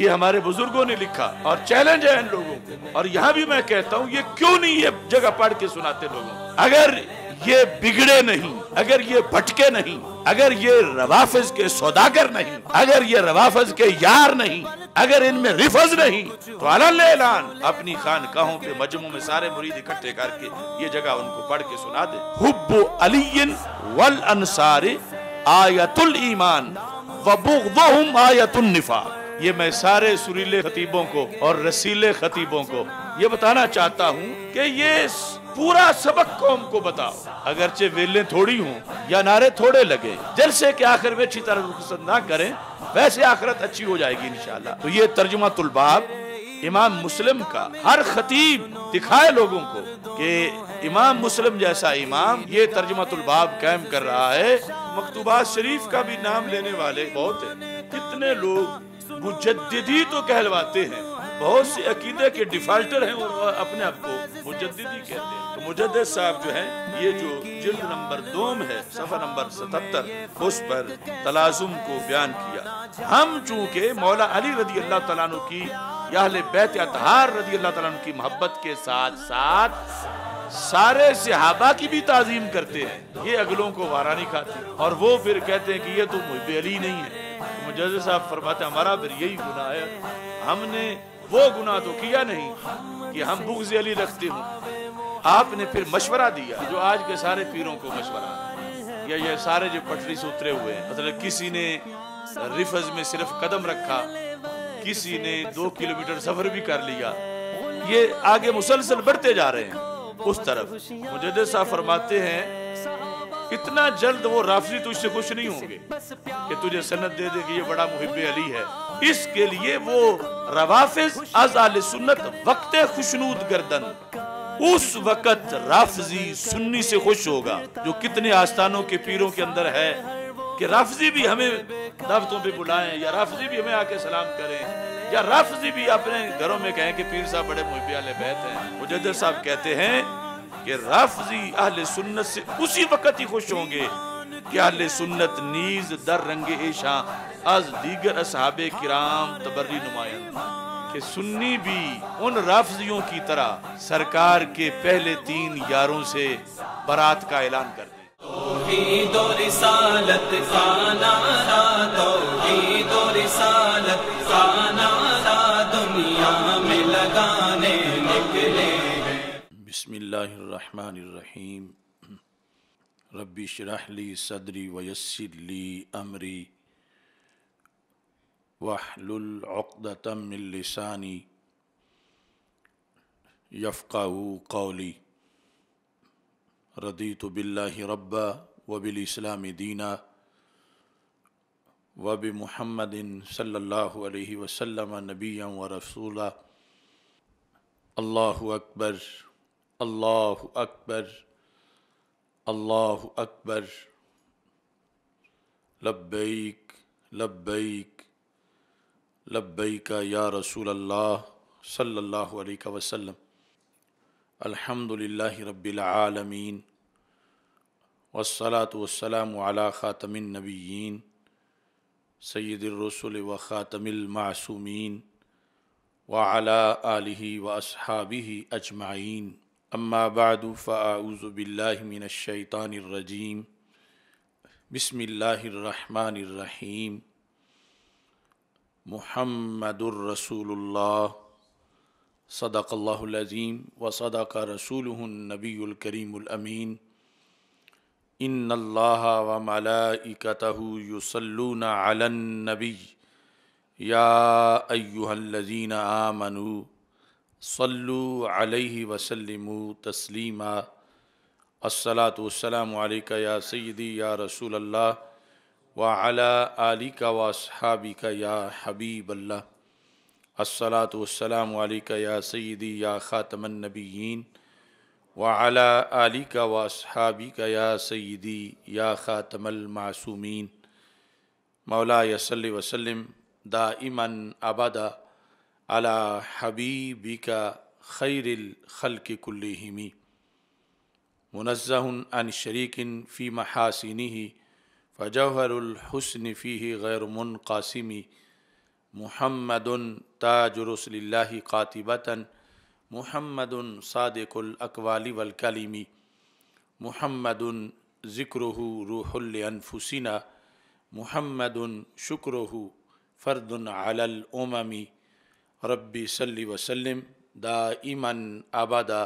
ये हमारे बुजुर्गों ने लिखा और चैलेंज है इन लोगों को और यहाँ भी मैं कहता हूँ ये क्यों नहीं ये जगह पढ़ के सुनाते लोगों अगर ये बिगड़े नहीं अगर ये भटके नहीं अगर ये रवाफज के सौदागर नहीं अगर ये रवाफज के यार नहीं अगर इनमें रिफज नहीं तो अलान अपनी खानकाहों के मजमू में सारे मुरीद इकट्ठे करके ये जगह उनको पढ़ के सुना दे हुब्बु अलीन वल अनसारी आयतुल ईमान वबुगदहुम आयतुल निफाक ये मैं सारे सुरीले खतीबों को और रसीले खतीबों को ये बताना चाहता हूँ कि ये पूरा सबक कौम को बताओ अगरचे वेलें थोड़ी हों या नारे थोड़े लगे जलसे के आखिर में अच्छी तरह रुखसत ना करें वैसे आखिरत अच्छी हो जाएगी इनशाला तो ये तर्जुमा तुलबाब इमाम मुस्लिम का हर खतीब दिखाए लोगों को कि इमाम मुस्लिम जैसा इमाम ये तुलबाब कैम कर रहा है मकतूबा शरीफ का भी नाम लेने वाले बहुत है कितने लोग मुजद्दी तो कहलवाते हैं बहुत से अकीदे के डिफाल्टर हैं और अपने आप को मुजद्दी कहते हैं तो मुजद साहब जो है ये जो जिल्द नंबर दोम है सफर नंबर सतहत्तर उस पर तलाजुम को बयान किया हम चूंकि मौला अली रजी अल्लाह तला की याहले बैत अतहार रजी अल्लाह तला की मोहब्बत के साथ साथ सारे सिहाबा की भी ताजीम करते हैं ये अगलों को वारानी खाते और वो फिर कहते हैं कि ये तो मुहब अली नहीं है मुजद साहब फरमाते हमारा फिर यही गुना है हमने वो गुना तो किया नहीं कि हम बुग्ज अली रखते हो आपने फिर मशवरा दिया जो आज के सारे पीरों को मशवरा या ये सारे जो पटरी से उतरे हुए हैं मतलब किसी ने रिफज में सिर्फ कदम रखा किसी ने दो किलोमीटर सफर भी कर लिया ये आगे मुसलसल बढ़ते जा रहे हैं उस तरफ मुजद साहब फरमाते हैं इतना जल्द वो राफजी तुझसे खुश नहीं होंगे कि तुझे सनत दे दे कि ये बड़ा मुहिब अली है इसके लिए वो रवाफिज अज आल सुन्नत वक्त खुशनूद गर्दन उस वक्त राफजी सुन्नी से खुश होगा जो कितने आस्थानों के पीरों के अंदर है कि राफजी भी हमें दावतों पे बुलाएं या राफजी भी हमें आके सलाम करें या राफजी भी अपने घरों में कहें कि पीर साहब बड़े मुहिब बैत हैं मुजदर साहब कहते हैं कि राफजी अहल सुन्नत से उसी वक़्त ही खुश होंगे कि अहल सुन्नत नीज दर रंगे ऐशा अज दीगर असहाब किराम तबर्री नुमायन कि सुन्नी भी उन राफजियों की तरह सरकार के पहले तीन यारों से बारात का ऐलान कर दें बिसमीम रबी शराहली सदरी वयसरली अमरी वाहलतमिलसानी यफ़ा कौली रदी तो बिल्ला रब्बा वबिलस्लाम दीना वब महमदिन सल्ला वसलम नबिया व रसूला अल्लाह अकबर अल्लाह अकबर अल्लाह अकबर लब्बैक लब्बैक लब्बैक या रसूल अल्लाह सल्लल्लाहु अलैहि वसल्लम अल्हम्दुलिल्लाह रब्बिल आलमीन वसलात वसलाम अला ख़ातमिन नबीन सैदररसुल व ख़ातमिल मासूमीन व अला आलिही व असहाबिही अजमाइन अम्माबाद फ़ाऊज़बिल्लिमिनशैतानरजीम बसमीम महमदुररसूलुल्लाह सदाकल्लाज़ीम व सदाक रसूलनबीकरीमीन इन अल्लाह व मलाइकतहु युसल्लून अलन्नबी या अय्युहल्लज़ीन आमनू सल्लु अलैहि वसल्लम तस्लीमा अस्सलात वसलाम या सैदी या रसूल अल्लाह व अला आली का वासहाबी या हबीब अल्लाह या सैदी या ख़ातमनबीन व अला आली का वासहाबी का या सैदी या ख़ातमलमासूमीन मौला यसल्ल वसलम दाइमन आबादा अला हबीबी का खैर खल के कुल्लिमी मुनज़न अन शरीकिन फ़ी महासिनी फ़जहरुलहसन फ़ी गैरमन कासिमी महमद ताजरसल्ला कातिबता महमद सादिकुल अकवाली वलकलीमी महमद ज़िक्र रूहुलअनफुसिना महमद शुक्र फ़र्दन अलल रब्बी सल्ली वसलम दा ईमन आबादा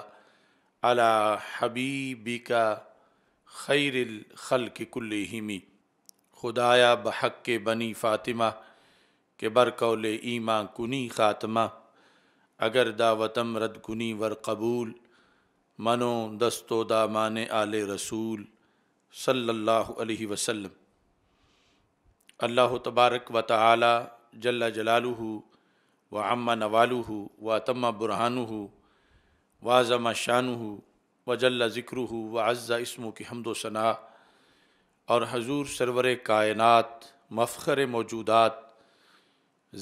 अला हबीबी का खैरल खल के कुल हिमी खुदाया बहक के बनी फ़ातिमा के बरकौल ईमा कुनी खातमा अगर दावतम रद कुनी वर कबूल मनो दस्तो दा दामान आल रसूल सल्लल्लाहु अलैहि वसल्लम अल्लाह तबारक व ताली जल्ला जलालुहू व अम्मा नवालू हो व अतम्मा बुरहानु हो व आज़मा शानु हो व जल्ला ज़िक्र हो व अज़ा इसमों की हमदो सना और हजूर सरवर कायनत मफ़र मौजूदात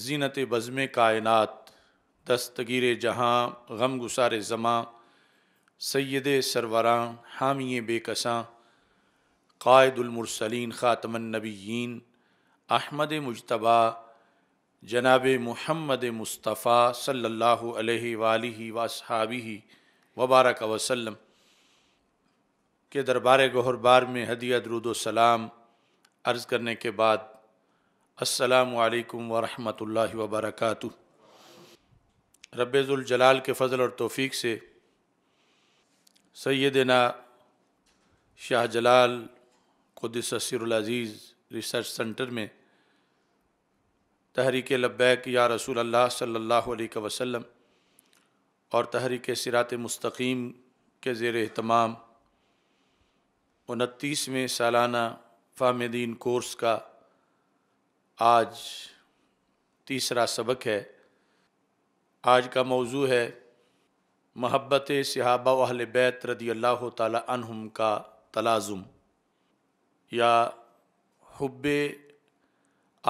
जीनत बज़म कायनत दस्तगीर जहाँ गम गुसार ज़मां सैद सरवरा हामी बेकसा कायदुलमरसलिन ख़ातमनबीन अहमद मुशतबा जनाब महमद मुस्तफ़ा सल्ला वसहाबी वबारक वसल्लम के दरबार गहरबार में हदिया सलाम अर्ज़ करने के बाद असलकम वरहमल वबरक रबाल के फ़ल और तोफ़ी से सैदना शाह जलाल को दिसरज़ीज़ रिसर्च सेंटर में तहरीक लब्बैक या रसूल अल्लाह सल्लल्लाहु अलैहि वसल्लम और तहरीक सिरात मुस्तकीम के ज़ेर अहतमाम उनतीसवें सालाना फ़ामदीन कोर्स का आज तीसरा सबक है आज का मौजू है महब्बत सहाबा अहल बैत रदी अल्लाह तहम का तलाज़ुम या हब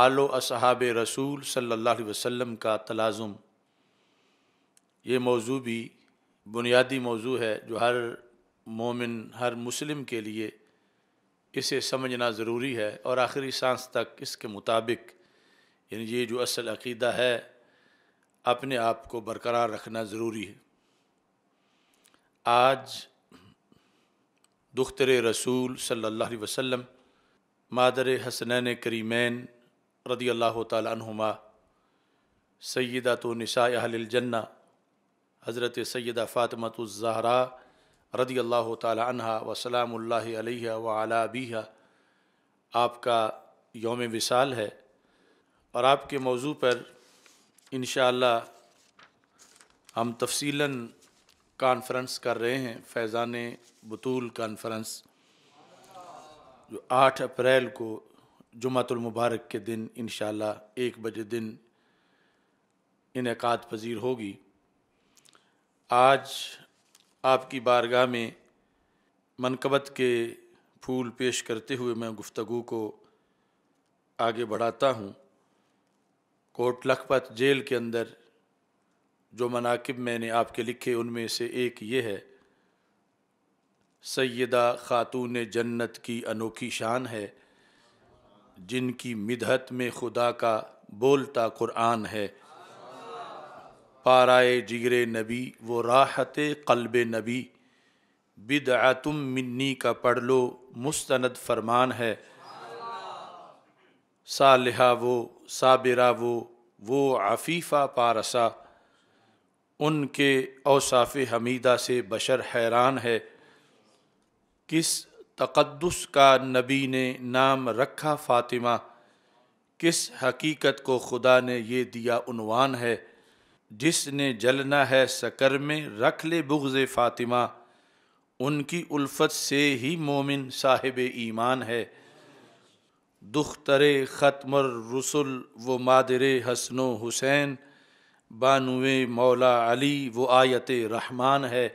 आलो असहाब रसूल सल्ला वसम का तलाज़ुम ये मौजू भी बुनियादी मौजू है जो हर मोमिन हर मुस्लिम के लिए इसे समझना ज़रूरी है और आखिरी सांस तक इसके मुताबिक यानी ये जो असल अकीदा है अपने आप को बरकरार रखना ज़रूरी है आज दुख्तर रसूल सल्ला वसम मादर हसनैन करीमैन रदी अल्लाह तुमा सैदा तो नशा अहलजन्ना हज़रत सैदा ज़हरा रदी अल्लाह तहा वसलाम व अलाबीहा आपका योम विसाल है और आपके मौजू पर इन हम तफसीला कॉन्फ्रेंस कर रहे हैं फैज़ान बतूल कॉन्फ्रेंस जो आठ अप्रैल को जुमातुलमबारक के दिन इन एक बजे दिन इनका पजीर होगी आज आपकी बारगाह में मनकबत के फूल पेश करते हुए मैं गुफ्तु को आगे बढ़ाता हूँ कोट लखपत जेल के अंदर जो मनाकब मैंने आपके लिखे उनमें से एक ये है सैदा ख़ातून जन्नत की अनोखी शान है जिनकी मिधत में खुदा का बोलता कुरान है पाराए जिगरे नबी वो राहत कल्ब नबी बिदआतुम मिन्नी का पढ़ लो मुस्तनद फरमान है सालहा वो साबिरा वो वो आफीफ़ा पारसा उनके औसाफ़ हमीदा से बशर हैरान है किस तक़दस का नबी ने नाम रखा फ़ातिमा किस हकीकत को खुदा ने ये दिया उनवान है जिसने जलना है सकर में रख ले बुग़ फ़ातिमा उनकी उल्फत से ही मोमिन साहिब ईमान है तर ख़तमर रसुल व मादर हसन हुसैन बानुए मौला अली व आयत रहमान है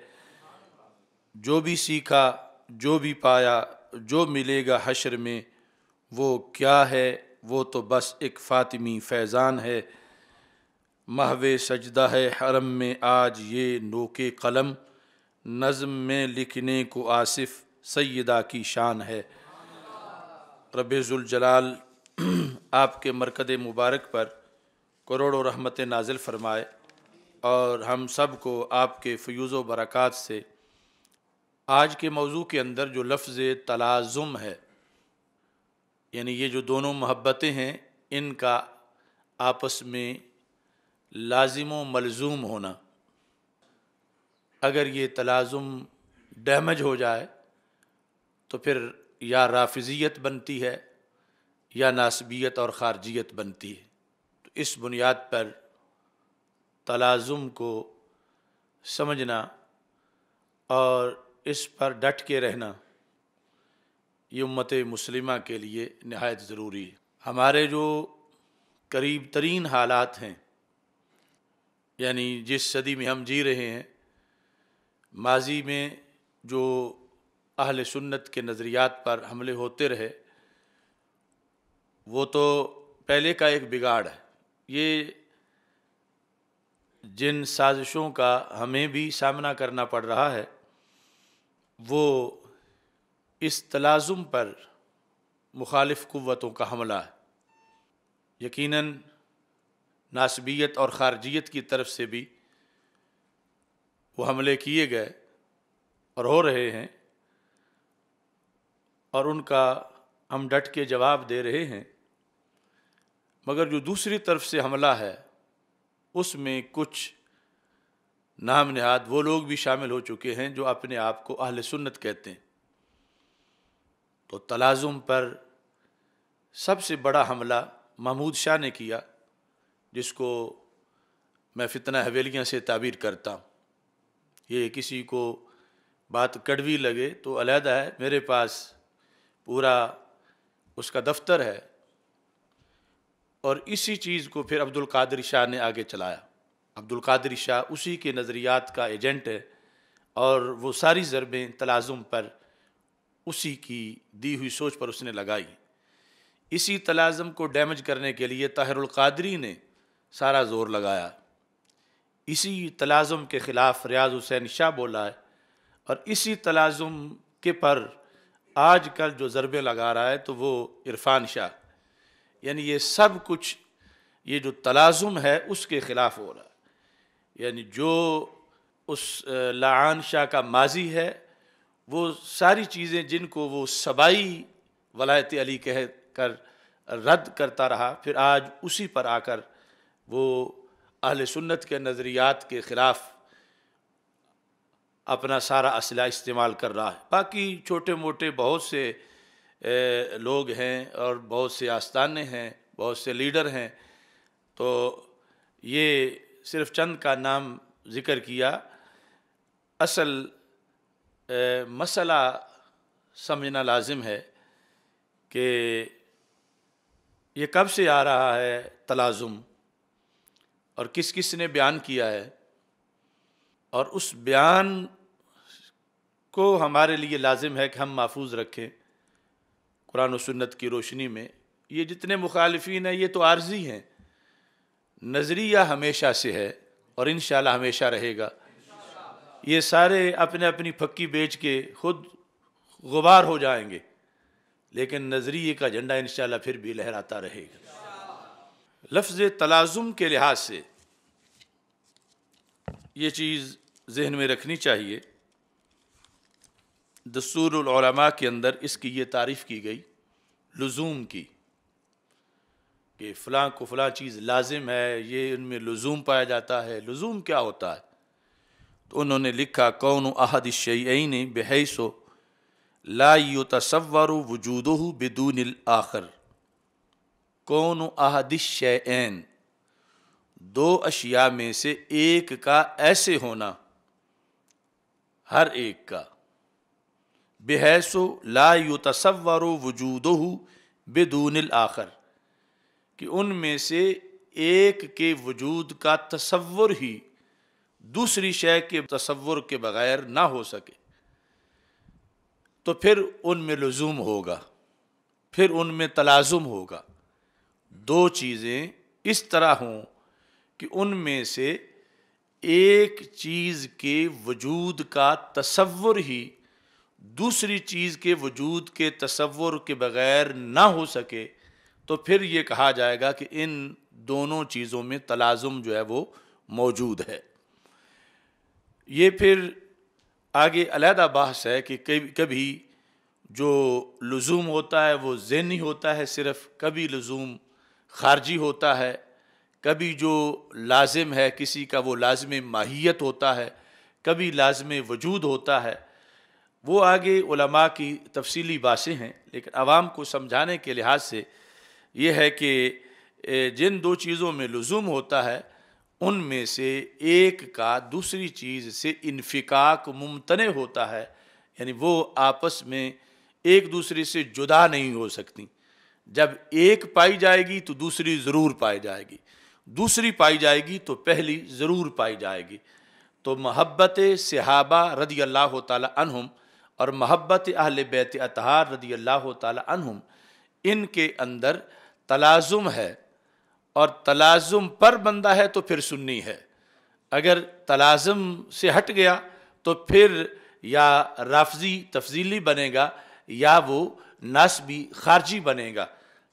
जो भी सीखा जो भी पाया जो मिलेगा हशर में वो क्या है वो तो बस एक फ़ातिमी फैज़ान है महव सजदा है हरम में आज ये नोके कलम नज़म में लिखने को आसिफ सैदा की शान है रबीज़ुलजलाल आपके मरकद मुबारक पर करोड़ों रहमत नाजिल फरमाए और हम सब को आपके फ्यूज़ बरक़ात से आज के मौजू के अंदर जो लफ्ज़ तलाज़ुम है यानी ये जो दोनों मोहब्बतें हैं इनका आपस में लाजिम व मलजूम होना अगर ये तलाज़ुम डैमेज हो जाए तो फिर या राफिजियत बनती है या नासबियत और ख़ारजियत बनती है तो इस बुनियाद पर तलाज़ुम को समझना और इस पर डट के रहना ये उम्मत मुसलिमा के लिए नहायत ज़रूरी है हमारे जो करीब तरीन हालात हैं यानी जिस सदी में हम जी रहे हैं माजी में जो अहल सुन्नत के नज़रियात पर हमले होते रहे वो तो पहले का एक बिगाड़ है ये जिन साजिशों का हमें भी सामना करना पड़ रहा है वो इस तलाज़ुम पर मुखालिफ क़वतों का हमला है यकीनन नासबियत और ख़ारजियत की तरफ से भी वो हमले किए गए और हो रहे हैं और उनका हम डट के जवाब दे रहे हैं मगर जो दूसरी तरफ से हमला है उसमें कुछ नाम नहाद वो लोग भी शामिल हो चुके हैं जो अपने आप को अहल सुन्नत कहते हैं तो तलाजुम पर सबसे बड़ा हमला महमूद शाह ने किया जिसको मैं फितना हवेलियाँ से ताबीर करता हूँ ये किसी को बात कड़वी लगे तो अलहदा है मेरे पास पूरा उसका दफ्तर है और इसी चीज़ को फिर अब्दुल कादिर शाह ने आगे चलाया अब्दुल कादिर शाह उसी के नज़रियात का एजेंट है और वो सारी ज़रबें तलाजुम पर उसी की दी हुई सोच पर उसने लगाई इसी तलाजम को डैमेज करने के लिए ताहिरुल कादरी ने सारा जोर लगाया इसी तलाजम के ख़िलाफ़ रियाज हुसैन शाह बोला है और इसी तलाज़ुम के पर आज कल जो ज़रबे लगा रहा है तो वो इरफान शाह यानी ये सब कुछ ये जो तलाजुम है उसके ख़िलाफ़ हो रहा है यानी जो उस लान शाह का माजी है वो सारी चीज़ें जिनको वो सबाई वलायत अली कह कर रद्द करता रहा फिर आज उसी पर आकर वो अहल सुन्नत के नज़रियात के ख़िलाफ़ अपना सारा असला इस्तेमाल कर रहा है बाकी छोटे मोटे बहुत से लोग हैं और बहुत से आस्थाने हैं बहुत से लीडर हैं तो ये सिर्फ चंद का नाम ज़िक्र किया असल ए, मसला समझना लाजिम है कि ये कब से आ रहा है तलाजुम और किस किस ने बयान किया है और उस बयान को हमारे लिए लाजिम है कि हम महफूज रखें कुरान सन्नत सुन्नत की रोशनी में ये जितने मुखालफी हैं ये तो आर्जी हैं नज़रिया हमेशा से है और इन हमेशा रहेगा ये सारे अपने अपनी फक्की बेच के खुद गुबार हो जाएंगे लेकिन नज़रिए का झंडा इन फिर भी लहराता रहेगा लफ्ज़ तलाजुम के लिहाज से ये चीज़ जहन में रखनी चाहिए दसूरमा के अंदर इसकी ये तारीफ़ की गई लजूम की कि फ़लाँ को फ़लाँ चीज़ लाजिम है ये उनमें लजूम पाया जाता है लजूम क्या होता है तो उन्होंने लिखा कौन अहद शयन बेहसो ला तस्वर वजूद बेदून आखर कौन अहद शैन दो अशिया में से एक का ऐसे होना हर एक का बेहसो ला तस्वर वजूद बेदून आख़र कि उनमें से एक के वजूद का तस्वुर ही दूसरी शय के तस्वुर के बगैर ना हो सके तो फिर उनमें लजूम होगा फिर उनमें तलाजुम होगा दो चीज़ें इस तरह हों कि उनमें से एक चीज़ के वजूद का तस्वुर ही दूसरी चीज़ के वजूद के तस्वुर के बगैर ना हो सके तो फिर ये कहा जाएगा कि इन दोनों चीज़ों में तलाजुम जो है वो मौजूद है ये फिर आगे अलहदा बहस है कि कभी जो लज़ूम होता है वो जहनी होता है सिर्फ कभी लज़ूम खारजी होता है कभी जो लाजिम है किसी का वो लाजम माहियत होता है कभी लाजम वजूद होता है वो आगे उलमा की तफसीली बातें हैं लेकिन आवाम को समझाने के लिहाज से ये है कि जिन दो चीज़ों में लज़ूम होता है उनमें से एक का दूसरी चीज़ से इनफिकाक मुमतन होता है यानी वो आपस में एक दूसरे से जुदा नहीं हो सकती जब एक पाई जाएगी तो दूसरी ज़रूर पाई जाएगी दूसरी पाई जाएगी तो पहली ज़रूर पाई जाएगी तो महब्बत सहाबा रदी अल्लाह तहम और महब्बत अहल बैत अतहार रदी अल्लाह तहम इनके अंदर तलाजुम है और तलाजुम पर बंदा है तो फिर सुन्नी है अगर तलाजम से हट गया तो फिर या राफजी तफजीली बनेगा या वो नस्बी खारजी बनेगा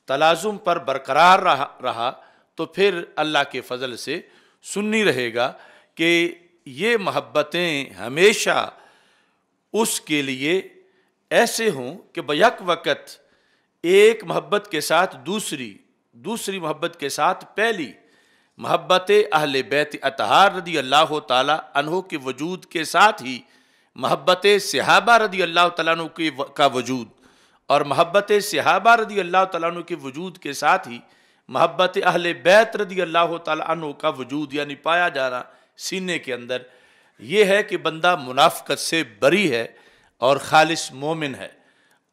तलाजुम पर बरकरार रहा, रहा तो फिर अल्लाह के फजल से सुन्नी रहेगा कि ये महब्बतें हमेशा उसके लिए ऐसे हों कि बक वक़्त एक मोहब्बत के साथ दूसरी दूसरी मोहब्बत के साथ पहली मोहब्बत अहल बैत अतहार रदी अल्लाह तहों के वजूद के साथ ही मोहब्बत सिहाबा रदी अल्लाह तु के का वजूद और महब्बत सिहाबा रदी अल्लाह तु के वजूद के साथ ही मोहब्बत अहल बैत रदी अल्लाह तु का वजूद यानी पाया जाना सीने के अंदर ये है कि बंदा मुनाफ्त से बरी है और खालिश मोमिन है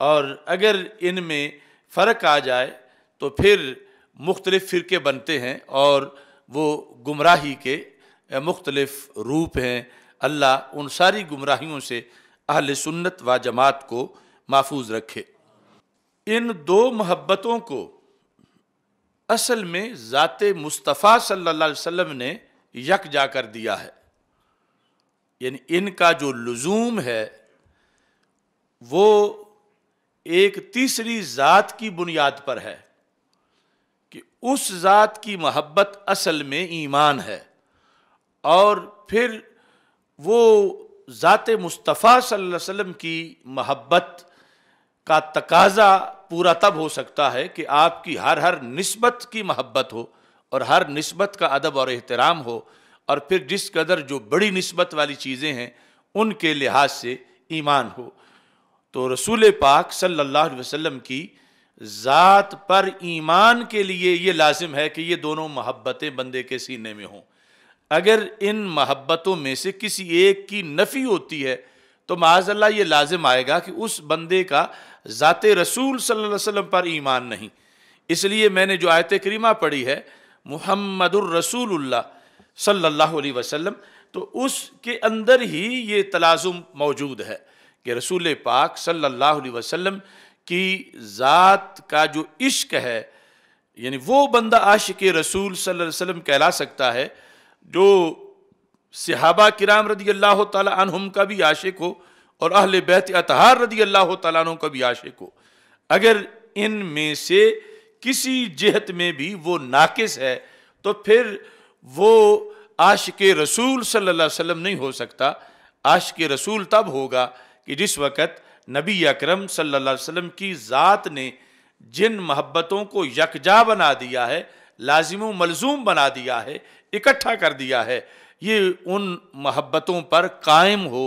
और अगर इनमें फ़र्क आ जाए तो फिर मुख्तलिफ़ फ़िरके बनते हैं और वो गुमराही के मुख्तलिफ़ रूप हैं अल्लाह उन सारी गुमराहियों से अहल सुन्नत व जमात को महफूज रखे इन दो मोहब्बतों को असल में ज़ात मुस्तफ़ा सल्ला वम ने यकजा कर दिया है यानी इनका जो लजूम है वो एक तीसरी ज़ात की बुनियाद पर है कि उस ज़ात की मोहब्बत असल में ईमान है और फिर वो ज़ात मुस्तफ़ा सल्लल्लाहु अलैहि वसल्लम की मोहब्बत का तकाजा पूरा तब हो सकता है कि आपकी हर हर नस्बत की मोहब्बत हो और हर नस्बत का अदब और एहतराम हो और फिर जिस कदर जो बड़ी नस्बत वाली चीज़ें हैं उनके लिहाज से ईमान हो तो रसूल पाक सल्लल्लाहु अलैहि वसल्लम की ज़ात पर ईमान के लिए ये लाजिम है कि ये दोनों मोहब्बतें बंदे के सीने में हों अगर इन महब्बतों में से किसी एक की नफ़ी होती है तो माजल्ला ये लाजिम आएगा कि उस बंदे का ज़ात रसूल सल्लल्लाहु अलैहि वसल्लम पर ईमान नहीं इसलिए मैंने जो आयत करीमा पढ़ी है मुहम्मदुर्रसूलुल्लाह सल्लल्लाहु अलैहि वसल्लम तो उसके अंदर ही ये तलाजुम मौजूद है कि रसूल पाक सल्लल्लाहु अलैहि वसल्लम की ज़ात का जो इश्क है यानी वो बंदा आशिक रसूल सल्लल्लाहु अलैहि वसल्लम कहला सकता है जो सिहाबा किराम रदी अल्लाह तुम का भी आशिक हो और अहल बैत अतहार रदी अल्लाह तुम का भी आशिक हो अगर इन में से किसी जहत में भी वो नाकिस है तो फिर वो आशिक रसूल सल्लल्लाहु अलैहि वसल्लम नहीं हो सकता आशिक रसूल तब होगा कि जिस वक़्त नबी अकरम सल्लल्लाहु अलैहि वसल्लम की ज़ात ने जिन महब्बतों को यकजा बना दिया है लाजिम मलजूम बना दिया है इकट्ठा कर दिया है ये उन महब्बतों पर कायम हो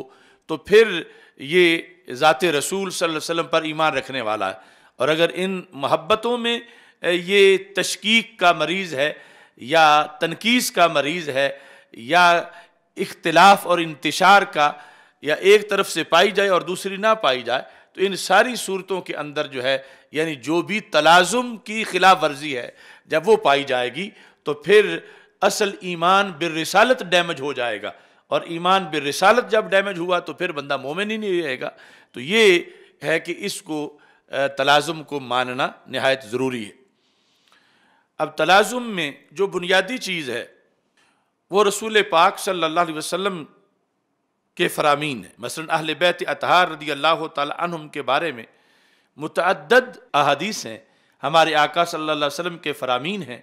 तो फिर ये ज़ात रसूल सल्लल्लाहु अलैहि वसल्लम पर ईमान रखने वाला है और अगर इन महब्बतों में ये तशकीक का मरीज़ है या तनकीस का मरीज़ है या इख्तलाफ और इंतशार का या एक तरफ से पाई जाए और दूसरी ना पाई जाए तो इन सारी सूरतों के अंदर जो है यानी जो भी तलाजुम की खिलाफ वर्जी है जब वो पाई जाएगी तो फिर असल ईमान बिरसालत डैमेज हो जाएगा और ईमान बिरसालत जब डैमेज हुआ तो फिर बंदा मोमिन ही नहीं रहेगा तो ये है कि इसको तलाजुम को मानना नहायत ज़रूरी है अब तलाजुम में जो बुनियादी चीज़ है वो रसूल पाक सल्लल्लाहु अलैहि वसल्लम के फरामीन है मसला अहल बैत अतहार रदी अल्लाह तुम के बारे में मतद अहादीस हैं हमारे आका सल्ला वसलम के फरामीन हैं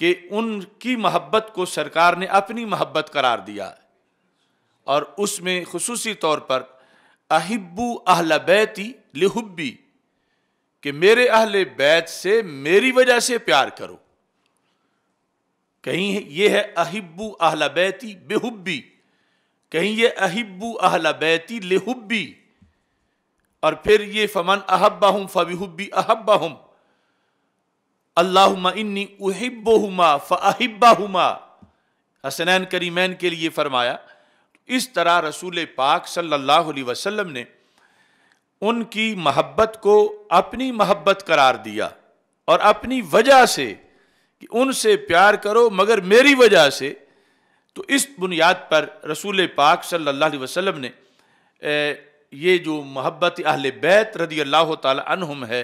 कि उनकी महब्बत को सरकार ने अपनी महब्बत करार दिया और उसमें खसूस तौर पर अहिबू अहल बैती लिहब्बी कि मेरे अहल बैत से मेरी वजह से प्यार करो कहीं ये है अहिब्बू अहल बैती बेहब्बी कहीं ये अहिब्बू अहला बैती लेहुब्बी और फिर ये फमन अहब्बा हम फबिहुब्बी अहब्बा हम अल्लाहुमा इन्नी फ़ाहिब्बा हुमा हसनैन करीमैन के लिए फरमाया इस तरह रसूल पाक सल्लल्लाहु अलैहि वसल्लम ने उनकी महब्बत को अपनी महब्बत करार दिया और अपनी वजह से कि उनसे प्यार करो मगर मेरी वजह से तो इस बुनियाद पर रसूल पाक सल्ला वसम ने ये जो मोहब्बत अहल बैत रदी अल्लाह तहम है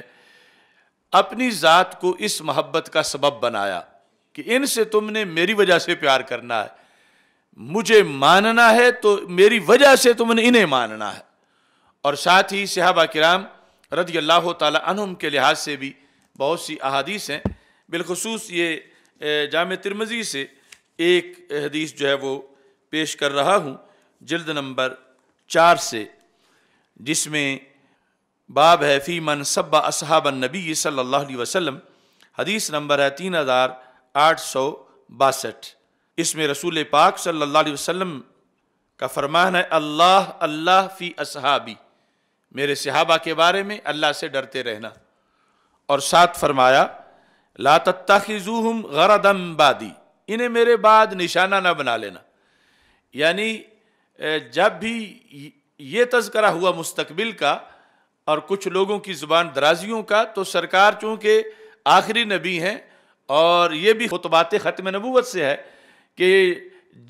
अपनी ज़ात को इस मोहब्बत का सबब बनाया कि इनसे तुमने मेरी वजह से प्यार करना है मुझे मानना है तो मेरी वजह से तुमने इन्हें मानना है और साथ ही सहाबा कराम रदी अल्लाह तहम के लिहाज से भी बहुत सी अहादीस हैं बिलखसूस ये जाम तिरमजी से एक हदीस जो है वो पेश कर रहा हूँ जल्द नंबर चार से जिसमें बाब है फ़ी मन सब असहाब नबी सल्लल्लाहु अलैहि वसल्लम हदीस नंबर है तीन हज़ार आठ सौ बासठ इसमें रसूल पाक सल्लल्लाहु अलैहि वसल्लम का फरमान है अल्लाह अल्लाह फ़ी असहाबी मेरे सहाबा के बारे में अल्लाह से डरते रहना और साथ फरमाया ला तत्ता खिजूहम गरदम बादी इन्हें मेरे बाद निशाना ना बना लेना यानी जब भी ये तस्करा हुआ मुस्तकबिल का और कुछ लोगों की ज़ुबान दराजियों का तो सरकार चूँकि आखिरी नबी हैं और ये भी खुतबात ख़त्म नबूत से है कि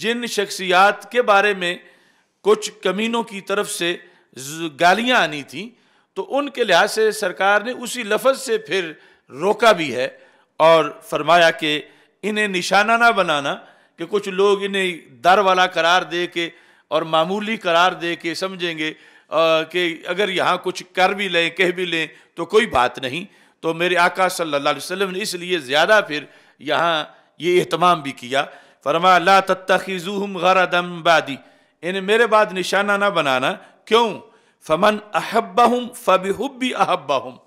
जिन शख्सियात के बारे में कुछ कमीनों की तरफ से गालियाँ आनी थी तो उनके लिहाज से सरकार ने उसी लफज से फिर रोका भी है और फरमाया कि इन्हें निशाना ना बनाना कि कुछ लोग इन्हें दर वाला करार दे के और मामूली करार दे के समझेंगे कि अगर यहाँ कुछ कर भी लें कह भी लें तो कोई बात नहीं तो मेरे आका सल्लल्लाहु अलैहि वसल्लम ने इसलिए ज़्यादा फिर यहाँ ये अहतमाम भी किया फरमा ला तत्तखीजूम गरदम बादी इन्हें मेरे बाद निशाना ना बनाना क्यों फमन अहब्बा हम फ़बिहब भी अहब्बा हूँ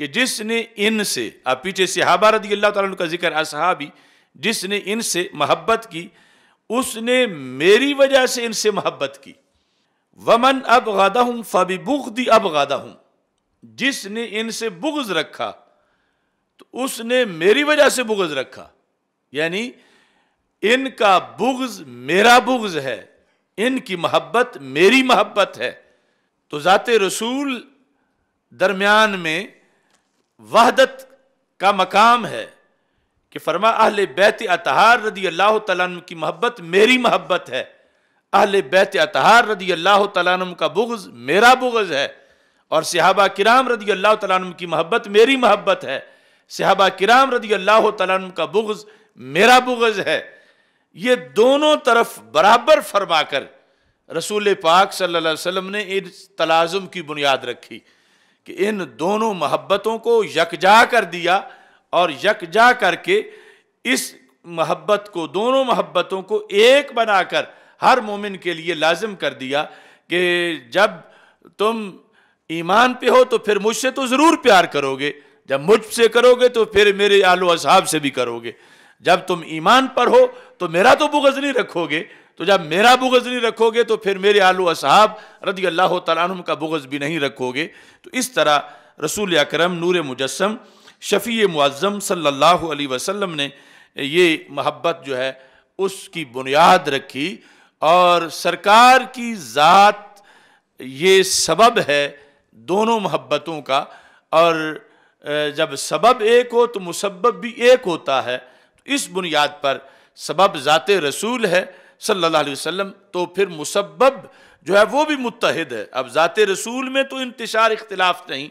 कि जिसने इनसे अब पीछे सहाबा रदी अल्लाह का जिक्र असहाबी जिसने इनसे मोहब्बत की उसने मेरी वजह से इनसे मोहब्बत की वमन अब गादा हूं फबी दी अब गादा हूं जिसने इनसे बुगज रखा तो उसने मेरी वजह से बुगज रखा यानी इनका बुगज मेरा बुगज है इनकी मोहब्बत मेरी मोहब्बत है तो जाते रसूल दरमियान में वहदत का मकाम है कि फरमा अहल बैत अतहार रदी अल्लाह तन की मोहब्बत मेरी मोहब्बत है अहल बैत अतहार रदी अल्लाह तन का बुगज़ मेरा बुगज़ है और सिहाबा किराम रदी अल्लाह तन की मोहब्बत मेरी मोहब्बत है सिहाबा किराम रदी अल्लाह तन का बुगज़ मेरा बुगज़ है ये दोनों तरफ बराबर फरमा कर रसूल पाक सल्लल्लाहु ने इस तलाज़ुम की बुनियाद रखी कि इन दोनों मोहब्बतों को यकजा कर दिया और यकजा करके इस मोहब्बत को दोनों मोहब्बतों को एक बनाकर हर मोमिन के लिए लाजिम कर दिया कि जब तुम ईमान पे हो तो फिर मुझसे तो ज़रूर प्यार करोगे जब मुझसे करोगे तो फिर मेरे आलो असहाब से भी करोगे जब तुम ईमान पर हो तो मेरा तो बुगज नहीं रखोगे तो जब मेरा बुगज़ नहीं रखोगे तो फिर मेरे आलू असहाब रदी अल्लाह तुम का बुगज़ भी नहीं रखोगे तो इस तरह रसूल अक्रम नूर मुजस्म शफ़ी मुआज़म सल्ला वसम ने ये महब्बत जो है उसकी बुनियाद रखी और सरकार की ज़ात ये सबब है दोनों महब्बतों का और जब सबब एक हो तो मुसब भी एक होता है तो इस बुनियाद पर सबब ज़ात रसूल है सल्लल्लाहु अलैहि वसल्लम तो फिर मुसब्ब जो है वो भी मुतहद है अब ज़ात रसूल में तो इंतशार इख्तलाफ नहीं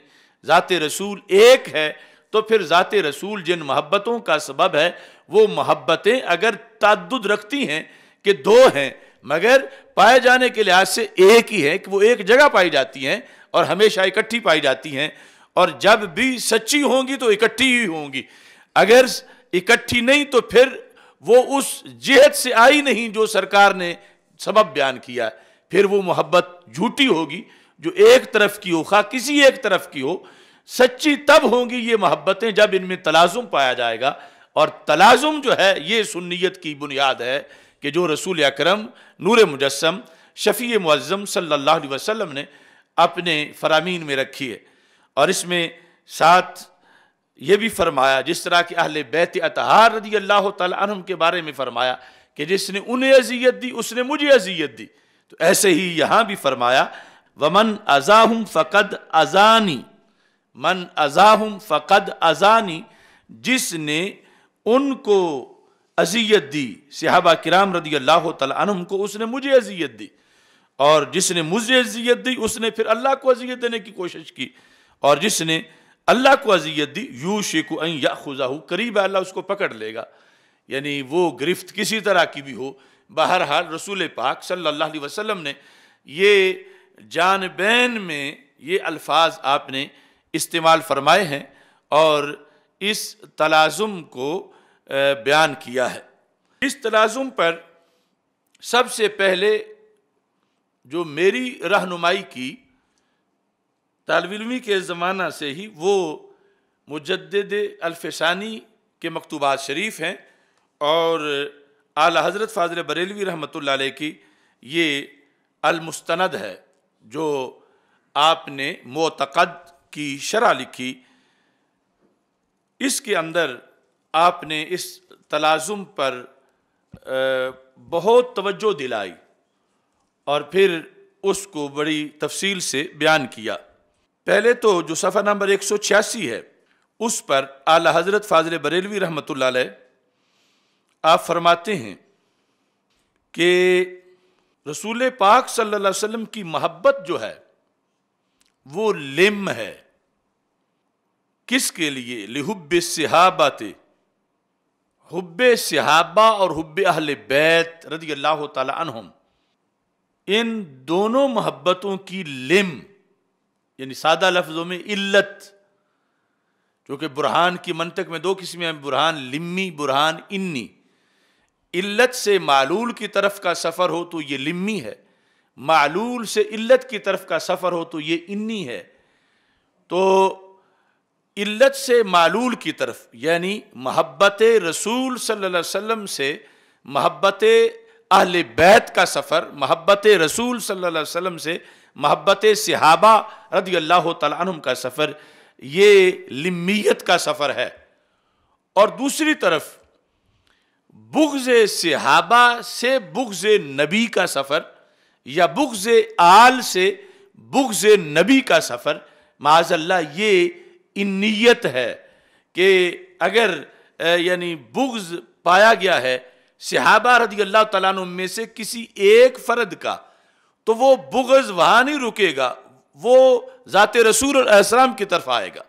ज़ात रसूल एक है तो फिर ज़ात रसूल जिन महब्बतों का सबब है वो महब्बतें अगर तद्द रखती हैं कि दो हैं मगर पाए जाने के लिहाज से एक ही है कि वो एक जगह पाई जाती हैं और हमेशा इकट्ठी पाई जाती हैं और जब भी सच्ची होंगी तो इकट्ठी ही होंगी अगर इकट्ठी नहीं तो फिर वो उस जहत से आई नहीं जो सरकार ने सबब बयान किया फिर वो मोहब्बत झूठी होगी जो एक तरफ की हो खा किसी एक तरफ की हो सच्ची तब होंगी ये मोहब्बतें जब इनमें तलाजुम पाया जाएगा और तलाजुम जो है ये सुन्नीत की बुनियाद है कि जो रसूल अक्रम नूर मुजस्म शफ़ी मुज़म सल्ला वसम ने अपने फरामीन में रखी है और इसमें सात ये भी फरमाया जिस तरह के अहल बैत अतहार रजी अल्लाह तम के बारे में फरमाया कि जिसने उन्हें अजियत दी उसने मुझे अजियत दी तो ऐसे ही यहां भी फरमाया वमन अज़ाहम फ़कद अज़ानी मन अज़ाहम फ़कद अज़ानी जिसने उनको अजियत दी सिहाबा किराम रदी अल्लाह तम को उसने मुझे अजियत दी और जिसने मुझे अजियत दी उसने फिर अल्लाह को अजियत देने की कोशिश की और जिसने अल्लाह को अजियत दी यू शेकु या खुजा करीब अल्लाह उसको पकड़ लेगा यानी वो गिरफ्त किसी तरह की भी हो बहर हाल रसूल पाक सल्ला वसलम ने ये जानबैन में ये अल्फाज आपने इस्तेमाल फरमाए हैं और इस तलाज़ुम को बयान किया है इस तलाज़ुम पर सबसे पहले जो मेरी रहनुमाई की तलबी के ज़माना से ही वो मुजद अलफ़ानी के मकतूबात शरीफ हैं और आला हज़रत फाजल बरेलवी रहमत की ये अलमुस्तनद है जो आपने मोतकद की शरह लिखी इसके अंदर आपने इस तलाज़ुम पर बहुत तवज्जो दिलाई और फिर उसको बड़ी तफसील से बयान किया पहले तो जो सफ़ा नंबर एक सौ छियासी है उस पर आला हज़रत फाजिल बरेलवी रहमत आप फरमाते हैं कि रसूल पाक सल्ला अलैहि की महब्बत जो है वो लिम है किसके लिए लिहुब सिहाबाते हुब सिहाबा और हुब अहल बैत रजी अल्लाह तहम इन दोनों मोहब्बतों की लिम यानी सादा लफ्ज़ों में इल्लत क्योंकि बुरहान की मनतक में दो किस्में हैं बुरहान लिम्मी बुरहान इन्नी इल्लत से मालूल की तरफ का सफ़र हो तो ये लिम्मी है मालूल से इल्लत की तरफ का सफ़र हो तो ये इन्नी है तो इल्लत से मालूल की तरफ यानी मोहब्बत रसूल सल्लल्लाहु अलैहि वसल्लम से मोहब्बत अहल बैत का सफ़र महब्बत रसूल सल्लल्लाहु अलैहि वसल्लम से महब्बत सिहाबा रदी अल्लाह तम का सफ़र ये लिमियत का सफ़र है और दूसरी तरफ बुग्ज़ सिहाबा से बुग्ज़ नबी का सफ़र या बुग्ज़ आल से बुग्ज़ नबी का सफ़र माजल्ला ये इनियत है कि अगर यानी बुग्ज़ पाया गया है सिहाबा रदी अल्लाह तुम में से किसी एक फ़र्द का तो वो बुगज वहां नहीं रुकेगा वो ज़ात रसूल असलम की तरफ आएगा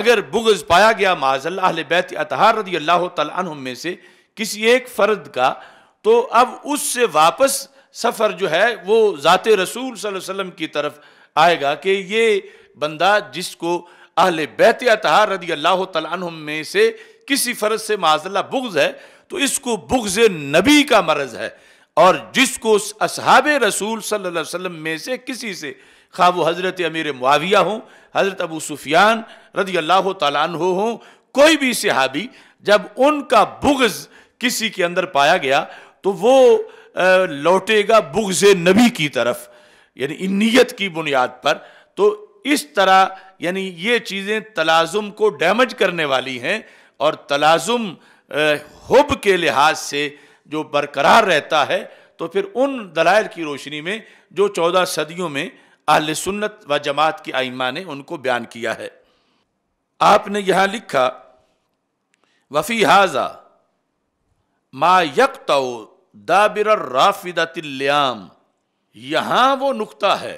अगर बुगज पाया गया माजल्ला बैत अतहार रदी अल्लाह तुम में से किसी एक फ़र्द का तो अब उससे वापस सफ़र जो है वो ज़ात रसूल वसम की तरफ आएगा कि ये बंदा जिसको अहल बैत अतहार रदी अल्लाह तुम में से किसी फ़र्ज से माजल्ला बुगज है तो इसको बुग्ज़ नबी का मरज़ है और जिसको असहाब रसूल सल्लल्लाहु अलैहि वसल्लम में से किसी से खा वो हज़रत अमीर मुआविया हों हज़रत अबू सुफियान रदी अल्लाह तन हों कोई भी सिहाबी जब उनका बुगज़ किसी के अंदर पाया गया तो वो लौटेगा बुगज़ नबी की तरफ यानी नीयत की बुनियाद पर तो इस तरह यानी ये चीज़ें तलाजुम को डैमेज करने वाली हैं और तलाजुम हुब के लिहाज से जो बरकरार रहता है तो फिर उन दलाइल की रोशनी में जो चौदह सदियों में अहल सुन्नत व जमात की आइमा ने उनको बयान किया है आपने यहाँ लिखा वफ़ी हाजा मा यकतो दाबिर राफिदतिल्याम यहाँ वो नुकता है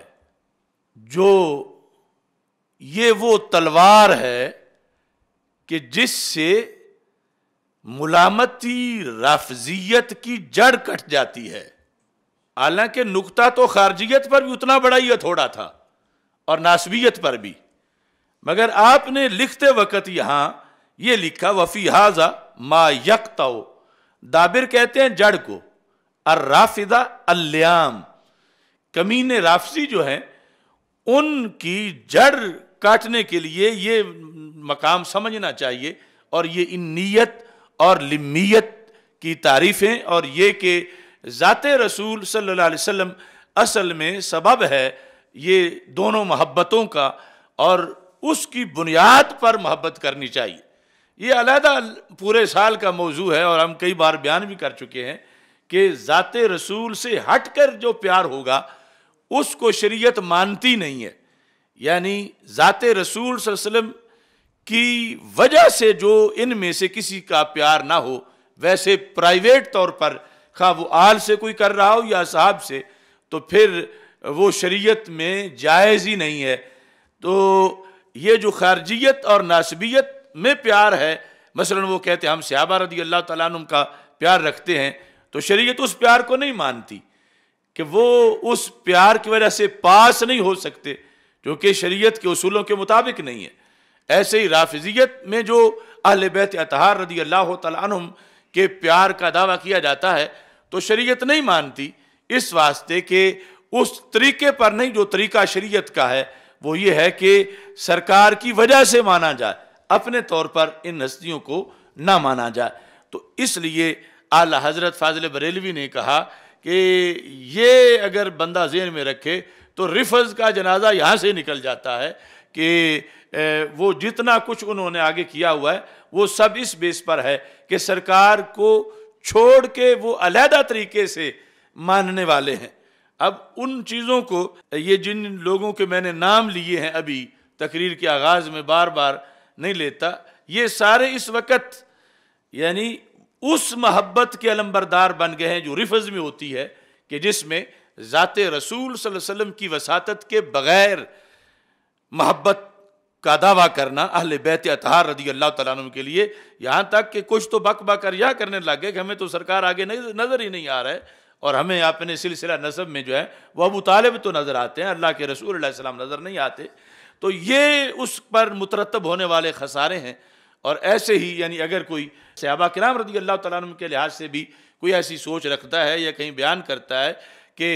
जो ये वो तलवार है कि जिससे मुलामती राफजियत की जड़ कट जाती है हालांकि नुकता तो खारजियत पर भी उतना बड़ा ही थोड़ा था और नासबियत पर भी मगर आपने लिखते वक्त यहां ये लिखा वफ़ी हाजा मा यकताओ दाबिर कहते हैं जड़ को राफिदा अल्याम कमीने राफसी जो हैं उनकी जड़ काटने के लिए ये मकाम समझना चाहिए और ये इन नीयत और लिमियत की तारीफ़ें और ये कि ज़ात रसूल सल्ला अलैहि असल में सबब है ये दोनों महब्बतों का और उसकी बुनियाद पर महब्बत करनी चाहिए ये अलहदा पूरे साल का मौजू है और हम कई बार बयान भी कर चुके हैं कि ज़ात रसूल से हट कर जो प्यार होगा उसको शरीय मानती नहीं है यानी ज़ात रसूल वसम की वजह से जो इनमें से किसी का प्यार ना हो वैसे प्राइवेट तौर पर खा वो आल से कोई कर रहा हो या साहब से तो फिर वो शरीयत में जायज़ ही नहीं है तो ये जो खारजियत और नासबियत में प्यार है मसलन वो कहते हम सहाबा रदी अल्लाह तुम का प्यार रखते हैं तो शरीयत उस प्यार को नहीं मानती कि वो उस प्यार की वजह से पास नहीं हो सकते क्योंकि शरीयत के असूलों के मुताबिक नहीं है ऐसे ही राफिजियत में जो अहल बैत अतहार रदी अल्लाह तुम के प्यार का दावा किया जाता है तो शरीयत नहीं मानती इस वास्ते के उस तरीके पर नहीं जो तरीका शरीयत का है वो ये है कि सरकार की वजह से माना जाए अपने तौर पर इन हस्तियों को ना माना जाए तो इसलिए आला हजरत फाजिल बरेलवी ने कहा कि ये अगर बंदा जेन में रखे तो रिफज का जनाजा यहाँ से निकल जाता है कि वो जितना कुछ उन्होंने आगे किया हुआ है वो सब इस बेस पर है कि सरकार को छोड़ के वो अलहदा तरीके से मानने वाले हैं अब उन चीज़ों को ये जिन लोगों के मैंने नाम लिए हैं अभी तकरीर के आगाज़ में बार बार नहीं लेता ये सारे इस वक्त यानी उस महब्बत के अलम्बरदार बन गए हैं जो रिफज में होती है कि जिसमें ज़ात रसूल वसम की वसात के बग़ैर महब्बत का दावा करना अहल बैत अतहार रदी अल्लाह तुम के लिए यहाँ तक कि कुछ तो बक बकर यह करने लग गए कि हमें तो सरकार आगे नहीं नज़र ही नहीं आ रहा है और हमें अपने सिलसिला नसब में जो है वह अबू तालब तो नज़र आते हैं अल्लाह के रसूल सलाम नज़र नहीं आते तो ये उस पर मुतरतब होने वाले खसारे हैं और ऐसे ही यानी अगर कोई सहाबा कराम रदी अल्लाह तुम के लिहाज से भी कोई ऐसी सोच रखता है या कहीं बयान करता है कि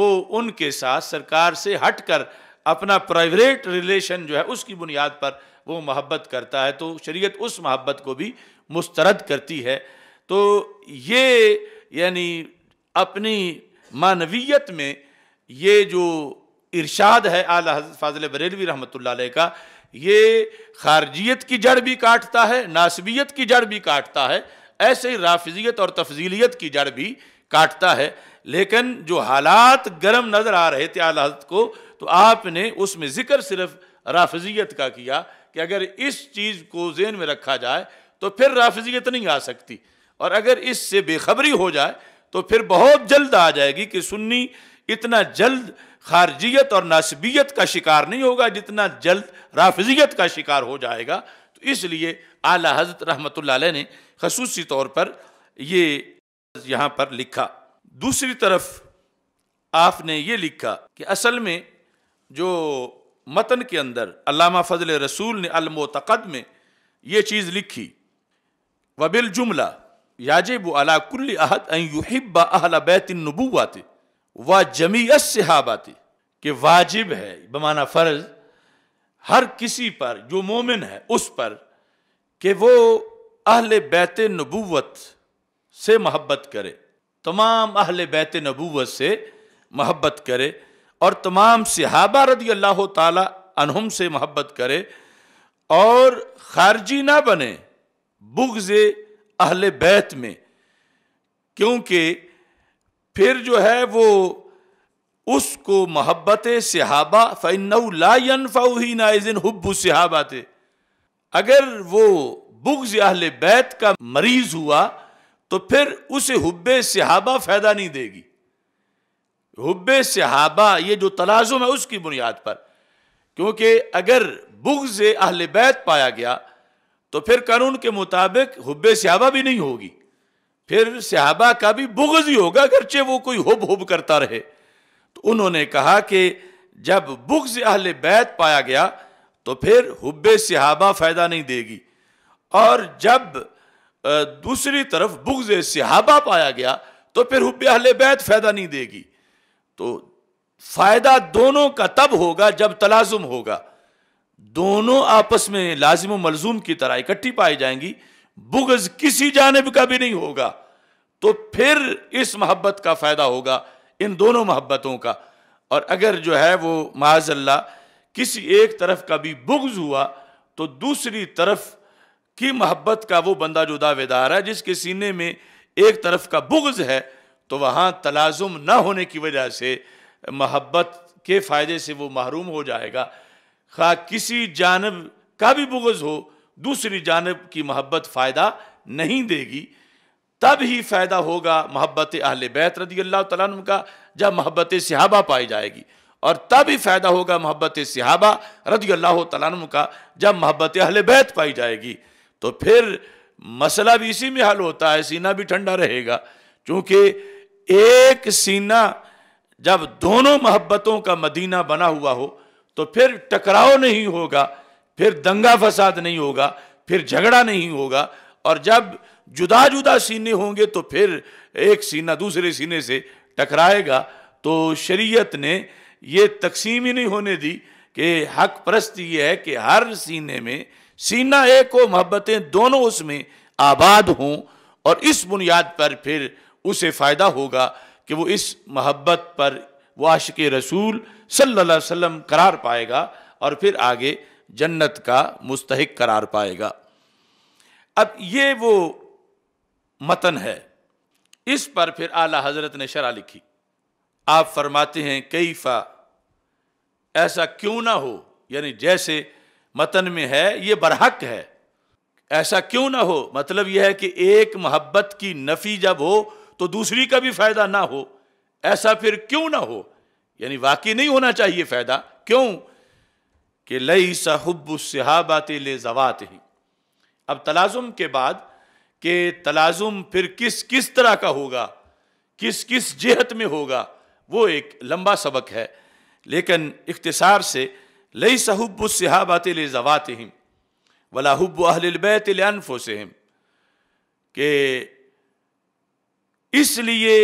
वो उनके साथ सरकार से हट कर अपना प्राइवेट रिलेशन जो है उसकी बुनियाद पर वो मोहब्बत करता है तो शरीयत उस मोहब्बत को भी मुस्तरद करती है तो ये यानी अपनी मानवीयत में ये जो इरशाद है आला हजरत फाजल बरेलवी रहमत का ये खारजियत की जड़ भी काटता है नासबियत की जड़ भी काटता है ऐसे ही राफजियत और तफजीलियत की जड़ भी काटता है लेकिन जो हालात गर्म नज़र आ रहे थे आला हजरत को तो आपने उसमें ज़िक्र सिर्फ राफजियत का किया कि अगर इस चीज़ को जेन में रखा जाए तो फिर राफजियत नहीं आ सकती और अगर इससे बेखबरी हो जाए तो फिर बहुत जल्द आ जाएगी कि सुन्नी इतना जल्द खारजियत और नासबियत का शिकार नहीं होगा जितना जल्द राफजियत का शिकार हो जाएगा तो इसलिए आला हजरत रहमत ने खसूसी तौर पर ये यहाँ पर लिखा दूसरी तरफ आपने ये लिखा कि असल में जो मतन के अंदर अल्लामा फजल रसूल ने अलमोतकद में ये चीज़ लिखी वबिल जुमला याजिब अला कुल अहद युहिब्बा अहल बैतिन नबूवात व जमीयत सहाबात कि वाजिब है बमाना फ़र्ज हर किसी पर जो मोमिन है उस पर कि वो अहल बैत नबूत से मोहब्बत करे तमाम अहल बैत नबूत से मोहब्बत करे और तमाम सिहाबा रदी अल्लाह तहम से मोहब्बत करे और खारजी ना बने बुग्ज अहल बैत में क्योंकि फिर जो है वो उसको मोहब्बत सिहाबा फ़ैन फ़ाही नाइजिन हब्बू सिहाबा थे अगर वो बुग्ज अहल बैत का मरीज़ हुआ तो फिर उसे हुब्बे सिहाबा फ़ायदा नहीं देगी हब सहाबा ये जो तलाजुम है उसकी बुनियाद पर क्योंकि अगर बुग्ज अहल बैत पाया गया तो फिर कानून के मुताबिक हब सहाबा भी नहीं होगी फिर सहाबा का भी बुग्ज ही होगा अगरचे वो कोई हुब हुब करता रहे तो उन्होंने कहा कि जब बुग्ज अहल बैत पाया गया तो फिर हब सहाबा फ़ायदा नहीं देगी और जब दूसरी तरफ बुग्ज सहाबा पाया गया तो फिर हब अहल बैत फ़ायदा नहीं देगी तो फायदा दोनों का तब होगा जब तलाजुम होगा दोनों आपस में लाजिम मलजूम की तरह इकट्ठी पाई जाएंगी बुगज किसी जानब का भी नहीं होगा तो फिर इस मोहब्बत का फ़ायदा होगा इन दोनों मोहब्बतों का और अगर जो है वो माजल्ला किसी एक तरफ का भी बुग्ज हुआ तो दूसरी तरफ की मोहब्बत का वो बंदा जो दावेदार है जिसके सीने में एक तरफ का बुग्ज है तो वहाँ तलाजुम न होने की वजह से महब्बत के फ़ायदे से वो महरूम हो जाएगा खा किसी जानब का भी बुगज़ हो दूसरी जानब की महब्बत फ़ायदा नहीं देगी तब ही फ़ायदा होगा महब्बत अहल बैत रदी अल्लाह तुम का जब महब्बत सहाबा पाई जाएगी और तब ही फ़ायदा होगा महब्बत सहाबा रदी अल्लाह तुम का जब महब्बत अहल बैत पाई जाएगी तो फिर मसला भी इसी में हल होता है सीना भी ठंडा रहेगा चूँकि एक सीना जब दोनों मोहब्बतों का मदीना बना हुआ हो तो फिर टकराव नहीं होगा फिर दंगा फसाद नहीं होगा फिर झगड़ा नहीं होगा और जब जुदा जुदा सीने होंगे तो फिर एक सीना दूसरे सीने से टकराएगा तो शरीयत ने ये तकसीम ही नहीं होने दी कि हक परस्त ये है कि हर सीने में सीना एक हो मोहब्बतें दोनों उसमें आबाद हों और इस बुनियाद पर फिर उसे फ़ायदा होगा कि वो इस मोहब्बत पर वाश के रसूल सल्लल्लाहु करार पाएगा और फिर आगे जन्नत का मुस्तक करार पाएगा अब ये वो मतन है इस पर फिर आला हजरत ने शरा लिखी आप फरमाते हैं फा ऐसा क्यों ना हो यानी जैसे मतन में है ये बरहक है ऐसा क्यों ना हो मतलब यह है कि एक मोहब्बत की नफ़ी जब हो तो दूसरी का भी फायदा ना हो ऐसा फिर क्यों ना हो यानी वाकई नहीं होना चाहिए फायदा क्यों कि लई सहब सिहाबाते ले जवात ही अब तलाजुम के बाद के तलाजुम फिर किस किस तरह का होगा किस किस जहत में होगा वो एक लंबा सबक है लेकिन इख्तिसार से लई सहब सिहाबाते ले जवात हिम वलाहब अहलबैत लेफो से हिम के इसलिए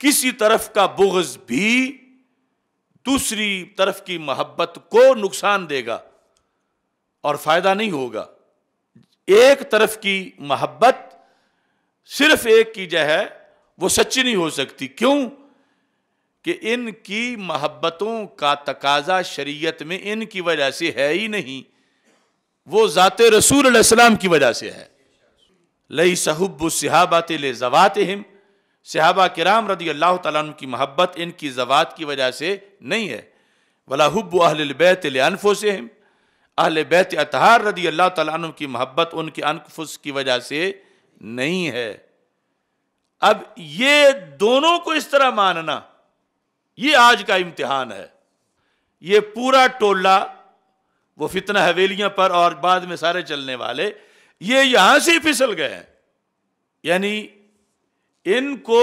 किसी तरफ का बुगज भी दूसरी तरफ की मोहब्बत को नुकसान देगा और फायदा नहीं होगा एक तरफ की मोहब्बत सिर्फ एक की जो है वो सच्ची नहीं हो सकती क्यों कि इनकी मोहब्बतों का तकाजा शरीयत में इनकी वजह से है ही नहीं वो ज़ात रसूल की वजह से है लई सहब सिहाबा तिल जवात हिम सिहाबा कराम रदी अल्लाह तुम की मोहब्बत इनकी जवात की वजह से नहीं है हब्ब अहलबैत अनफो से हिम अहल बैत अतहार रदी अल्लाह तुम की मोहब्बत उनके अनफुस की वजह से नहीं है अब ये दोनों को इस तरह मानना ये आज का इम्तिहान है ये पूरा टोला वो फितना हवेलियां पर और बाद में सारे चलने वाले ये यहां से फिसल गए यानी इनको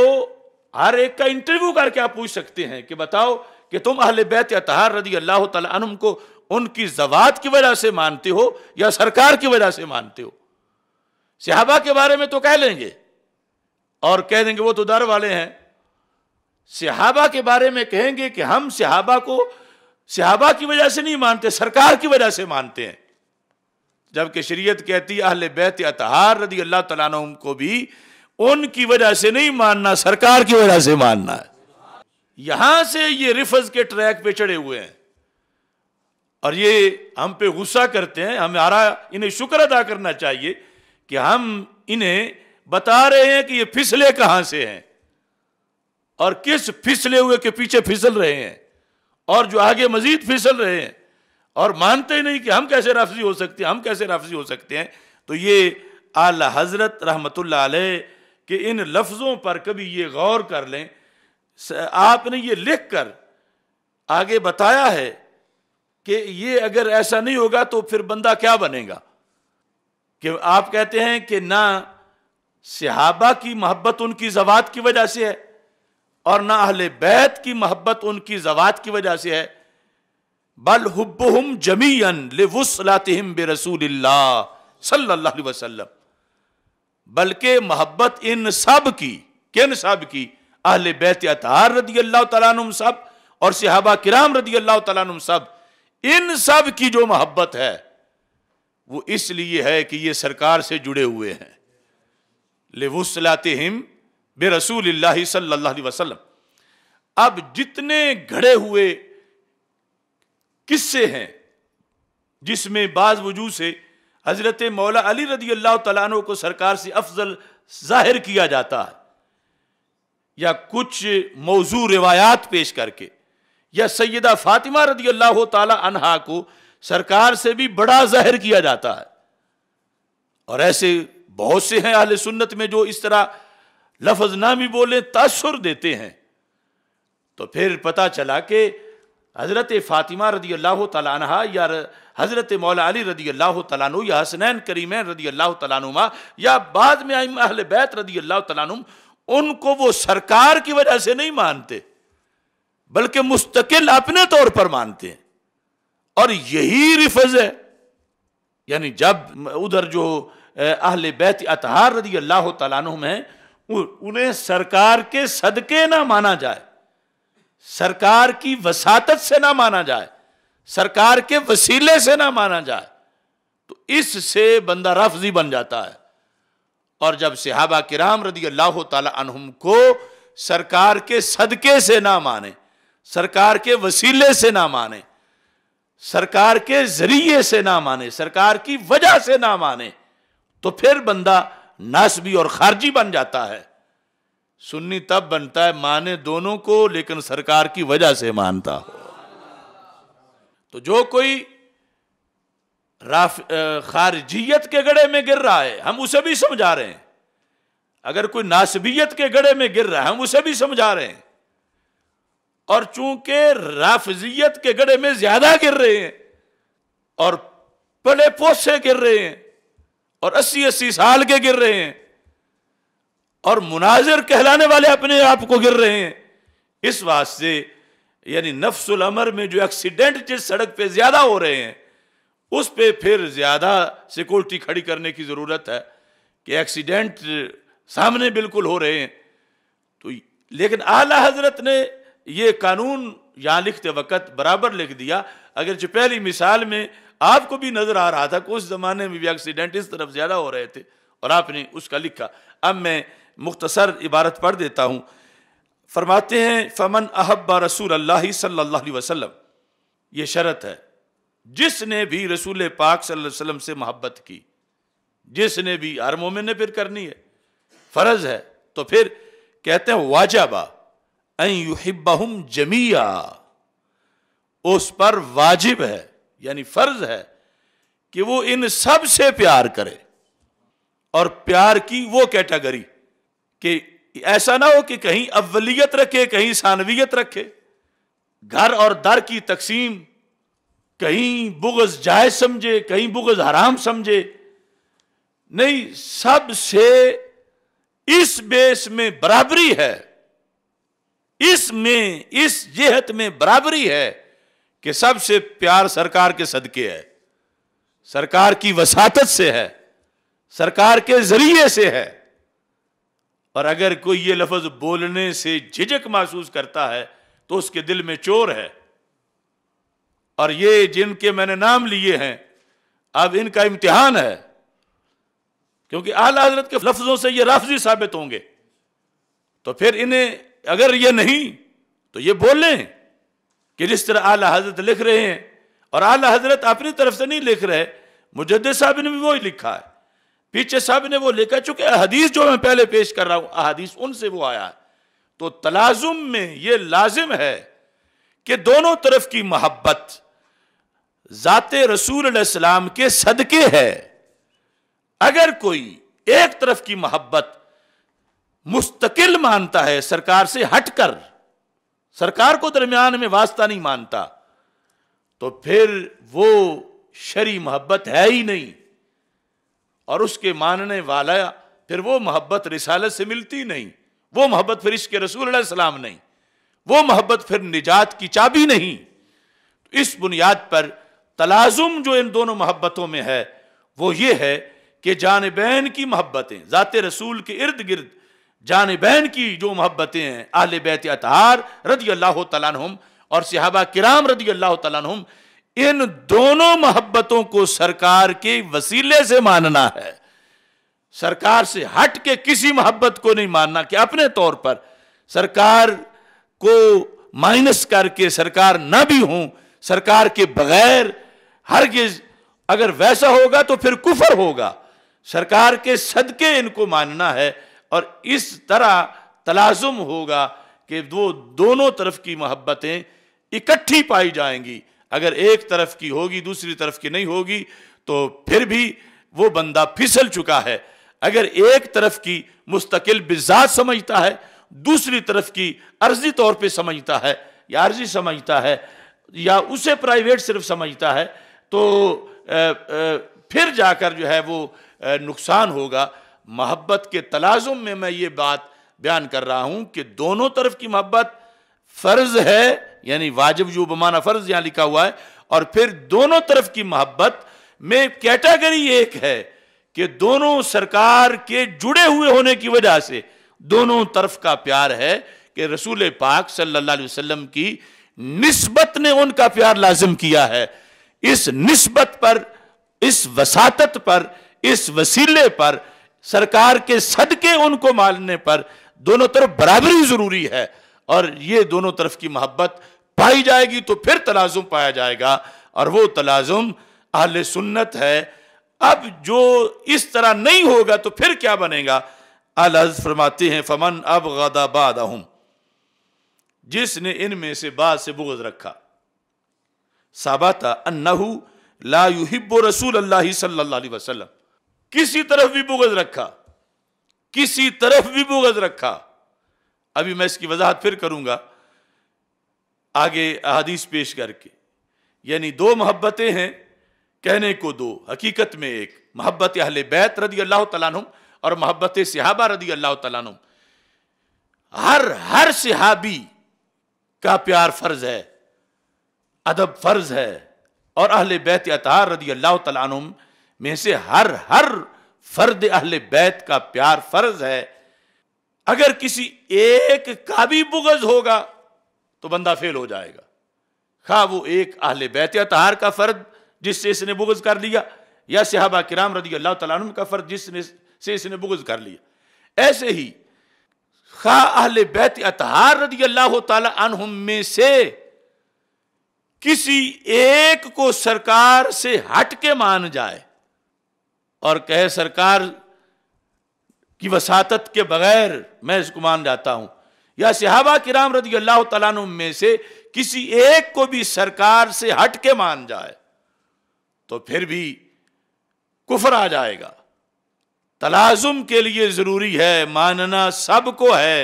हर एक का इंटरव्यू करके आप पूछ सकते हैं कि बताओ कि तुम अहले बैत या तहार रदी अल्लाह तुम को उनकी जवात की वजह से मानते हो या सरकार की वजह से मानते हो सिहाबा के बारे में तो कह लेंगे और कह देंगे वो तो दर वाले हैं सिहाबा के बारे में कहेंगे कि हम सिहाबा को सिहाबा की वजह से नहीं मानते सरकार की वजह से मानते हैं जबकि शरीयत कहती अहल बैत अतहार रदी अल्लाह तला को भी उनकी वजह से नहीं मानना सरकार की वजह से मानना है यहां से ये रिफज के ट्रैक पे चढ़े हुए हैं और ये हम पे गुस्सा करते हैं हमारा इन्हें शुक्र अदा करना चाहिए कि हम इन्हें बता रहे हैं कि ये फिसले कहां से हैं और किस फिसले हुए के पीछे फिसल रहे हैं और जो आगे मजीद फिसल रहे हैं और मानते ही नहीं कि हम कैसे राफजी हो सकते हैं हम कैसे राफजी हो सकते हैं तो ये आला हज़रत रहमत के इन लफ्ज़ों पर कभी ये गौर कर लें आपने ये लिख कर आगे बताया है कि ये अगर ऐसा नहीं होगा तो फिर बंदा क्या बनेगा कि आप कहते हैं कि ना सिहाबा की मोहब्बत उनकी जवात की वजह से है और ना अहले बैत की मोहब्बत उनकी जवात की वजह से है बल हुबहुम जमीयन लिवसलातिम बेरसूल सल्लल्लाहु वसल्लम बल्कि मोहब्बत इन सब की किन सब की अहल बैत अतहार रदी अल्लाह तुम सब और सिहाबा किराम रदी अल्लाह तुम सब इन सब की जो मोहब्बत है वो इसलिए है कि ये सरकार से जुड़े हुए हैं लेवसलातिम बे रसूल सल्ला वसलम अब जितने घड़े हुए किस्से हैं जिसमें बाज वजू से हज़रत मौला अली रदी अल्लाह तला को सरकार से अफजल जाहिर किया जाता है या कुछ मौजू रिवायात पेश करके या सैदा फातिमा रदी अल्लाह तहा को सरकार से भी बड़ा जहर किया जाता है और ऐसे बहुत से हैं अहल सुन्नत में जो इस तरह लफज ना भी बोले तासुर देते हैं तो फिर पता चला कि हज़रत फ़ातिमा रदी अल्लाह तला या हज़रत मौला अली रदी अल्लाह तु या हसनैन करीम रदी अल्लाह तुमा या बाद में आई अहल बैत रदी अल्लाह तलानुम उनको वो सरकार की वजह से नहीं मानते बल्कि मुस्तकिल अपने तौर पर मानते हैं और यही रिफज है यानी जब उधर जो अहल बैत अतहार रदी अल्लाह तुम है उन्हें सरकार के सदके ना माना जाए सरकार की वसातत से ना माना जाए सरकार के वसीले से ना माना जाए तो इससे बंदा रफजी बन जाता है और जब सिहाबा किराम रदी अल्लाह तुम को सरकार के सदके से ना माने सरकार के वसीले से ना माने सरकार के जरिए से ना माने सरकार की वजह से ना माने तो फिर बंदा नासबी और खारजी बन जाता है सुन्नी तब बनता है माने दोनों को लेकिन सरकार की वजह से मानता हो तो जो कोई खारजियत के गड़े में गिर रहा है हम उसे भी समझा रहे हैं अगर कोई नासबियत के गड़े में गिर रहा है हम उसे भी समझा रहे हैं और चूंकि राफजियत के गड़े में ज्यादा गिर रहे हैं और पले पोसे गिर रहे हैं और अस्सी अस्सी साल के गिर रहे हैं और मुनाजिर कहलाने वाले अपने आप को गिर रहे हैं इस वास्ते यानी नफ्सुल अमर में जो एक्सीडेंट जिस सड़क पे ज़्यादा हो रहे हैं उस पे फिर ज़्यादा सिक्योरिटी खड़ी करने की ज़रूरत है कि एक्सीडेंट सामने बिल्कुल हो रहे हैं तो लेकिन आला हजरत ने ये कानून यहां लिखते वक्त बराबर लिख दिया अगर जो पहली मिसाल में आपको भी नज़र आ रहा था कि उस ज़माने में भी एक्सीडेंट इस तरफ ज़्यादा हो रहे थे और आपने उसका लिखा अब मैं मुख्तसर इबारत पढ़ देता हूँ फरमाते हैं फमन अहब रसूल अल्लाह सल्लल्लाहु अलैहि वसल्लम ये शरत है जिसने भी रसूल पाक सल्लल्लाहु अलैहि वसल्लम से मोहब्बत की जिसने भी हर मोमिन ने फिर करनी है फ़र्ज़ है तो फिर कहते हैं वाजबा युहिबहुम जमिया उस पर वाजिब है यानी फ़र्ज़ है कि वो इन सब से प्यार करे और प्यार की वो कैटेगरी कि ऐसा ना हो कि कहीं अव्वलियत रखे कहीं सानवियत रखे घर और दर की तकसीम कहीं बुगज जायज समझे कहीं बुगज हराम समझे नहीं सबसे इस बेस में बराबरी है इसमें इस जेहत में बराबरी है कि सबसे प्यार सरकार के सदके है सरकार की वसातत से है सरकार के जरिए से है और अगर कोई ये लफज बोलने से झिझक महसूस करता है तो उसके दिल में चोर है और ये जिनके मैंने नाम लिए हैं अब इनका इम्तिहान है क्योंकि आला हजरत के लफ्ज़ों से ये राफजी साबित होंगे तो फिर इन्हें अगर ये नहीं तो ये बोल लें कि जिस तरह आला हजरत लिख रहे हैं और आला हजरत अपनी तरफ से नहीं लिख रहे मुजद साहब ने भी वही लिखा है पीछे साहब ने वो लेकर चुके अहदीस जो मैं पहले पेश कर रहा हूं अहदीस उनसे वो आया है तो तलाजुम में ये लाजिम है कि दोनों तरफ की मोहब्बत जाते रसूल सलाम के सदके है अगर कोई एक तरफ की मोहब्बत मुस्तकिल मानता है सरकार से हटकर सरकार को दरमियान में वास्ता नहीं मानता तो फिर वो शरी मोहब्बत है ही नहीं और उसके मानने वाला फिर वो मोहब्बत रिसालत से मिलती नहीं वो मोहब्बत फिर इसके रसूल सलाम नहीं वो मोहब्बत फिर निजात की चाबी नहीं तो इस बुनियाद पर तलाजुम जो इन दोनों मोहब्बतों में है वो ये है कि जानबैन की मोहब्बतें ज़ात रसूल के इर्द गिर्द जानबैन की जो मोहब्बतें हैं आल बैत अतहार रदी अल्लाह तुम और सिहाबा किराम रदी अल्लाह तम इन दोनों मोहब्बतों को सरकार के वसीले से मानना है सरकार से हट के किसी मोहब्बत को नहीं मानना कि अपने तौर पर सरकार को माइनस करके सरकार ना भी हो सरकार के बगैर हर गिज अगर वैसा होगा तो फिर कुफर होगा सरकार के सदके इनको मानना है और इस तरह तलाजुम होगा कि वो दोनों तरफ की मोहब्बतें इकट्ठी पाई जाएंगी अगर एक तरफ की होगी दूसरी तरफ की नहीं होगी तो फिर भी वो बंदा फिसल चुका है अगर एक तरफ की मुस्तकिल बिजात समझता है दूसरी तरफ की अर्जी तौर पे समझता है या अर्जी समझता है या उसे प्राइवेट सिर्फ समझता है तो फिर जाकर जो है वो नुकसान होगा मोहब्बत के तलाजुम में मैं ये बात बयान कर रहा हूँ कि दोनों तरफ की मोहब्बत फर्ज है यानी वाजिब जो बमाना फर्ज यहां लिखा हुआ है और फिर दोनों तरफ की मोहब्बत में कैटेगरी एक है कि दोनों सरकार के जुड़े हुए होने की वजह से दोनों तरफ का प्यार है कि रसूल पाक सल्लल्लाहु अलैहि वसल्लम की नस्बत ने उनका प्यार लाजिम किया है इस नस्बत पर इस वसातत पर इस वसीले पर सरकार के सदके उनको मानने पर दोनों तरफ बराबरी जरूरी है और ये दोनों तरफ की मोहब्बत पाई जाएगी तो फिर तलाजुम पाया जाएगा और वो तलाजुम अहल सुन्नत है अब जो इस तरह नहीं होगा तो फिर क्या बनेगा अलज फरमाते हैं फमन अब गदाबाद जिसने इनमें से बाद से बुगज रखा साबाता अन्नहू ला युहिब रसूल अल्लाह सल्लल्लाहु अलैहि वसल्लम किसी तरफ भी बुगज रखा किसी तरफ भी बुगज रखा अभी मैं इसकी वजाहत फिर करूंगा आगे अदीस पेश करके यानी दो मोहब्बतें हैं कहने को दो हकीकत में एक मोहब्बत अहल बैत रदी अल्लाह तुम और मोहब्बत सिहाबा रदी अल्लाह तुम हर हर सिहाबी का प्यार फ़र्ज़ है अदब फ़र्ज़ है और अहल बैत अतार रदी अल्लाह तुम में से हर हर फ़र्द अहल बैत का प्यार फ़र्ज़ है अगर किसी एक का भी बुगज होगा तो बंदा फेल हो जाएगा खा वो एक आहले बैत तहार का फ़र्द जिससे इसने बुगज कर लिया या सिहाबा किराम रदी अल्लाह तुम का फ़र्द जिसने से इसने बुगज कर लिया ऐसे ही खा आहले बैत अतहार रदी अल्लाह तुम में से किसी एक को सरकार से हट के मान जाए और कहे सरकार कि वसातत के बगैर मैं इसको मान जाता हूं या सिहाबा किराम रदी अल्लाह तला में से किसी एक को भी सरकार से हट के मान जाए तो फिर भी कुफर आ जाएगा तलाजुम के लिए ज़रूरी है मानना सबको है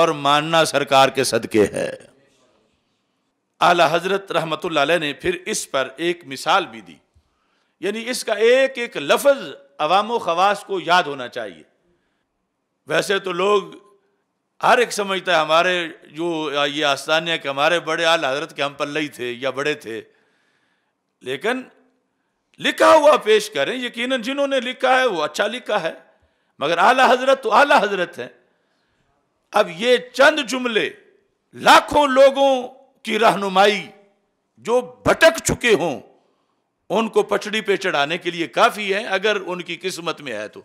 और मानना सरकार के सदके है आला हजरत रहमत ने फिर इस पर एक मिसाल भी दी यानी इसका एक एक लफज अवामो खवास को याद होना चाहिए वैसे तो लोग हर एक समझता है हमारे जो ये आस्थान्य के कि हमारे बड़े आल हजरत के हम पल्लई थे या बड़े थे लेकिन लिखा हुआ पेश करें यकीनन जिन्होंने लिखा है वो अच्छा लिखा है मगर आला हजरत तो आला हजरत हैं अब ये चंद जुमले लाखों लोगों की रहनुमाई जो भटक चुके हों उनको पचड़ी पे चढ़ाने के लिए काफ़ी है अगर उनकी किस्मत में है तो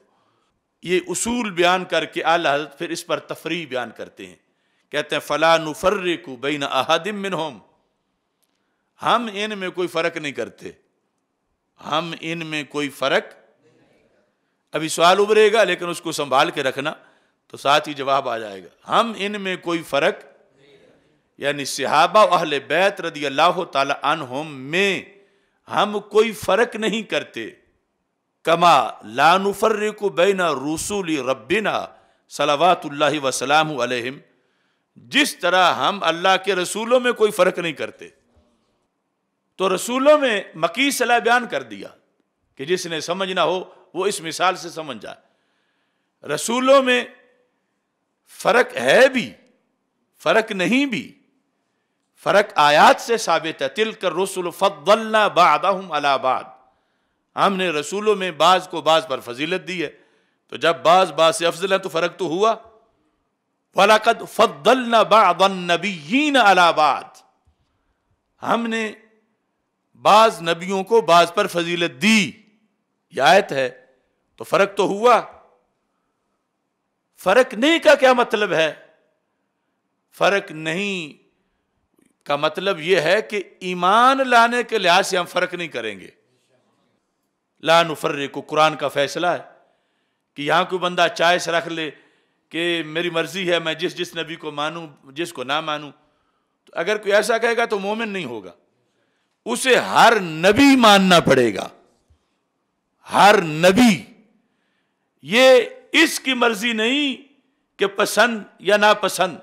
ये उसूल बयान करके आला हजरत फिर इस पर तफरी बयान करते हैं कहते हैं फ़ला नुफर्रिकु बैन अहदिम मिन होम हम इन में कोई फ़र्क नहीं करते हम इन में कोई फ़र्क अभी सवाल उभरेगा लेकिन उसको संभाल के रखना तो साथ ही जवाब आ जाएगा हम इन में कोई फ़र्क यानी सिहाबा अहल बैत रदी अल्लाह ताला होम में हम कोई फ़र्क नहीं करते कमा लानुफर्रिक बैना रसूल रब्बिना सलावातुल्ला वसलाम अलहम जिस तरह हम अल्लाह के रसूलों में कोई फ़र्क नहीं करते तो रसूलों में मकी सलाह बयान कर दिया कि जिसने समझना हो वो इस मिसाल से समझ जाए रसूलों में फ़र्क है भी फ़र्क नहीं भी फ़र्क आयात से साबित है तिल कर रसुल फ़ल्ला बादम अलाबाद हमने रसूलों में बाज को बाज पर फजीलत दी है तो जब बाज बाज से अफजल है तो फ़र्क तो हुआ वलाकद फद्दल नबीन अलाबाद हमने बाज नबियों को बाज पर फजीलत दी यायत आयत है तो फ़र्क तो हुआ फ़र्क नहीं का क्या मतलब है फ़र्क नहीं का मतलब यह है कि ईमान लाने के लिहाज से हम फ़र्क नहीं करेंगे ला नफर्रे को कुरान का फैसला है कि यहाँ कोई बंदा चायस रख ले कि मेरी मर्ज़ी है मैं जिस जिस नबी को मानूँ जिसको ना मानूँ तो अगर कोई ऐसा कहेगा तो मोमिन नहीं होगा उसे हर नबी मानना पड़ेगा हर नबी ये इसकी मर्जी नहीं कि पसंद या नापसंद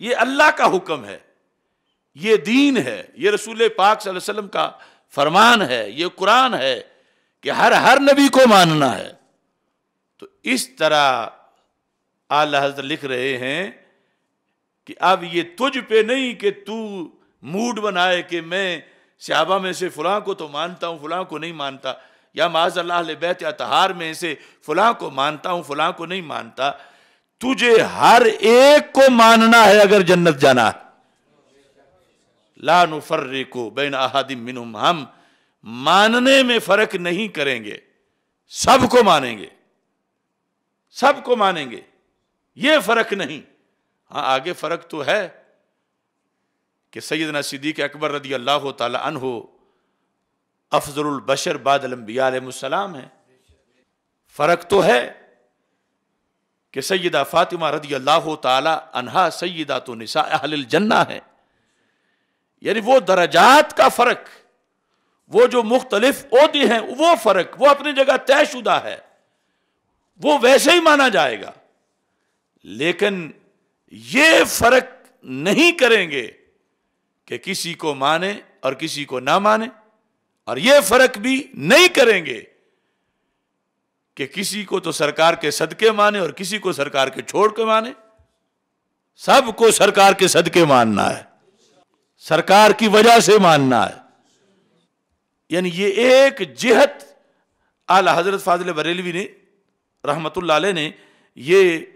ये अल्लाह का हुक्म है ये दीन है ये रसूल पाक सल्लल्लाहु अलैहि वसल्लम का फरमान है ये कुरान है कि हर हर नबी को मानना है तो इस तरह आला हजरत लिख रहे हैं कि अब ये तुझ पे नहीं कि तू मूड बनाए कि मैं सहाबा में से फलां को तो मानता हूं फलां को नहीं मानता या माज अल्लाह बैत में से फलां को मानता हूं फलां को नहीं मानता तुझे हर एक को मानना है अगर जन्नत जाना लानु ला नुफर्रे को बेन अहादिम मिनुम हम मानने में फर्क नहीं करेंगे सबको मानेंगे सबको मानेंगे ये फर्क नहीं हाँ आगे फर्क तो है कि सैदना सिद्दीक अकबर रदी अल्लाह तन हो अफजल बशर बादलम्बियालम है फर्क तो है कि सैदा फातिमा रदी अल्लाह तन्हा सैदा तो निशा अहल जन्ना है यानी वो दर्जात का फ़र्क वो जो मुख्तलिफ अहदे हैं वो फ़र्क वो अपनी जगह तयशुदा है वो वैसे ही माना जाएगा लेकिन ये फ़र्क नहीं करेंगे कि किसी को माने और किसी को ना माने और ये फ़र्क भी नहीं करेंगे कि किसी को तो सरकार के सदके माने और किसी को सरकार के छोड़ के माने सबको सरकार के सदके मानना है सरकार की वजह से मानना है यानी ये एक जिहत आला हज़रत फाजिल बरेलवी ने लाल ने ये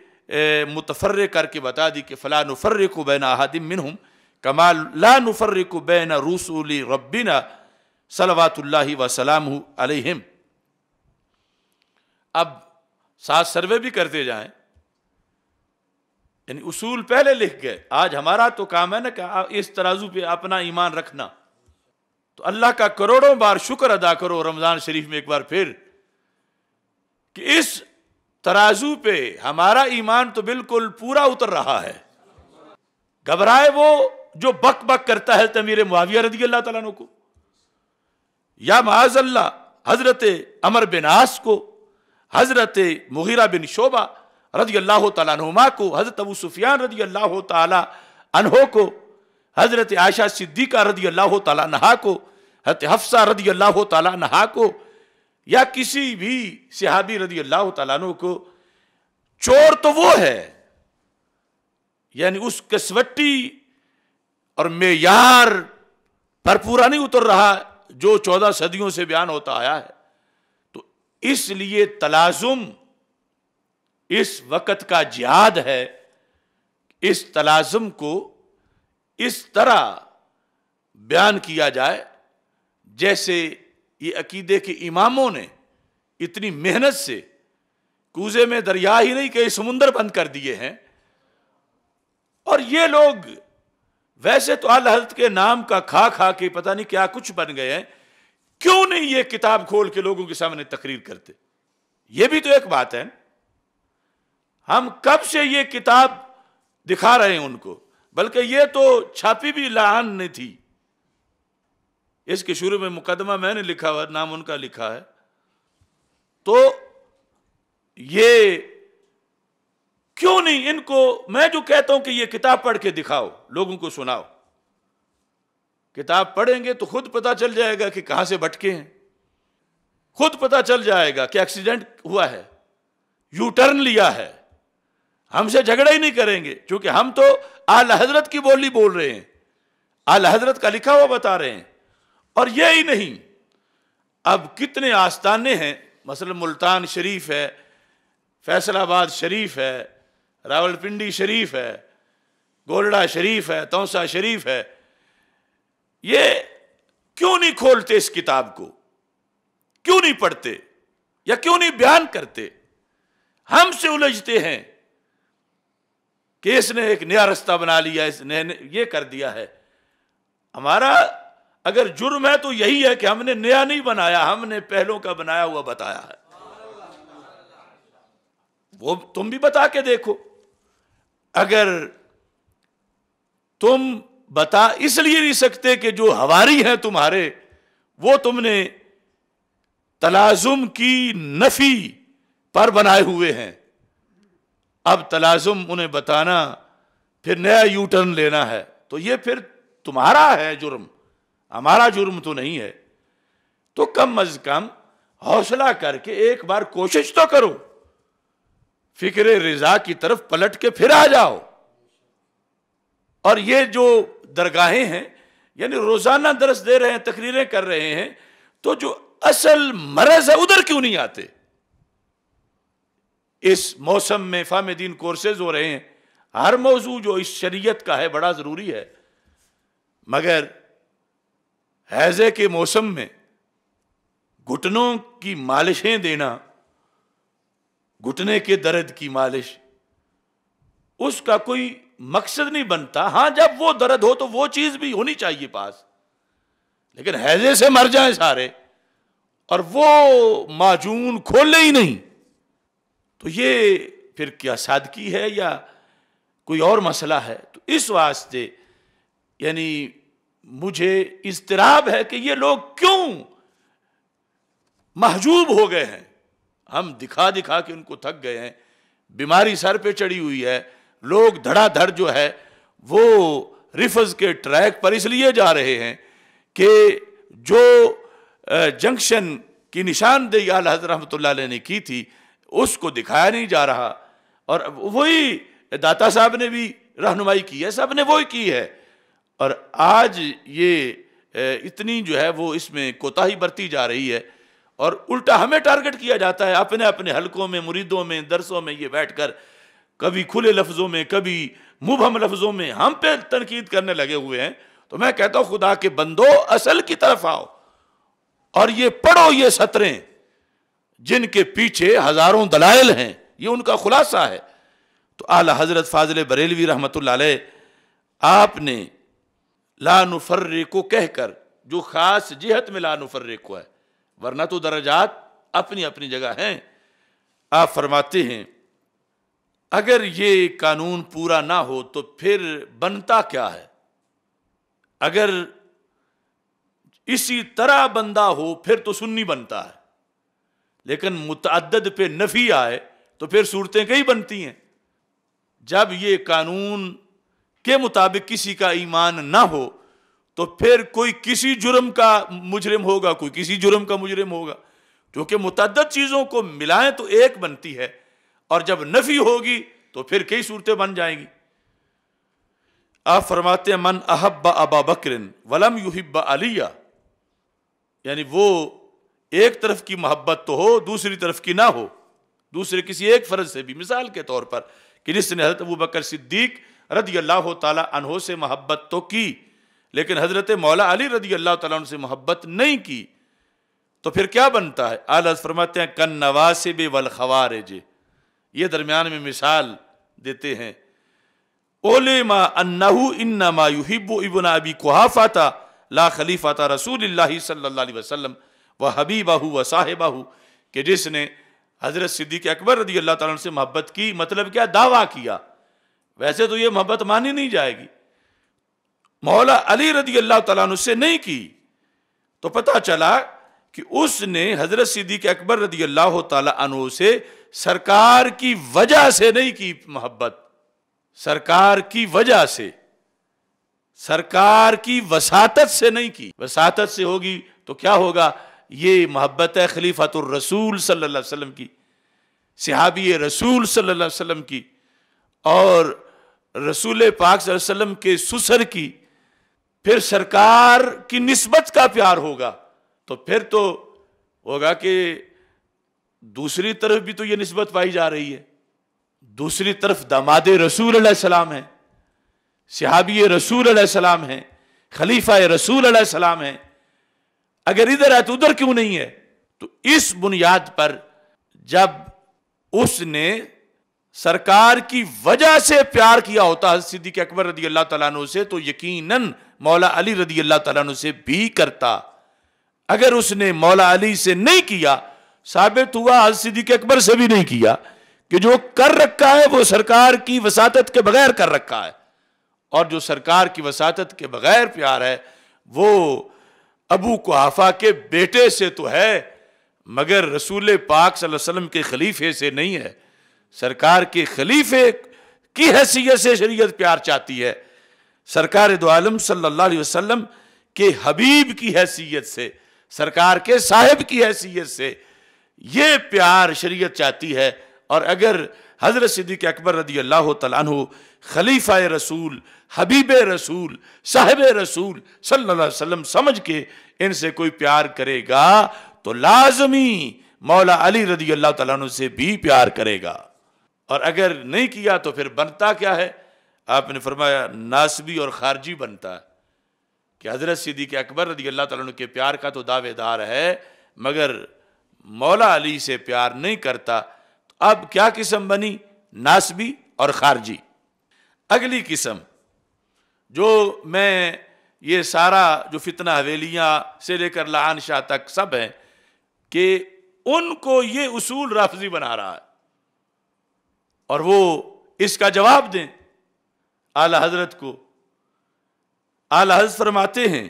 मुतफ़र करके बता दी कि फ़ला नफ़र को बैन अहादिम हम कमाल ला नफ़र को बैन रसूल रबीना सलवातुल्ला वसलाम अलहम अब साथ सर्वे भी करते जाएं यानी उसूल पहले लिख गए आज हमारा तो काम है ना कि इस तराजू पे अपना ईमान रखना तो अल्लाह का करोड़ों बार शुक्र अदा करो रमज़ान शरीफ में एक बार फिर कि इस तराजू पे हमारा ईमान तो बिल्कुल पूरा उतर रहा है घबराए वो जो बक बक करता है तमीर मुआविया रदी अल्लाह तला को या माजल्ला हजरत अमर बिन आस को हजरत मुहिरा बिन शोबा रजी अल्लाह तुमा को हजरत अबू सुफियान रजी अल्लाह तहो को हजरत आयशा सिद्दीका रजी अल्लाह तहा को हत हफ्सा रदी अल्लाह तहा को या किसी भी सिहाबी रदी अल्लाह तु को चोर तो वो है यानी उस कसवट्टी और मेयार पर पूरा नहीं उतर रहा जो चौदह सदियों से बयान होता आया है तो इसलिए तलाजुम इस वक्त का जिहाद है इस तलाजुम को इस तरह बयान किया जाए जैसे ये अकीदे के इमामों ने इतनी मेहनत से कूजे में दरिया ही नहीं कई समुंदर बंद कर दिए हैं और ये लोग वैसे तो अल हजरत के नाम का खा खा के पता नहीं क्या कुछ बन गए हैं क्यों नहीं ये किताब खोल के लोगों के सामने तकरीर करते ये भी तो एक बात है हम कब से ये किताब दिखा रहे हैं उनको बल्कि ये तो छापी भी लान नहीं थी इसके शुरू में मुकदमा मैंने लिखा हुआ नाम उनका लिखा है तो ये क्यों नहीं इनको मैं जो कहता हूं कि ये किताब पढ़ के दिखाओ लोगों को सुनाओ किताब पढ़ेंगे तो खुद पता चल जाएगा कि कहां से भटके हैं खुद पता चल जाएगा कि एक्सीडेंट हुआ है यू टर्न लिया है हमसे झगड़ा ही नहीं करेंगे क्योंकि हम तो आल हजरत की बोली बोल रहे हैं आल हजरत का लिखा हुआ बता रहे हैं और ये ही नहीं अब कितने आस्थाने हैं मसल मुल्तान शरीफ है फैसलाबाद शरीफ है रावलपिंडी शरीफ है गोलडा शरीफ है तौसा शरीफ है ये क्यों नहीं खोलते इस किताब को क्यों नहीं पढ़ते या क्यों नहीं बयान करते हमसे उलझते हैं कि इसने एक नया रास्ता बना लिया इसने ये कर दिया है हमारा अगर जुर्म है तो यही है कि हमने नया नहीं बनाया हमने पहलों का बनाया हुआ बताया है वो तुम भी बता के देखो अगर तुम बता इसलिए नहीं सकते कि जो हवारी हैं तुम्हारे वो तुमने तलाजुम की नफी पर बनाए हुए हैं अब तलाजुम उन्हें बताना फिर नया यू टर्न लेना है तो ये फिर तुम्हारा है जुर्म हमारा जुर्म तो नहीं है तो कम अज कम हौसला करके एक बार कोशिश तो करो फिक्र रिजा की तरफ पलट के फिर आ जाओ और ये जो दरगाहें हैं यानी रोजाना दरस दे रहे हैं तकरीरें कर रहे हैं तो जो असल मरज है उधर क्यों नहीं आते इस मौसम में फाम दीन कोर्सेज हो रहे हैं हर मौजू जो इस शरीयत का है बड़ा ज़रूरी है मगर हैजे के मौसम में घुटनों की मालिशें देना घुटने के दर्द की मालिश उसका कोई मकसद नहीं बनता हाँ जब वो दर्द हो तो वो चीज भी होनी चाहिए पास लेकिन हैजे से मर जाए सारे और वो माजून खोले ही नहीं तो ये फिर क्या सादगी है या कोई और मसला है तो इस वास्ते यानी मुझे इजतराब है कि ये लोग क्यों महजूब हो गए हैं हम दिखा दिखा के उनको थक गए हैं बीमारी सर पे चढ़ी हुई है लोग धड़ाधड़ जो है वो रिफज के ट्रैक पर इसलिए जा रहे हैं कि जो जंक्शन की निशानदेही आल हजर रहमत ने की थी उसको दिखाया नहीं जा रहा और वही दाता साहब ने भी रहनुमाई की है सब ने वही की है और आज ये इतनी जो है वो इसमें कोताही बरती जा रही है और उल्टा हमें टारगेट किया जाता है अपने अपने हलकों में मुरीदों में दरसों में ये बैठ कर कभी खुले लफ्ज़ों में कभी मुबहम लफ्ज़ों में हम पे तनकीद करने लगे हुए हैं तो मैं कहता हूँ खुदा के बंदो असल की तरफ आओ और ये पढ़ो ये सतरें जिनके पीछे हज़ारों दलाइल हैं ये उनका खुलासा है तो आला हज़रत फाजिल बरेलवी रहमत आपने लानुफर्रे को कहकर जो ख़ास जिहत में लानुफर्रे को है वरना तो दर्जात अपनी अपनी जगह हैं आप फरमाते हैं अगर ये कानून पूरा ना हो तो फिर बनता क्या है अगर इसी तरह बंदा हो फिर तो सुन्नी बनता है लेकिन मुतद पे नफी आए तो फिर सूरतें कई बनती हैं जब ये कानून के मुताबिक किसी का ईमान ना हो तो फिर कोई किसी जुर्म का मुजरिम होगा कोई किसी जुर्म का मुजरिम होगा क्योंकि मुतद चीज़ों को मिलाएं तो एक बनती है और जब नफी होगी तो फिर कई सूरतें बन जाएंगी आप फरमाते मन अहब्बा अबा बकरिन वलम युहिब्बा अलिया यानी वो एक तरफ की मोहब्बत तो हो दूसरी तरफ की ना हो दूसरे किसी एक फर्ज से भी मिसाल के तौर पर कि जिसने हजरत अबू बकर सिद्दीक़ रदी अल्लाह तहों से मोहब्बत तो की लेकिन हज़रत मौला अली रदी अल्लाह तन से मोहब्बत नहीं की तो फिर क्या बनता है आल फरमाते हैं कन नवासिब वल जे ये दरमियान में मिसाल देते हैं ओले मा अन्नाहू इन्ना मा युहिब इबन अबी कुहाफा था ला खलीफा था रसूल सल्ला वसलम व हबीबाहू व साहिबाहू के जिसने हज़रत सिद्दीक अकबर रदी अल्लाह तुम से मोहब्बत की मतलब क्या दावा किया वैसे तो ये मोहब्बत मानी नहीं जाएगी मौला अली रदी अल्लाह तला से नहीं की तो पता चला कि उसने हजरत सिद्दीक अकबर रदी अल्लाह तु से सरकार की वजह से नहीं की मोहब्बत सरकार की वजह से सरकार की वसातत से नहीं की वसातत से होगी तो क्या होगा ये मोहब्बत है खलीफातुर रसूल सल्लल्लाहु अलैहि वसल्लम की सिहाबी रसूल सल्लल्लाहु अलैहि वसल्लम की और रसूल पाक सल्लम के सुसर की फिर सरकार की नस्बत का प्यार होगा तो फिर तो होगा कि दूसरी तरफ भी तो ये नस्बत पाई जा रही है दूसरी तरफ दामाद रसूल सलाम है सिहाबी रसूल सलाम है खलीफा रसूल सलाम है अगर इधर है तो उधर क्यों नहीं है तो इस बुनियाद पर जब उसने सरकार की वजह से प्यार किया होता हजरत सिद्दीक अकबर रदी अल्लाह तला से तो यकीनन मौला अली रदी अल्लाह तला से भी करता अगर उसने मौला अली से नहीं किया साबित हुआ हज सिद्दीक अकबर से भी नहीं किया कि जो कर रखा है वो सरकार की वसात के बगैर कर रखा है और जो सरकार की वसात के बगैर प्यार है वो अबू कोहाफा के बेटे से तो है मगर रसूल पाक सल्लल्लाहु अलैहि वसल्लम के खलीफे से नहीं है सरकार के खलीफे की हैसियत से शरीयत प्यार चाहती है सरकार दो आलम सल्लल्लाहु अलैहि वसल्लम के हबीब की हैसियत से सरकार के साहेब की हैसियत से ये प्यार शरीयत चाहती है और अगर हज़रत सिद्दीक अकबर रदी अल्लाह तु खलीफ़ा रसूल हबीब रसूल साहेब रसूल सल्लल्लाहु अलैहि वसल्लम समझ के इनसे कोई प्यार करेगा तो लाजमी मौला अली रदी अल्लाह तु से भी प्यार करेगा और अगर नहीं किया तो फिर बनता क्या है आपने फरमाया नासबी और खारजी बनता है कि हज़रत सिद्दीक अकबर रदी अल्लाह तु के प्यार का तो दावेदार है मगर मौला अली से प्यार नहीं करता तो अब क्या किस्म बनी नासबी और खारजी अगली किस्म जो मैं ये सारा जो फितना हवेलियाँ से लेकर लान शाह तक सब हैं कि उनको ये उसूल रफजी बना रहा है और वो इसका जवाब दें आला हजरत को आला हजरत फरमाते हैं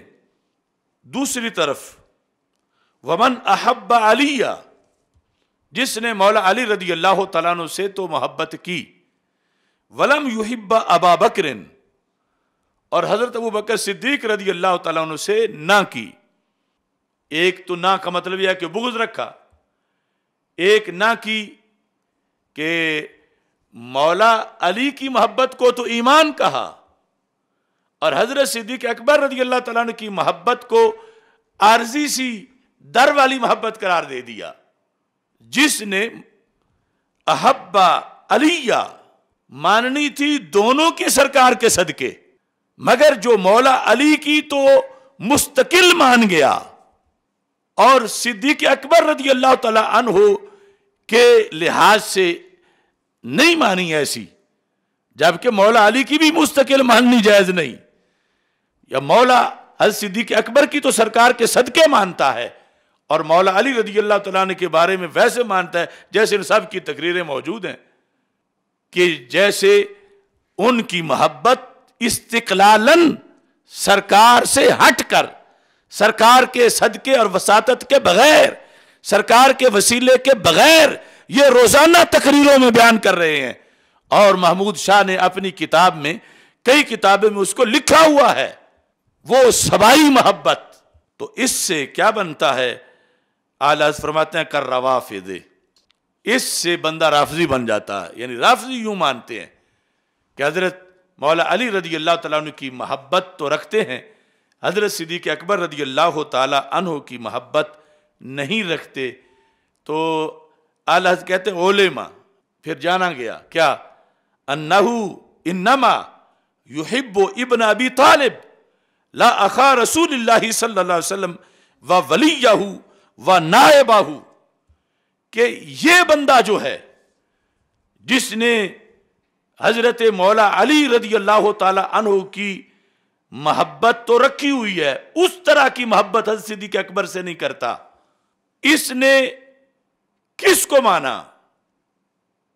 दूसरी तरफ वमन अहब अलिया जिसने मौला अली रदी अल्लाह तला से तो मोहब्बत की वलम युहिब अबा बकरन और हज़रत अबू बकर सिद्दीक रदी अल्लाह तला से ना की एक तो ना का मतलब यह कि बुगज रखा एक ना की के मौला अली की मोहब्बत को तो ईमान कहा और हजरत सिद्दीक अकबर रजी अल्लाह तला की मोहब्बत को आर्जी सी दर वाली मोहब्बत करार दे दिया जिसने अहब्बा अलिया माननी थी दोनों की सरकार के सदके मगर जो मौला अली की तो मुस्तकिल मान गया और सिद्दीक अकबर रजी अल्लाह तला अनहो के लिहाज से नहीं मानी ऐसी जबकि मौला अली की भी मुस्तकिल माननी जायज नहीं या मौला हज सिद्दीक अकबर की तो सरकार के सदके मानता है और मौला अली रदी अल्लाह तला के बारे में वैसे मानता है जैसे इन सब की तकरीरें मौजूद हैं कि जैसे उनकी मोहब्बत इस्तलालन सरकार से हटकर सरकार के सदके और वसात के बगैर सरकार के वसीले के बगैर ये रोजाना तकरीरों में बयान कर रहे हैं और महमूद शाह ने अपनी किताब में कई किताबें में उसको लिखा हुआ है वो सबाई मोहब्बत तो इससे क्या बनता है आला फरमाते हैं कर रवाफिदे इससे बंदा राफजी बन जाता है यानी राफजी यूं मानते हैं कि हजरत मौला अली रदी अल्लाह तु की मोहब्बत तो रखते हैं हजरत सिद्दीक अकबर रदी अल्लाह तन की मोहब्बत नहीं रखते तो अलहज कहते ओलेमा फिर जाना गया क्या अन्नहू इन्नमा युहिब इबन अबी तालिब ला अखा रसूल सल्लाम व वलीयाहू व नायबाहू के ये बंदा जो है जिसने हजरत मौला अली रदी अल्लाह तु की मोहब्बत तो रखी हुई है उस तरह की मोहब्बत हजरत सिद्दीक अकबर से नहीं करता इसने किसको माना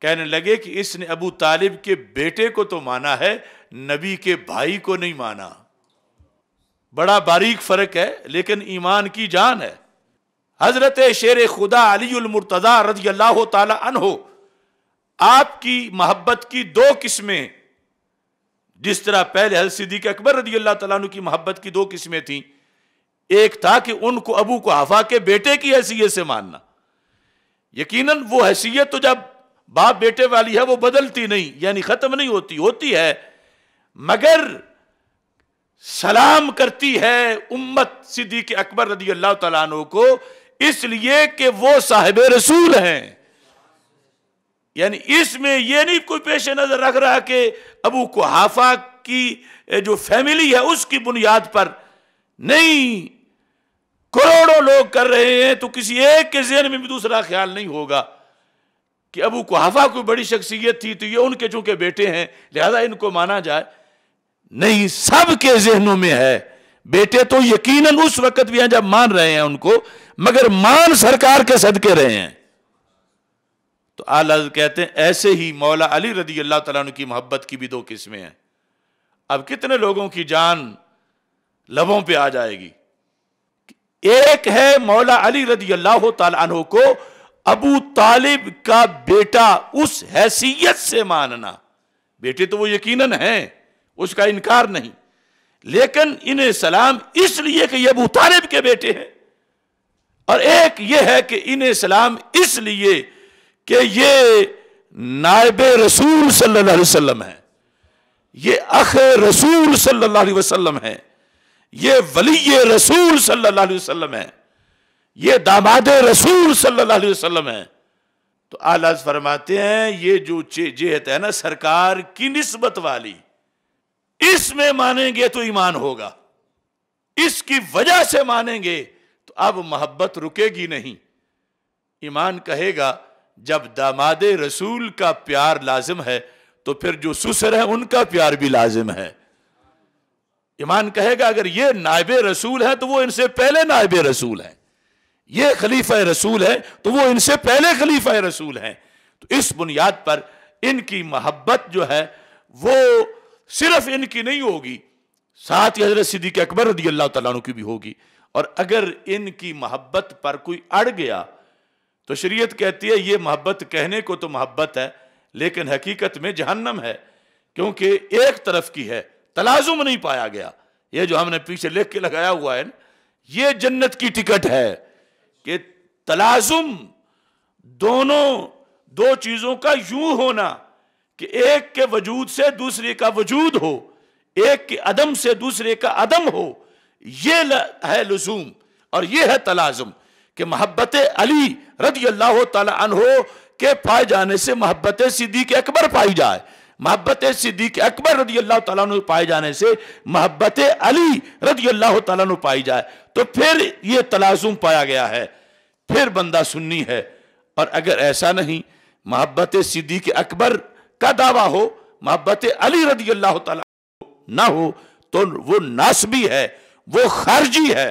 कहने लगे कि इसने अबू तालिब के बेटे को तो माना है नबी के भाई को नहीं माना बड़ा बारीक फर्क है लेकिन ईमान की जान है हजरत शेर खुदा अलीमरतज़ा रजी अल्लाह तहो आपकी मोहब्बत की दो किस्में जिस तरह पहले हल सिद्दीक अकबर रजी अल्लाह तु की मोहब्बत की दो किस्में थी एक था कि उनको अबू को हफा के बेटे की हैसियत से मानना यकीनन वो हैसियत तो जब बाप बेटे वाली है वो बदलती नहीं यानी ख़त्म नहीं होती होती है मगर सलाम करती है उम्मत सिद्दीक अकबर रदी अल्लाह तु को इसलिए कि वो साहेब रसूल हैं यानी इसमें यह नहीं कोई पेश नज़र रख रहा कि अबू हाफा की जो फैमिली है उसकी बुनियाद पर नहीं करोड़ों लोग कर रहे हैं तो किसी एक के जहन में भी दूसरा ख्याल नहीं होगा कि अबू कुहाफा कोई बड़ी शख्सियत थी तो ये उनके चूंकि बेटे हैं लिहाजा इनको माना जाए नहीं सब के जहनों में है बेटे तो यकीनन उस वक्त भी हैं जब मान रहे हैं उनको मगर मान सरकार के सदके रहे हैं तो आला कहते हैं ऐसे ही मौला अली रदी अल्लाह तला की मोहब्बत की भी दो किस्में हैं अब कितने लोगों की जान लबों पे आ जाएगी एक है मौला अली रदी अल्लाह तु को अबू तालिब का बेटा उस हैसियत से मानना बेटे तो वो यकीनन हैं उसका इनकार नहीं लेकिन इन्हें सलाम इसलिए कि ये अबू तालिब के बेटे हैं और एक ये है कि इन्हें सलाम इसलिए कि ये नायब रसूल सल्लल्लाहु अलैहि वसल्लम है ये अख रसूल सल्लल्लाहु अलैहि वसल्लम है ये वली रसूल सल्लल्लाहु अलैहि वसल्लम है ये दामाद रसूल सल्लल्लाहु अलैहि वसल्लम है तो आलाज फरमाते हैं ये जो जेहत है ना सरकार की नस्बत वाली इसमें मानेंगे तो ईमान होगा इसकी वजह से मानेंगे तो अब मोहब्बत रुकेगी नहीं ईमान कहेगा जब दामाद रसूल का प्यार लाजिम है तो फिर जो सुसर है उनका प्यार भी लाजिम है ईमान कहेगा अगर ये नायब रसूल है तो वो इनसे पहले नायब रसूल है ये खलीफा रसूल है तो वो इनसे पहले खलीफा रसूल हैं तो इस बुनियाद पर इनकी मोहब्बत जो है वो सिर्फ इनकी नहीं होगी साथ ही हजरत सिद्दीक अकबर रदी अल्लाह तु की भी होगी और अगर इनकी मोहब्बत पर कोई अड़ गया तो शरीयत कहती है ये मोहब्बत कहने को तो मोहब्बत है लेकिन हकीकत में जहन्नम है क्योंकि एक तरफ की है तलाजुम नहीं पाया गया ये जो हमने पीछे लिख के लगाया हुआ है ये जन्नत की टिकट है कि तलाजुम दोनों दो चीजों का यूं होना कि एक के वजूद से दूसरे का वजूद हो एक के अदम से दूसरे का अदम हो यह है लजूम और यह है तलाजुम कि मोहब्बत अली रजी अल्लाह तला के पाए जाने से मोहब्बत सिद्दीक अकबर पाई जाए मोहब्बत सिद्दीक अकबर रदी अल्लाह तु पाए जाने से मोहब्बत अली रदी अल्लाह तु पाई जाए तो फिर यह तलाजुम पाया गया है फिर बंदा सुन्नी है और अगर ऐसा नहीं मोहब्बत सिद्दीक अकबर का दावा हो मोहब्बत अली रदी अल्लाह तु ना हो तो वो नासबी है वो खारजी है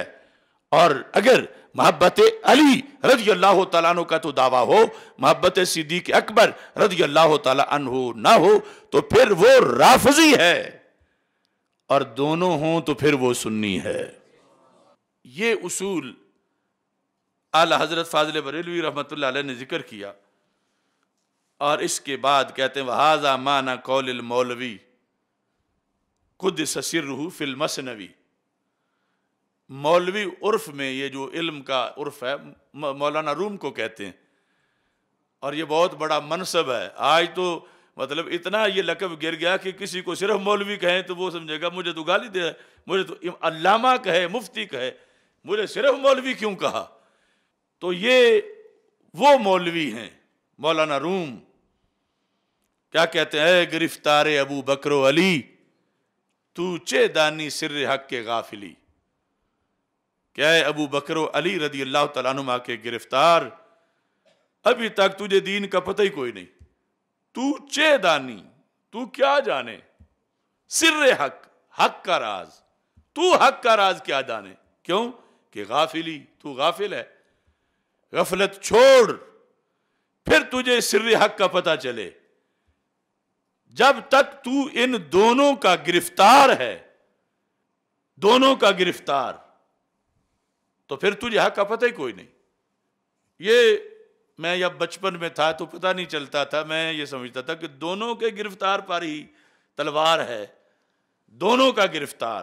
और अगर मोहब्बत अली रजी अल्लाह तु का तो दावा हो मोहब्बत सिद्दीक अकबर रजी अल्लाह तु ना हो तो फिर वो राफजी है और दोनों हों तो फिर वो सुन्नी है ये उसूल आला हजरत फाजिल बरेलवी रहमत ने जिक्र किया और इसके बाद कहते हैं वहाजा माना कौल मौलवी खुद ससिर रूह फिल्मी मौलवी उर्फ में ये जो इल्म का उर्फ है मौलाना रूम को कहते हैं और ये बहुत बड़ा मनसब है आज तो मतलब इतना ये लकब गिर गया कि किसी को सिर्फ मौलवी कहें तो वो समझेगा मुझे तो गाली दे मुझे तो अल्लामा कहे मुफ्ती कहे मुझे सिर्फ मौलवी क्यों कहा तो ये वो मौलवी हैं मौलाना रूम क्या कहते हैं गिरफ्तार अबू बकरो अली तू चे दानी सिर हक के गाफिली क्या अबू बकर अली रदी अल्लाह तुमा के गिरफ्तार अभी तक तुझे दीन का पता ही कोई नहीं तू चे दानी तू क्या जाने सिर हक हक का राज तू हक का राज क्या जाने क्यों कि गाफिली तू गाफिल है गफलत छोड़ फिर तुझे सिर हक का पता चले जब तक तू इन दोनों का गिरफ्तार है दोनों का गिरफ्तार तो फिर तुझे हक का पता ही कोई नहीं ये मैं जब बचपन में था तो पता नहीं चलता था मैं ये समझता था कि दोनों के गिरफ्तार पर ही तलवार है दोनों का गिरफ्तार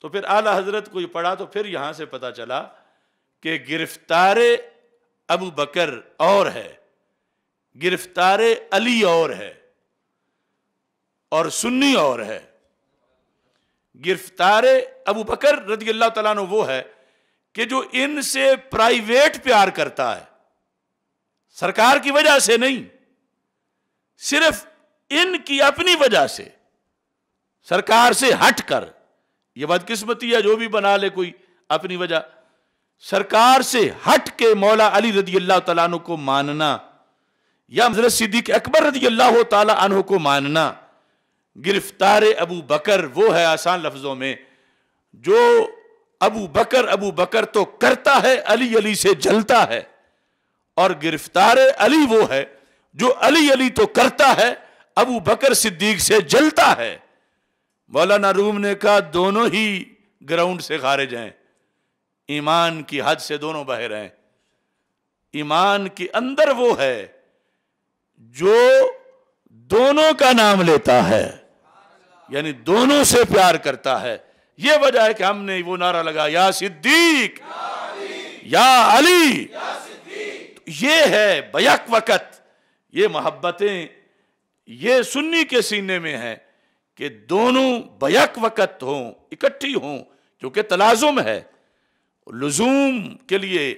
तो फिर आला हजरत को पढ़ा तो फिर यहां से पता चला कि गिरफ्तार अबू बकर और है गिरफ्तार अली और है और सुन्नी और है गिरफ्तार अबू बकर रजी अल्लाह तला वो है कि जो इनसे प्राइवेट प्यार करता है सरकार की वजह से नहीं सिर्फ इनकी अपनी वजह से सरकार से हटकर यह बदकिस्मती है जो भी बना ले कोई अपनी वजह सरकार से हट के मौला अली रजी अल्लाह तु को मानना या हजरत सिद्दीक अकबर रजी अल्लाह तु को मानना गिरफ्तार अबू बकर वो है आसान लफ्ज़ों में जो अबू बकर अबू बकर तो करता है अली अली से जलता है और गिरफ्तार अली वो है जो अली अली तो करता है अबू बकर सिद्दीक से जलता है मौलाना रूम ने कहा दोनों ही ग्राउंड से खारिज हैं ईमान की हद से दोनों बह रहे हैं ईमान के अंदर वो है जो दोनों का नाम लेता है यानी दोनों से प्यार करता है ये वजह है कि हमने वो नारा लगा या सिद्दीक या अली तो ये है बयक वक़्त ये मोहब्बतें ये सुन्नी के सीने में है कि दोनों बयक वक़्त हों इकट्ठी हों क्योंकि तलाजुम है लजूम के लिए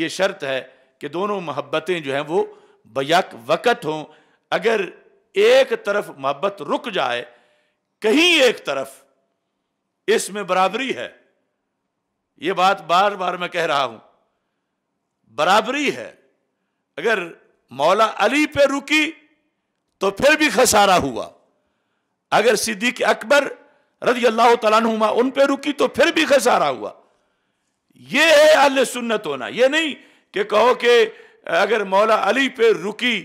ये शर्त है कि दोनों मोहब्बतें जो हैं वो बयक वक़्त हों अगर एक तरफ मोहब्बत रुक जाए कहीं एक तरफ इसमें बराबरी है ये बात बार बार मैं कह रहा हूं बराबरी है अगर मौला अली पे रुकी तो फिर भी खसारा हुआ अगर सिद्दीक अकबर रजी अल्लाह तला उन पे रुकी तो फिर भी खसारा हुआ ये है अल सुन्नत होना ये नहीं कि कहो कि अगर मौला अली पे रुकी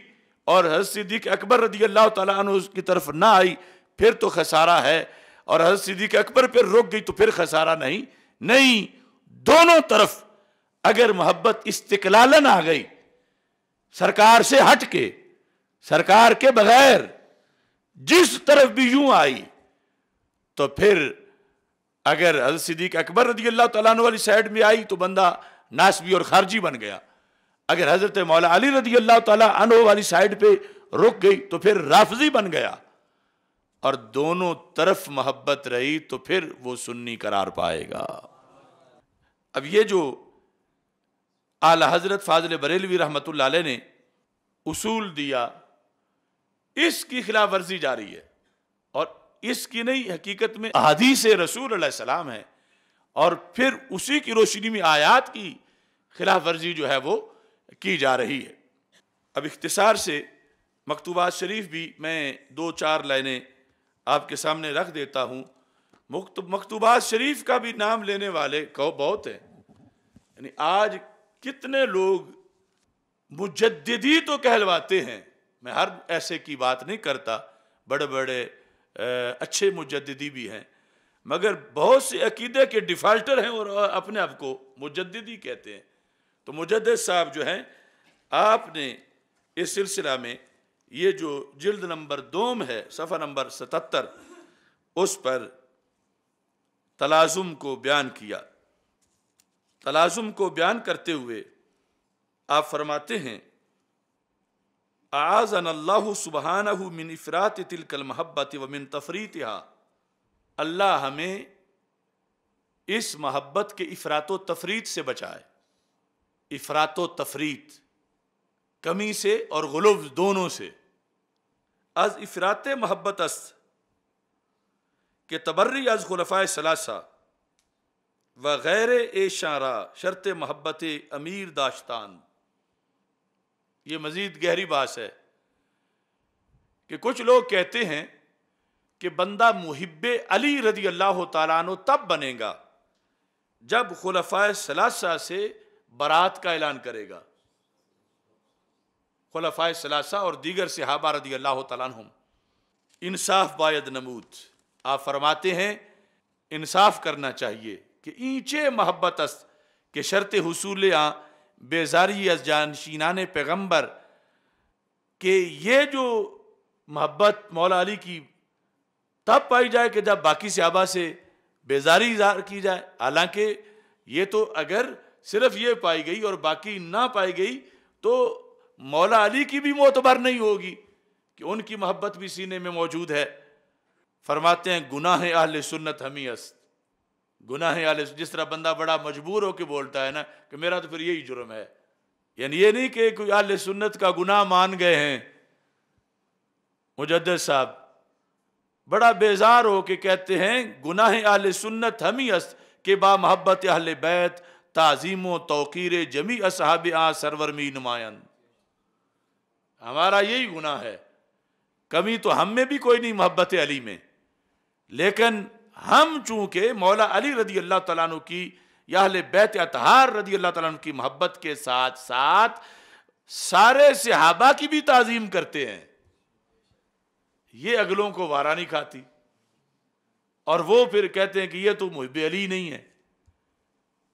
और सिद्दीक अकबर रजी अल्लाह तला की तरफ ना आई फिर तो खसारा है और हजरत सिद्दीक अकबर पर रुक गई तो फिर खसारा नहीं नहीं दोनों तरफ अगर मोहब्बत इस्तकलालन आ गई सरकार से हट के सरकार के बगैर जिस तरफ भी यूं आई तो फिर अगर हजरत सिद्दीक अकबर रजी अल्लाह तला वाली साइड में आई तो बंदा नासबी और खारजी बन गया अगर हजरत मौला अली रजी अल्लाह तला वाली साइड पे रुक गई तो फिर राफजी बन गया और दोनों तरफ मोहब्बत रही तो फिर वो सुन्नी करार पाएगा अब ये जो आला हजरत फाजल बरेलवी रहमत ने उसूल दिया इसकी खिलाफ वर्जी जारी है और इसकी नहीं हकीकत में आदि से रसूल सलाम है और फिर उसी की रोशनी में आयात की खिलाफ वर्जी जो है वो की जा रही है अब इख्तसार से मकतूबा शरीफ भी मैं दो चार लाइनें आपके सामने रख देता हूँ मुक्त मकतूबात शरीफ का भी नाम लेने वाले कहो बहुत हैं यानी आज कितने लोग मुजदी तो कहलवाते हैं मैं हर ऐसे की बात नहीं करता बड़े बड़े अच्छे मुजदी भी हैं मगर बहुत से अकीदे के डिफ़ाल्टर हैं और अपने आप को मुजदी कहते हैं तो मुजद साहब जो हैं आपने इस सिलसिला में ये जो जिल्द नंबर दोम है सफ़ा नंबर सतहत्तर उस पर तलाजुम को बयान किया तलाजुम को बयान करते हुए आप फरमाते हैं आज़न अल्लाह सुबहाना मिन इफ़रात तिलकल महब्बत व मिन तफरीतहा अल्लाह हमें इस महब्बत के इफ़रात तफरीत से बचाए इफ़रात तफरीत कमी से और गुलव दोनों से अज इफरात महब्बत अस के तबर्री अज खलफा सलासा व गैर ए शारा शर्त महब्बत अमीर दाश्तान ये मज़ीद गहरी बात है कि कुछ लोग कहते हैं कि बंदा मुहिब अली रजी अल्लाह तु तब बनेगा जब खुलफा सलासा से बारात का ऐलान करेगा खलफ़ा सलासा और दीगर सहाबा रदी अल्लाह तुम इंसाफ बायद नमूद आप फरमाते हैं इंसाफ करना चाहिए कि ईंचे मोहब्बत अस्त के शर्त हसूल आ बेजारी जानशीनान पैगम्बर के ये जो महब्बत मौला अली की तब पाई जाए कि जब बाकी सहाबा से बेजारी इजहार की जाए हालांकि ये तो अगर सिर्फ ये पाई गई और बाकी ना पाई गई तो मौला अली की भी मोतबर नहीं होगी कि उनकी मोहब्बत भी सीने में मौजूद है फरमाते हैं गुनाह आल सुन्नत हमी अस्त गुनाह आल जिस तरह बंदा बड़ा मजबूर होकर बोलता है ना कि मेरा तो फिर यही जुर्म है यानी ये नहीं कि कोई आल सुन्नत का गुनाह मान गए हैं मुजद साहब बड़ा बेजार हो के कहते हैं गुनाह आल सुन्नत हमी अस्त के बा मोहब्बत अहल बैत ताजीमो तोकीर जमी असहाब आ सरवर मी नुमायंद हमारा यही गुना है कमी तो हम में भी कोई नहीं मोहब्बत अली में लेकिन हम चूंकि मौला अली रदी अल्लाह तु की या बैत अतहार रदी अल्लाह तु की मोहब्बत के साथ साथ सारे सहाबा की भी ताजीम करते हैं ये अगलों को वारा नहीं खाती और वो फिर कहते हैं कि ये तो मुहब अली नहीं है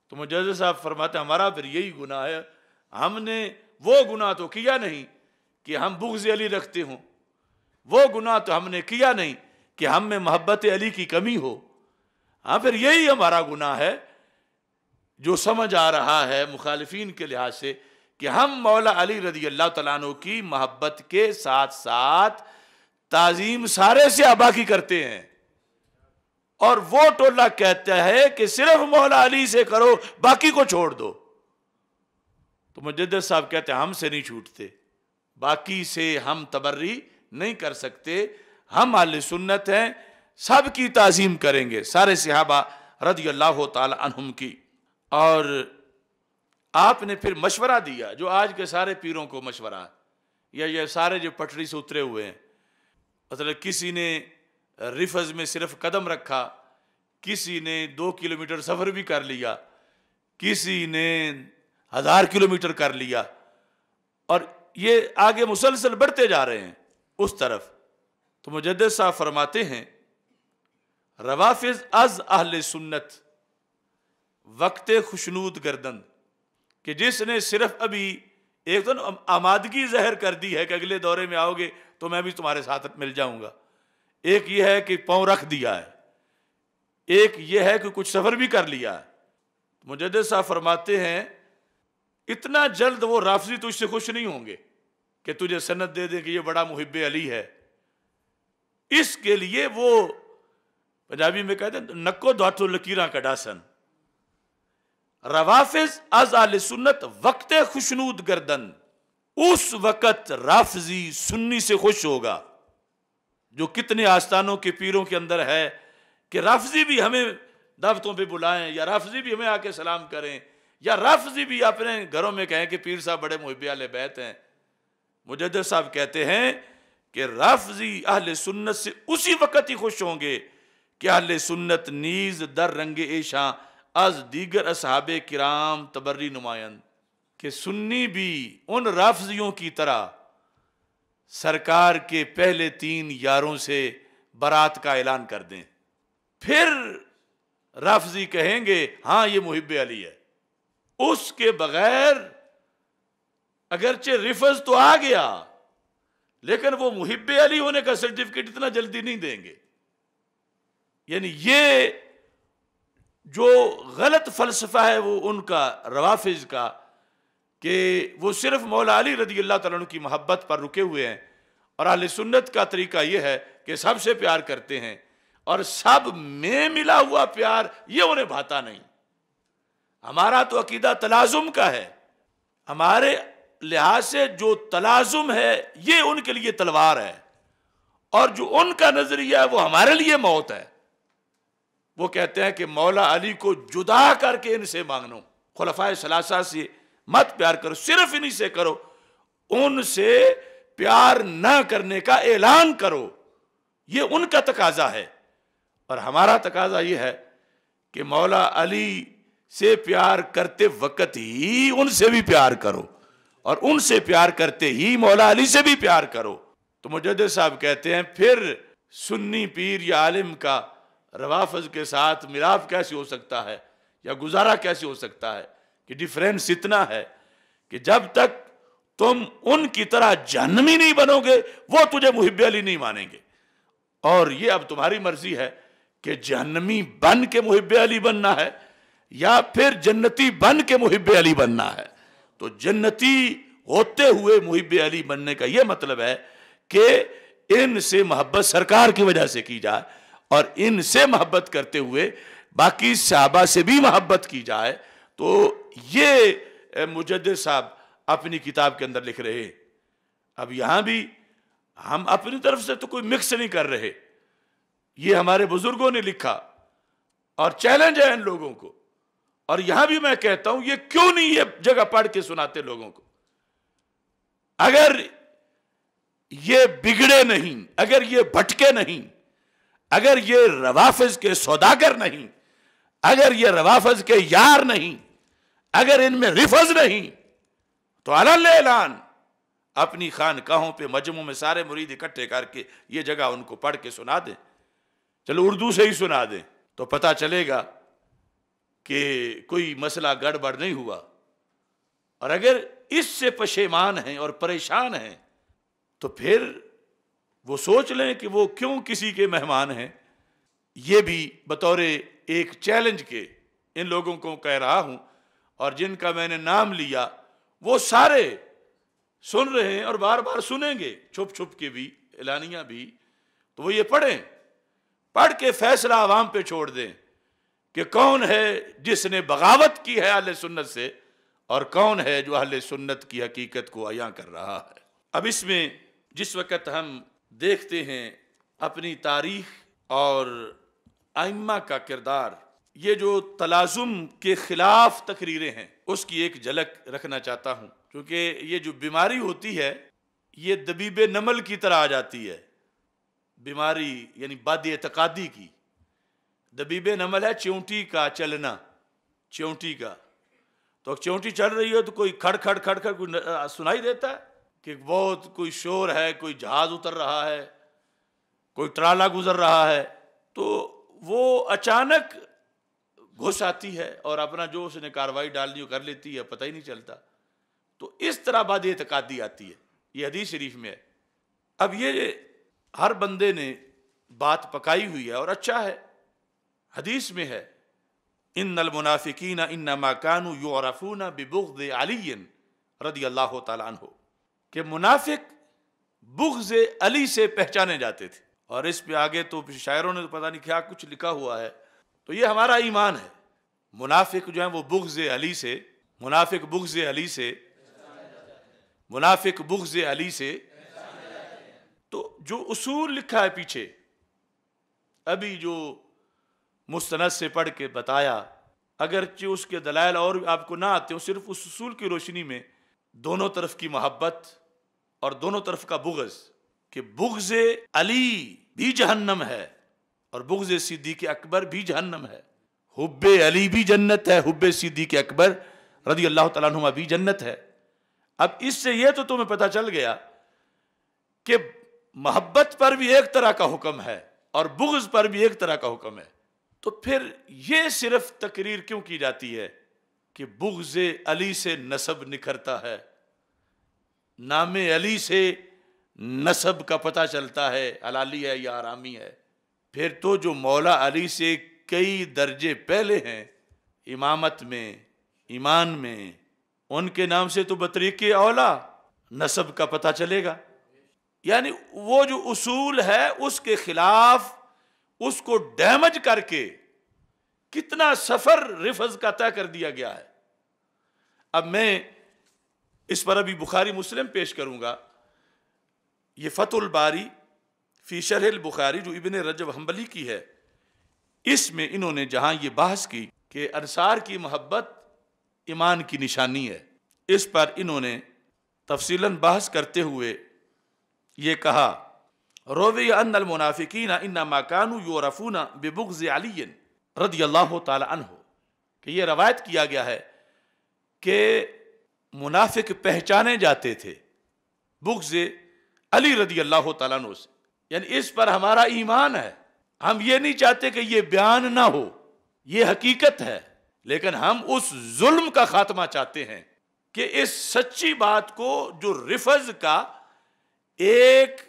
तो मुजज साहब फरमाते हमारा फिर यही गुना है हमने वो गुना तो किया नहीं कि हम बुग्ज अली रखते हों वो गुनाह तो हमने किया नहीं कि हम में मोहब्बत अली की कमी हो हाँ फिर यही हमारा गुनाह है जो समझ आ रहा है मुखालफन के लिहाज से कि हम मौला अली रजी अल्लाह तु की मोहब्बत के साथ साथ ताजीम सारे से आबाकी करते हैं और वो टोला कहता है कि सिर्फ मौला अली से करो बाकी को छोड़ दो तो मुजद साहब कहते हैं हमसे नहीं छूटते बाकी से हम तबर्री नहीं कर सकते हम आल सुन्नत हैं सब की तज़ीम करेंगे सारे सिहाबा रदी अल्लाह तुम की और आपने फिर मशवरा दिया जो आज के सारे पीरों को मशवरा या ये सारे जो पटरी से उतरे हुए हैं मतलब किसी ने रिफज में सिर्फ कदम रखा किसी ने दो किलोमीटर सफ़र भी कर लिया किसी ने हज़ार किलोमीटर कर लिया और ये आगे मुसलसल बढ़ते जा रहे हैं उस तरफ तो मुजद साहब फरमाते हैं रवाफिज अज अहल सुन्नत वक्त खुशनूद गर्दन कि जिसने सिर्फ अभी एक तो आमादगी जहर कर दी है कि अगले दौरे में आओगे तो मैं भी तुम्हारे साथ मिल जाऊंगा एक यह है कि पाँव रख दिया है एक यह है कि कुछ सफ़र भी कर लिया है मुजद साहब फरमाते हैं इतना जल्द वो राफजी तुझसे तो खुश नहीं होंगे कि तुझे सनत दे दे कि ये बड़ा मुहिब अली है इसके लिए वो पंजाबी में कहते नक्को धातु लकीर का डासन अज आल सुन्नत वक्त खुशनूद गर्दन उस वक़्त राफजी सुन्नी से खुश होगा जो कितने आस्थानों के पीरों के अंदर है कि राफजी भी हमें दावतों पे बुलाएं या राफजी भी हमें आके सलाम करें या राफजी भी अपने घरों में कहें कि पीर साहब बड़े मुहब बैत हैं मुजद साहब कहते हैं कि राफजी अहल सुन्नत से उसी वक़्त ही खुश होंगे कि अहल सुन्नत नीज दर रंग ऐशा अज दीगर असहाब किराम तबर्री नुमायन के सुन्नी भी उन राफजियों की तरह सरकार के पहले तीन यारों से बारात का ऐलान कर दें फिर राफजी कहेंगे हाँ ये मुहिब अली है उसके बगैर अगरचे रिफज तो आ गया लेकिन वो मुहिब अली होने का सर्टिफिकेट इतना जल्दी नहीं देंगे यानी ये जो गलत फलसफा है वो उनका रवाफिज का कि वो सिर्फ मौला अली रदी अल्लाह तु की मोहब्बत पर रुके हुए हैं और अहल सुन्नत का तरीका ये है कि सबसे प्यार करते हैं और सब में मिला हुआ प्यार ये उन्हें भाता नहीं हमारा तो अकीदा तलाजुम का है हमारे लिहाज से जो तलाजुम है ये उनके लिए तलवार है और जो उनका नज़रिया है वो हमारे लिए मौत है वो कहते हैं कि मौला अली को जुदा करके इनसे लो खलफा सलासा से मत प्यार करो सिर्फ इन्हीं से करो उनसे प्यार ना करने का ऐलान करो ये उनका तकाजा है और हमारा तकाजा ये है कि मौला अली से प्यार करते वक्त ही उनसे भी प्यार करो और उनसे प्यार करते ही मौला अली से भी प्यार करो तो मुजद साहब कहते हैं फिर सुन्नी पीर या आलिम का रवाफज के साथ मिलाप कैसे हो सकता है या गुजारा कैसे हो सकता है कि डिफरेंस इतना है कि जब तक तुम उनकी तरह जहनमी नहीं बनोगे वो तुझे मुहिब अली नहीं मानेंगे और ये अब तुम्हारी मर्जी है कि जहनमी बन के मुहिब अली बनना है या फिर जन्नती बन के मुहिब अली बनना है तो जन्नती होते हुए मुहिब अली बनने का यह मतलब है कि इनसे मोहब्बत सरकार की वजह से की जाए और इनसे मोहब्बत करते हुए बाकी साहबा से भी मोहब्बत की जाए तो ये मुजद साहब अपनी किताब के अंदर लिख रहे अब यहां भी हम अपनी तरफ से तो कोई मिक्स नहीं कर रहे ये हमारे बुजुर्गों ने लिखा और चैलेंज है इन लोगों को और यहां भी मैं कहता हूं ये क्यों नहीं ये जगह पढ़ के सुनाते लोगों को अगर ये बिगड़े नहीं अगर ये भटके नहीं अगर ये रवाफज के सौदागर नहीं अगर ये रवाफज के यार नहीं अगर इनमें रिफज नहीं तो ऐलान अपनी खान कहों पे मजमू में सारे मुरीद इकट्ठे करके ये जगह उनको पढ़ के सुना दें चलो उर्दू से ही सुना दें तो पता चलेगा कि कोई मसला गड़बड़ नहीं हुआ और अगर इससे पशेमान हैं और परेशान हैं तो फिर वो सोच लें कि वो क्यों किसी के मेहमान हैं ये भी बतौर एक चैलेंज के इन लोगों को कह रहा हूँ और जिनका मैंने नाम लिया वो सारे सुन रहे हैं और बार बार सुनेंगे छुप छुप के भी एलानियाँ भी तो वो ये पढ़ें पढ़ के फैसला आवाम पे छोड़ दें कि कौन है जिसने बगावत की है अहल सुन्नत से और कौन है जो अहल सुन्नत की हकीकत को अया कर रहा है अब इसमें जिस वक़्त हम देखते हैं अपनी तारीख और आइम्मा का किरदार ये जो तलाजुम के ख़िलाफ़ तकरीरें हैं उसकी एक झलक रखना चाहता हूँ क्योंकि ये जो बीमारी होती है ये दबीब नमल की तरह आ जाती है बीमारी यानी बाद एतकादी की दबीबे नमल है च्योंटी का चलना च्योंटी का तो च्योंटी चल रही हो तो कोई खड़ खड़ खड़ खड़ कोई सुनाई देता है कि बहुत कोई शोर है कोई जहाज उतर रहा है कोई ट्राला गुजर रहा है तो वो अचानक घुस आती है और अपना जो उसने कार्रवाई डालनी कर लेती है पता ही नहीं चलता तो इस तरह बाद एतकादी आती है ये हदीस शरीफ में है अब ये हर बंदे ने बात पकाई हुई है और अच्छा है हदीस में है इन नल मुनाफिकीन इन नमाकानू यूरफून बिबुगद अली रदी अल्लाह तला हो कि मुनाफिक बुग्ज अली से पहचाने जाते थे और इस पे आगे तो शायरों ने तो पता नहीं क्या कुछ लिखा हुआ है तो ये हमारा ईमान है मुनाफिक जो है वो बुग्ज अली से मुनाफिक बुग्ज अली से मुनाफिक बुग्ज अली से तो जो उसूल लिखा है पीछे अभी जो मुस्तनद से पढ़ के बताया चे उसके दलाइल और आपको ना आते हो सिर्फ उस उसूल की रोशनी में दोनों तरफ की मोहब्बत और दोनों तरफ का बुगज कि बुगज अली भी जहन्नम है और बुगज सिद्दीक अकबर भी जहन्नम है हुब अली भी जन्नत है हुब सिद्दीक अकबर रदी अल्लाह तुमा भी जन्नत है अब इससे यह तो तुम्हें पता चल गया कि मोहब्बत पर भी एक तरह का हुक्म है और बुगज पर भी एक तरह का हुक्म है तो फिर ये सिर्फ तकरीर क्यों की जाती है कि बुग्ज अली से नसब निखरता है नाम अली से नसब का पता चलता है हलाली है या आरामी है फिर तो जो मौला अली से कई दर्जे पहले हैं इमामत में ईमान में उनके नाम से तो बतरीक औला नसब का पता चलेगा यानी वो जो उसूल है उसके खिलाफ उसको डैमेज करके कितना सफर रिफज का तय कर दिया गया है अब मैं इस पर अभी बुखारी मुस्लिम पेश करूंगा ये फतुल बारी फीशर बुखारी जो इबन रजब हम्बली की है इसमें इन्होंने जहां ये बहस की कि अनसार की मोहब्बत ईमान की निशानी है इस पर इन्होंने तफसीला बहस करते हुए ये कहा रोवे अन मुनाफिकीन इन्ना मकान यूरफून बेबुगज अली रदी अल्लाह तहो कि ये रवायत किया गया है कि मुनाफिक पहचाने जाते थे बुगज अली रदी अल्लाह तु से यानी इस पर हमारा ईमान है हम ये नहीं चाहते कि ये बयान ना हो ये हकीकत है लेकिन हम उस जुल्म का खात्मा चाहते हैं कि इस सच्ची बात को जो रिफज का एक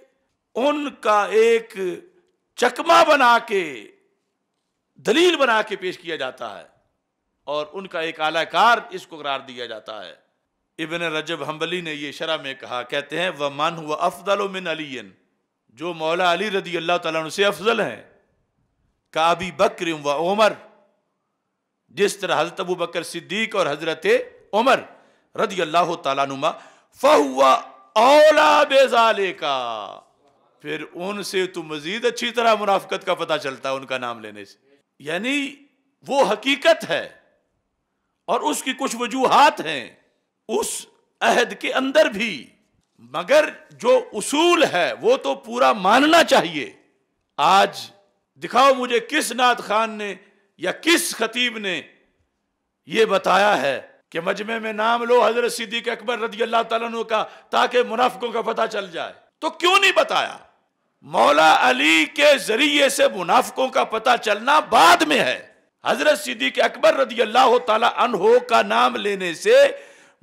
उनका एक चकमा बना के दलील बना के पेश किया जाता है और उनका एक आलाकार इसको करार दिया जाता है इबन रजब हम्बली ने यह शरा में कहा कहते हैं वह मन हुआ अफजल मिन अलियन जो मौला अली रदी अल्लाह तला से अफजल हैं काबी बकर व उमर जिस तरह हजरत अबू बकर सिद्दीक और हजरत उमर रदी अल्लाह तुमा फहुआ औला बेजाले का फिर उनसे तो मजीद अच्छी तरह मुनाफ्त का पता चलता है उनका नाम लेने से यानी वो हकीकत है और उसकी कुछ वजूहत हैं उस अहद के अंदर भी मगर जो उसूल है वो तो पूरा मानना चाहिए आज दिखाओ मुझे किस नाथ खान ने या किस खतीब ने यह बताया है कि मजमे में नाम लो हजरत सिद्दीक अकबर रदी अल्लाह तु का ताकि मुनाफकों का पता चल जाए तो क्यों नहीं बताया मौला अली के जरिए से मुनाफकों का पता चलना बाद में है हजरत सिद्दीक अकबर रदी अल्लाह तहो का नाम लेने से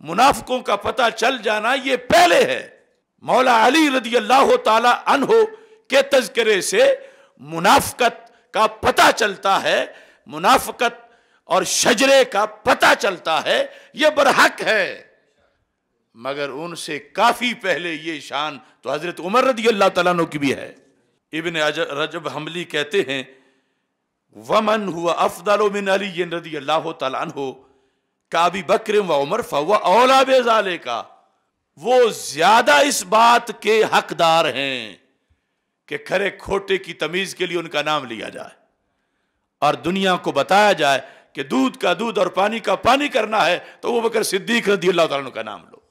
मुनाफकों का पता चल जाना ये पहले है मौला अली रदी अल्लाह तहो के तस्करे से मुनाफकत का पता चलता है मुनाफकत और शजरे का पता चलता है ये बरहक है मगर उनसे काफ़ी पहले ये शान तो हज़रत उमर रदी अल्लाह तला की भी है इबन रजब हमली कहते हैं वमन हुआ अफदल अली रदी अल्लाह तु काबी बकर व उमर फ़वा औला बेजाले का वो ज़्यादा इस बात के हकदार हैं कि खरे खोटे की तमीज़ के लिए उनका नाम लिया जाए और दुनिया को बताया जाए कि दूध का दूध और पानी का पानी करना है तो वो बकर सिद्दीक रदी अल्लाह तु का नाम लो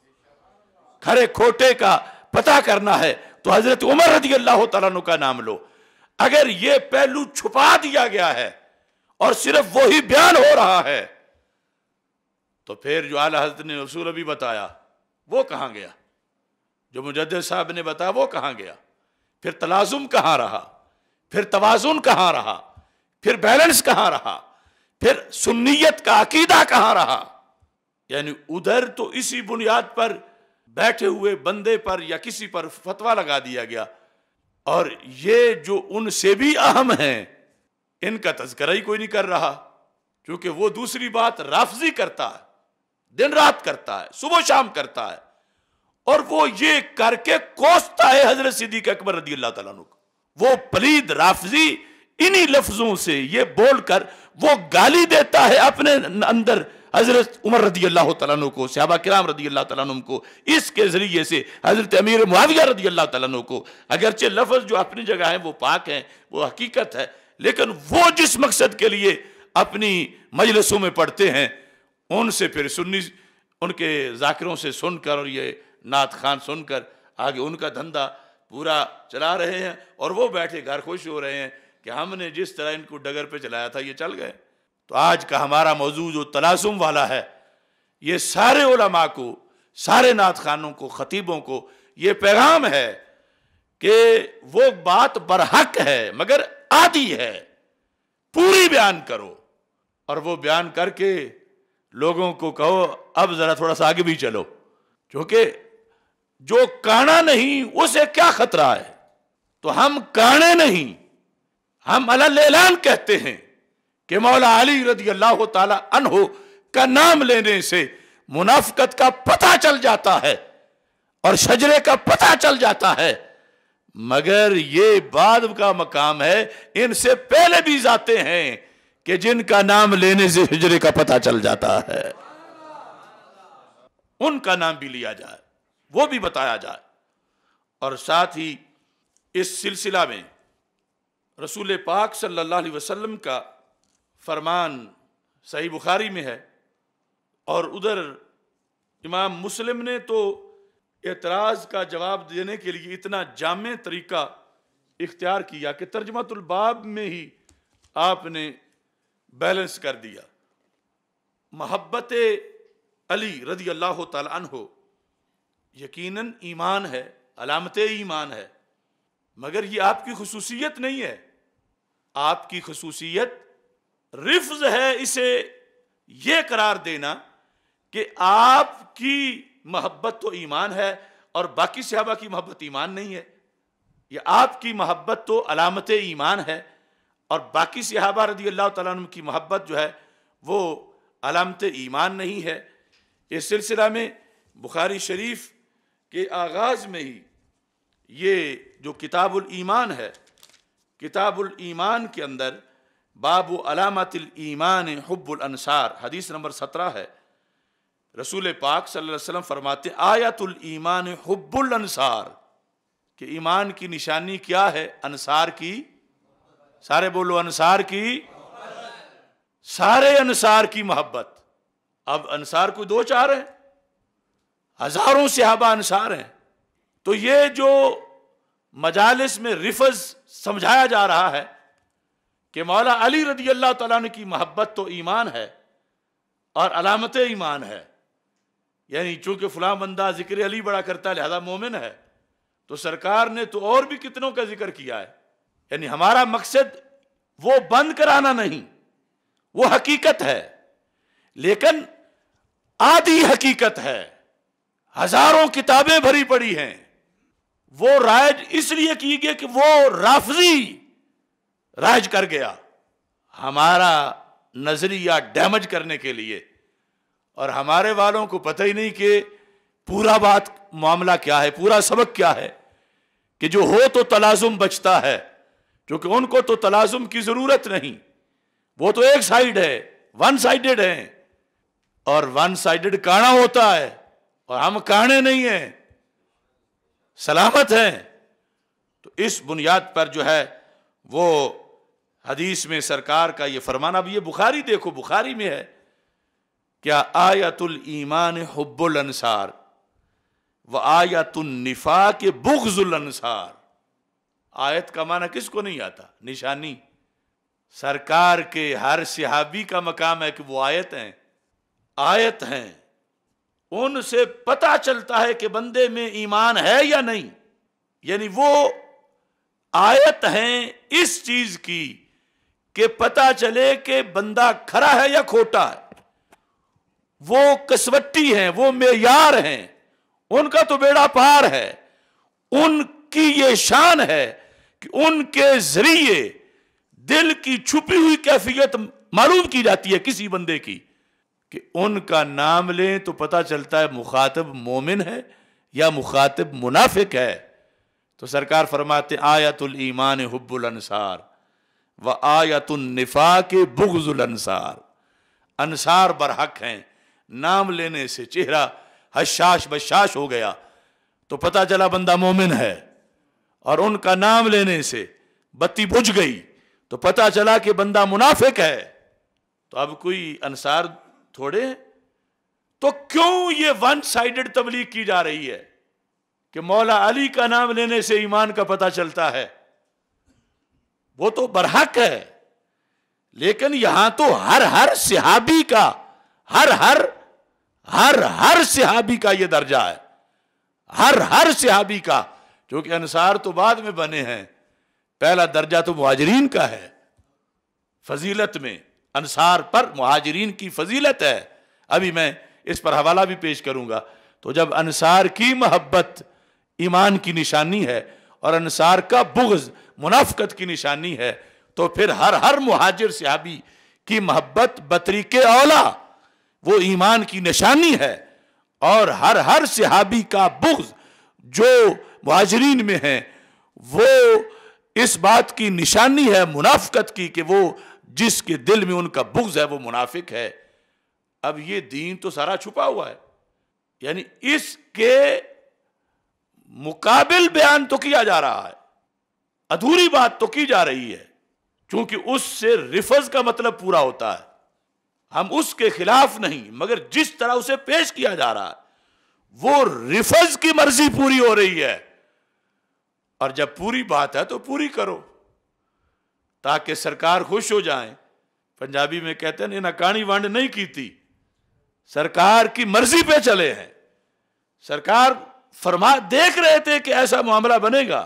खरे खोटे का पता करना है तो हजरत उमर रजी अल्लाह तु का नाम लो अगर ये पहलू छुपा दिया गया है और सिर्फ वही बयान हो रहा है तो फिर जो आला हजरत ने रसूल अभी बताया वो कहां गया जो मुजद साहब ने बताया वो कहां गया फिर तलाजुम कहां रहा फिर तोज़ुन कहां रहा फिर बैलेंस कहां रहा फिर सुन्नीत का अकीदा कहां रहा यानी उधर तो इसी बुनियाद पर बैठे हुए बंदे पर या किसी पर फतवा लगा दिया गया और ये जो उनसे भी अहम हैं इनका तस्करा ही कोई नहीं कर रहा क्योंकि वो दूसरी बात राफजी करता है दिन रात करता है सुबह शाम करता है और वो ये करके कोसता है हजरत सिद्दीक अकबर रदी अल्लाह तला वो पलीद राफजी इन्हीं लफ्जों से ये बोलकर वो गाली देता है अपने अंदर हज़रत उमर रदी अल्लाह तु को सहाबा कराम रदी अल्लाह तुम को इसके ज़रिए से हज़रत अमीर मुआविया रदी अल्लाह तु को अगरचे लफ्ज़ जो अपनी जगह है वो पाक हैं वो हकीकत है लेकिन वो जिस मकसद के लिए अपनी मजलसों में पढ़ते हैं उनसे फिर सुन्नी उनके जाकिरों से सुनकर और ये नात खान सुनकर आगे उनका धंधा पूरा चला रहे हैं और वो बैठे घर खुश हो रहे हैं कि हमने जिस तरह इनको डगर पे चलाया था ये चल गए तो आज का हमारा मौजू जो तलासुम वाला है ये सारे उलमा को सारे नात खानों को ख़तीबों को ये पैगाम है कि वो बात बरहक है मगर आदि है पूरी बयान करो और वो बयान करके लोगों को कहो अब ज़रा थोड़ा सा आगे भी चलो क्योंकि जो काना नहीं उसे क्या खतरा है तो हम काने नहीं हम अल ऐलान कहते हैं कि मौला अली रदी अल्लाह तहो का नाम लेने से मुनाफकत का पता चल जाता है और शजरे का पता चल जाता है मगर ये बाद का मकाम है इनसे पहले भी जाते हैं कि जिनका नाम लेने से हिजरे का पता चल जाता है उनका नाम भी लिया जाए वो भी बताया जाए और साथ ही इस सिलसिला में रसूल पाक सल्लल्लाहु अलैहि वसल्लम का फरमान सही बुखारी में है और उधर इमाम मुस्लिम ने तो एतराज़ का जवाब देने के लिए इतना जाम तरीका इख्तियार किया कि तर्जमतुलबाब में ही आपने बैलेंस कर दिया महब्बत अली रज़ी अल्लाह तन हो यकीन ईमान है अलामत ईमान है मगर ये आपकी खसूसियत नहीं है आपकी खसूसियत रिफ्ज है इसे यह करार देना कि आपकी मोहब्बत तो ईमान है और बाकी सहाबा की मोहब्बत ईमान नहीं है यह आपकी मोहब्बत तो अलामत ईमान है और बाकी सहाबा रदी अल्लाह तुम की मोहब्बत जो है वो अलामत ईमान नहीं है इस सिलसिला में बुखारी शरीफ के आगाज़ में ही ये जो किताबुल ईमान है किताबुल ईमान के अंदर बाबू अलामतिल ईमान हब्बुल अनसार हदीस नंबर सत्रह है रसूल पाक सल्लल्लाहु फरमाते आयतुल ईमान हब्बुल अनसार कि ईमान की निशानी क्या है अनसार की सारे बोलो अनसार की सारे अनसार की मोहब्बत अब अनसार कोई दो चार हैं हजारों सिहाबा अनसार हैं तो ये जो मजालिस में रिफज समझाया जा रहा है कि मौला अली रदी अल्लाह तला की मोहब्बत तो ईमान है और अलामत ईमान है यानी चूंकि फलाम बंदा जिक्र अली बड़ा करता है लिहाजा मोमिन है तो सरकार ने तो और भी कितनों का जिक्र किया है यानी हमारा मकसद वो बंद कराना नहीं वो हकीकत है लेकिन आधी हकीकत है हजारों किताबें भरी पड़ी हैं वो राय इसलिए की गई कि वो राफजी राज कर गया हमारा नज़रिया डैमेज करने के लिए और हमारे वालों को पता ही नहीं कि पूरा बात मामला क्या है पूरा सबक क्या है कि जो हो तो तलाजुम बचता है क्योंकि उनको तो तलाजुम की ज़रूरत नहीं वो तो एक साइड है वन साइडेड है और वन साइडेड काना होता है और हम काने नहीं हैं सलामत हैं तो इस बुनियाद पर जो है वो हदीस में सरकार का ये फरमान अब ये बुखारी देखो बुखारी में है क्या आयतुल ईमान हब्बुल अनसार व आयतुल निफा के बुगजुल अनसार आयत का माना किसको नहीं आता निशानी सरकार के हर सिहाबी का मकाम है कि वो आयत हैं आयत हैं उनसे पता चलता है कि बंदे में ईमान है या नहीं यानी वो आयत हैं इस चीज की कि पता चले कि बंदा खरा है या खोटा है वो कसवट्टी हैं वो मेयार हैं उनका तो बेड़ा पार है उनकी ये शान है कि उनके जरिए दिल की छुपी हुई कैफियत मालूम की जाती है किसी बंदे की कि उनका नाम लें तो पता चलता है मुखातब मोमिन है या मुखातब मुनाफिक है तो सरकार फरमाते आयतुल ईमान हब्बुल अनसार व आयतुलनफ़ा के बुगजुल अनसार अनसार बरहक हैं नाम लेने से चेहरा हशाश बशाश हो गया तो पता चला बंदा मोमिन है और उनका नाम लेने से बत्ती बुझ गई तो पता चला कि बंदा मुनाफिक है तो अब कोई अनसार थोड़े तो क्यों ये वन साइडेड तबलीग की जा रही है कि मौला अली का नाम लेने से ईमान का पता चलता है वो तो बरहक है लेकिन यहां तो हर हर सिहाबी का हर हर हर हर सिहाबी का ये दर्जा है हर हर सिहाबी का क्योंकि अनुसार तो बाद में बने हैं पहला दर्जा तो मुहाजरीन का है फजीलत में अनसार पर महाजरीन की फजीलत है अभी मैं इस पर हवाला भी पेश करूंगा तो जब अनसार की मोहब्बत ईमान की निशानी है और अनसार का बुग्ज मुनाफकत की निशानी है तो फिर हर हर मुहाजिर सहाबी की मोहब्बत के औला वो ईमान की निशानी है और हर हर सहाबी का बुग्ज जो महाजरीन में है वो इस बात की निशानी है मुनाफकत की कि वो जिसके दिल में उनका बुग्ज है वो मुनाफिक है अब ये दीन तो सारा छुपा हुआ है यानी इसके मुकाबिल बयान तो किया जा रहा है अधूरी बात तो की जा रही है क्योंकि उससे रिफज का मतलब पूरा होता है हम उसके खिलाफ नहीं मगर जिस तरह उसे पेश किया जा रहा है वो रिफज की मर्जी पूरी हो रही है और जब पूरी बात है तो पूरी करो ताकि सरकार खुश हो जाए पंजाबी में कहते हैं ना काणी वाणी नहीं की थी सरकार की मर्जी पे चले हैं सरकार फरमा देख रहे थे कि ऐसा मामला बनेगा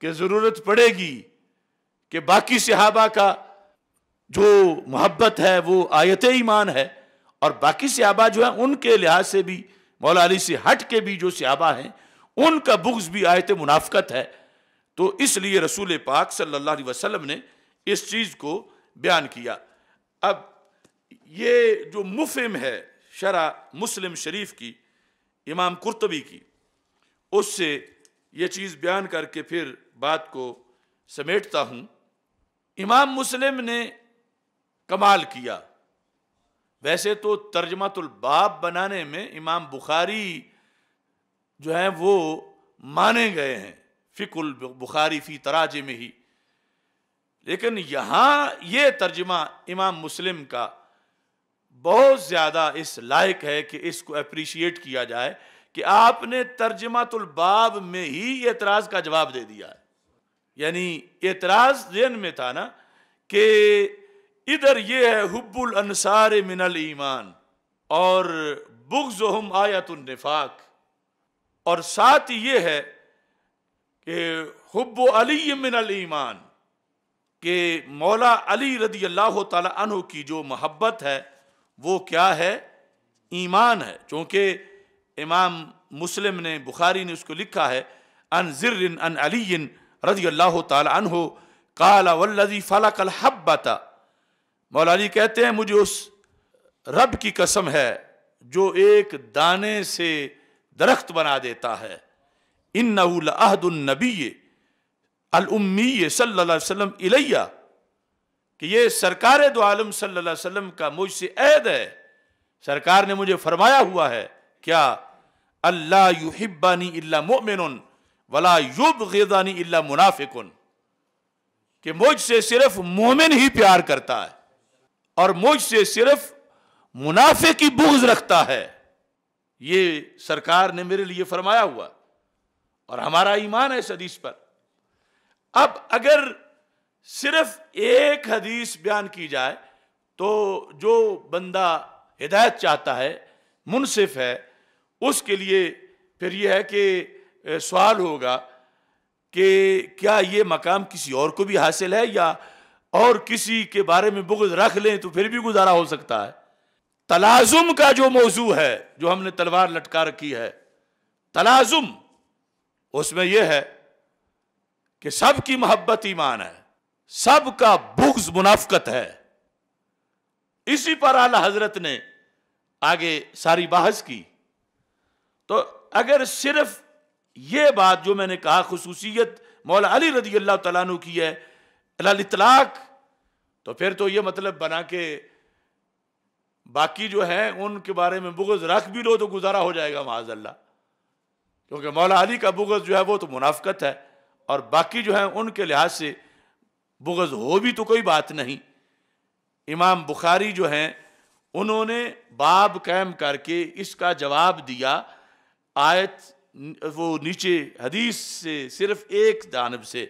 कि ज़रूरत पड़ेगी कि बाकी सहाबा का जो मोहब्बत है वो आयत ईमान है और बाकी सहाबा जो है उनके लिहाज से भी मौला अली से हट के भी जो सिहाबा हैं उनका बुग्ज भी आयत मुनाफ़त है तो इसलिए रसूल पाक सल्ला वसलम ने इस चीज़ को बयान किया अब ये जो मुफिम है शरा मुस्लिम शरीफ की इमाम कुर्तबी की उससे ये चीज़ बयान करके फिर बात को समेटता हूँ इमाम मुस्लिम ने कमाल किया वैसे तो तर्जमातुलबाब बनाने में इमाम बुखारी जो है वो माने गए हैं फ़िकुल बुखारी फ़ी तराजे में ही लेकिन यहाँ ये तर्जमा इमाम मुस्लिम का बहुत ज़्यादा इस लायक है कि इसको अप्रिशिएट किया जाए कि आपने तर्जमातुलबाब में ही एतराज़ का जवाब दे दिया है यानी एतराज़ जेन में था ना कि इधर ये है हब्बुल अनसार मिनल ईमान और बुग्ज हम निफाक और साथ ये है कि हब्ब अली मिनल ईमान के मौला अली रदी अल्लाह तला की जो मोहब्बत है वो क्या है ईमान है चूँकि इमाम मुस्लिम ने बुखारी ने उसको लिखा है अन ज़र्र अन अली रजी अल्लाह हो काला वल्लि फ़लक हब्बता मौला मौलानी कहते हैं मुझे उस रब की कसम है जो एक दाने से दरख्त बना देता है इन नबी अलमी सल्ला इलैया कि ये सरकार दो आलम सल्ला वसम का मुझसे ऐद है सरकार ने मुझे फरमाया हुआ है क्या अल्लाह युहिब्बानी इल्ला मोमिन वला युब गदानी इल्ला मुनाफिक कि मुझसे सिर्फ मोमिन ही प्यार करता है और मुझसे सिर्फ मुनाफे की बूझ रखता है ये सरकार ने मेरे लिए फरमाया हुआ और हमारा ईमान है इस हदीस पर अब अगर सिर्फ एक हदीस बयान की जाए तो जो बंदा हिदायत चाहता है मुनसिफ है उसके लिए फिर यह है कि सवाल होगा कि क्या ये मकाम किसी और को भी हासिल है या और किसी के बारे में बुगज रख लें तो फिर भी गुजारा हो सकता है तलाजुम का जो मौजू है जो हमने तलवार लटका रखी है तलाजुम उसमें यह है कि सबकी मोहब्बत ईमान है सबका बुग्ज मुनाफकत है इसी पर आला हजरत ने आगे सारी बहस की तो अगर सिर्फ यह बात जो मैंने कहा खसूसियत मौला अली रजी अल्लाह तु की है इतलाक तो फिर तो यह मतलब बना के बाकी जो है उनके बारे में बुगज रख भी लो तो गुजारा हो जाएगा माजल्ला क्योंकि मौला अली का बुगज जो है वो तो मुनाफकत है और बाकी जो है उनके लिहाज से बुगज़ हो भी तो कोई बात नहीं इमाम बुखारी जो हैं उन्होंने बाब कैम करके इसका जवाब दिया आयत वो नीचे हदीस से सिर्फ एक जानब से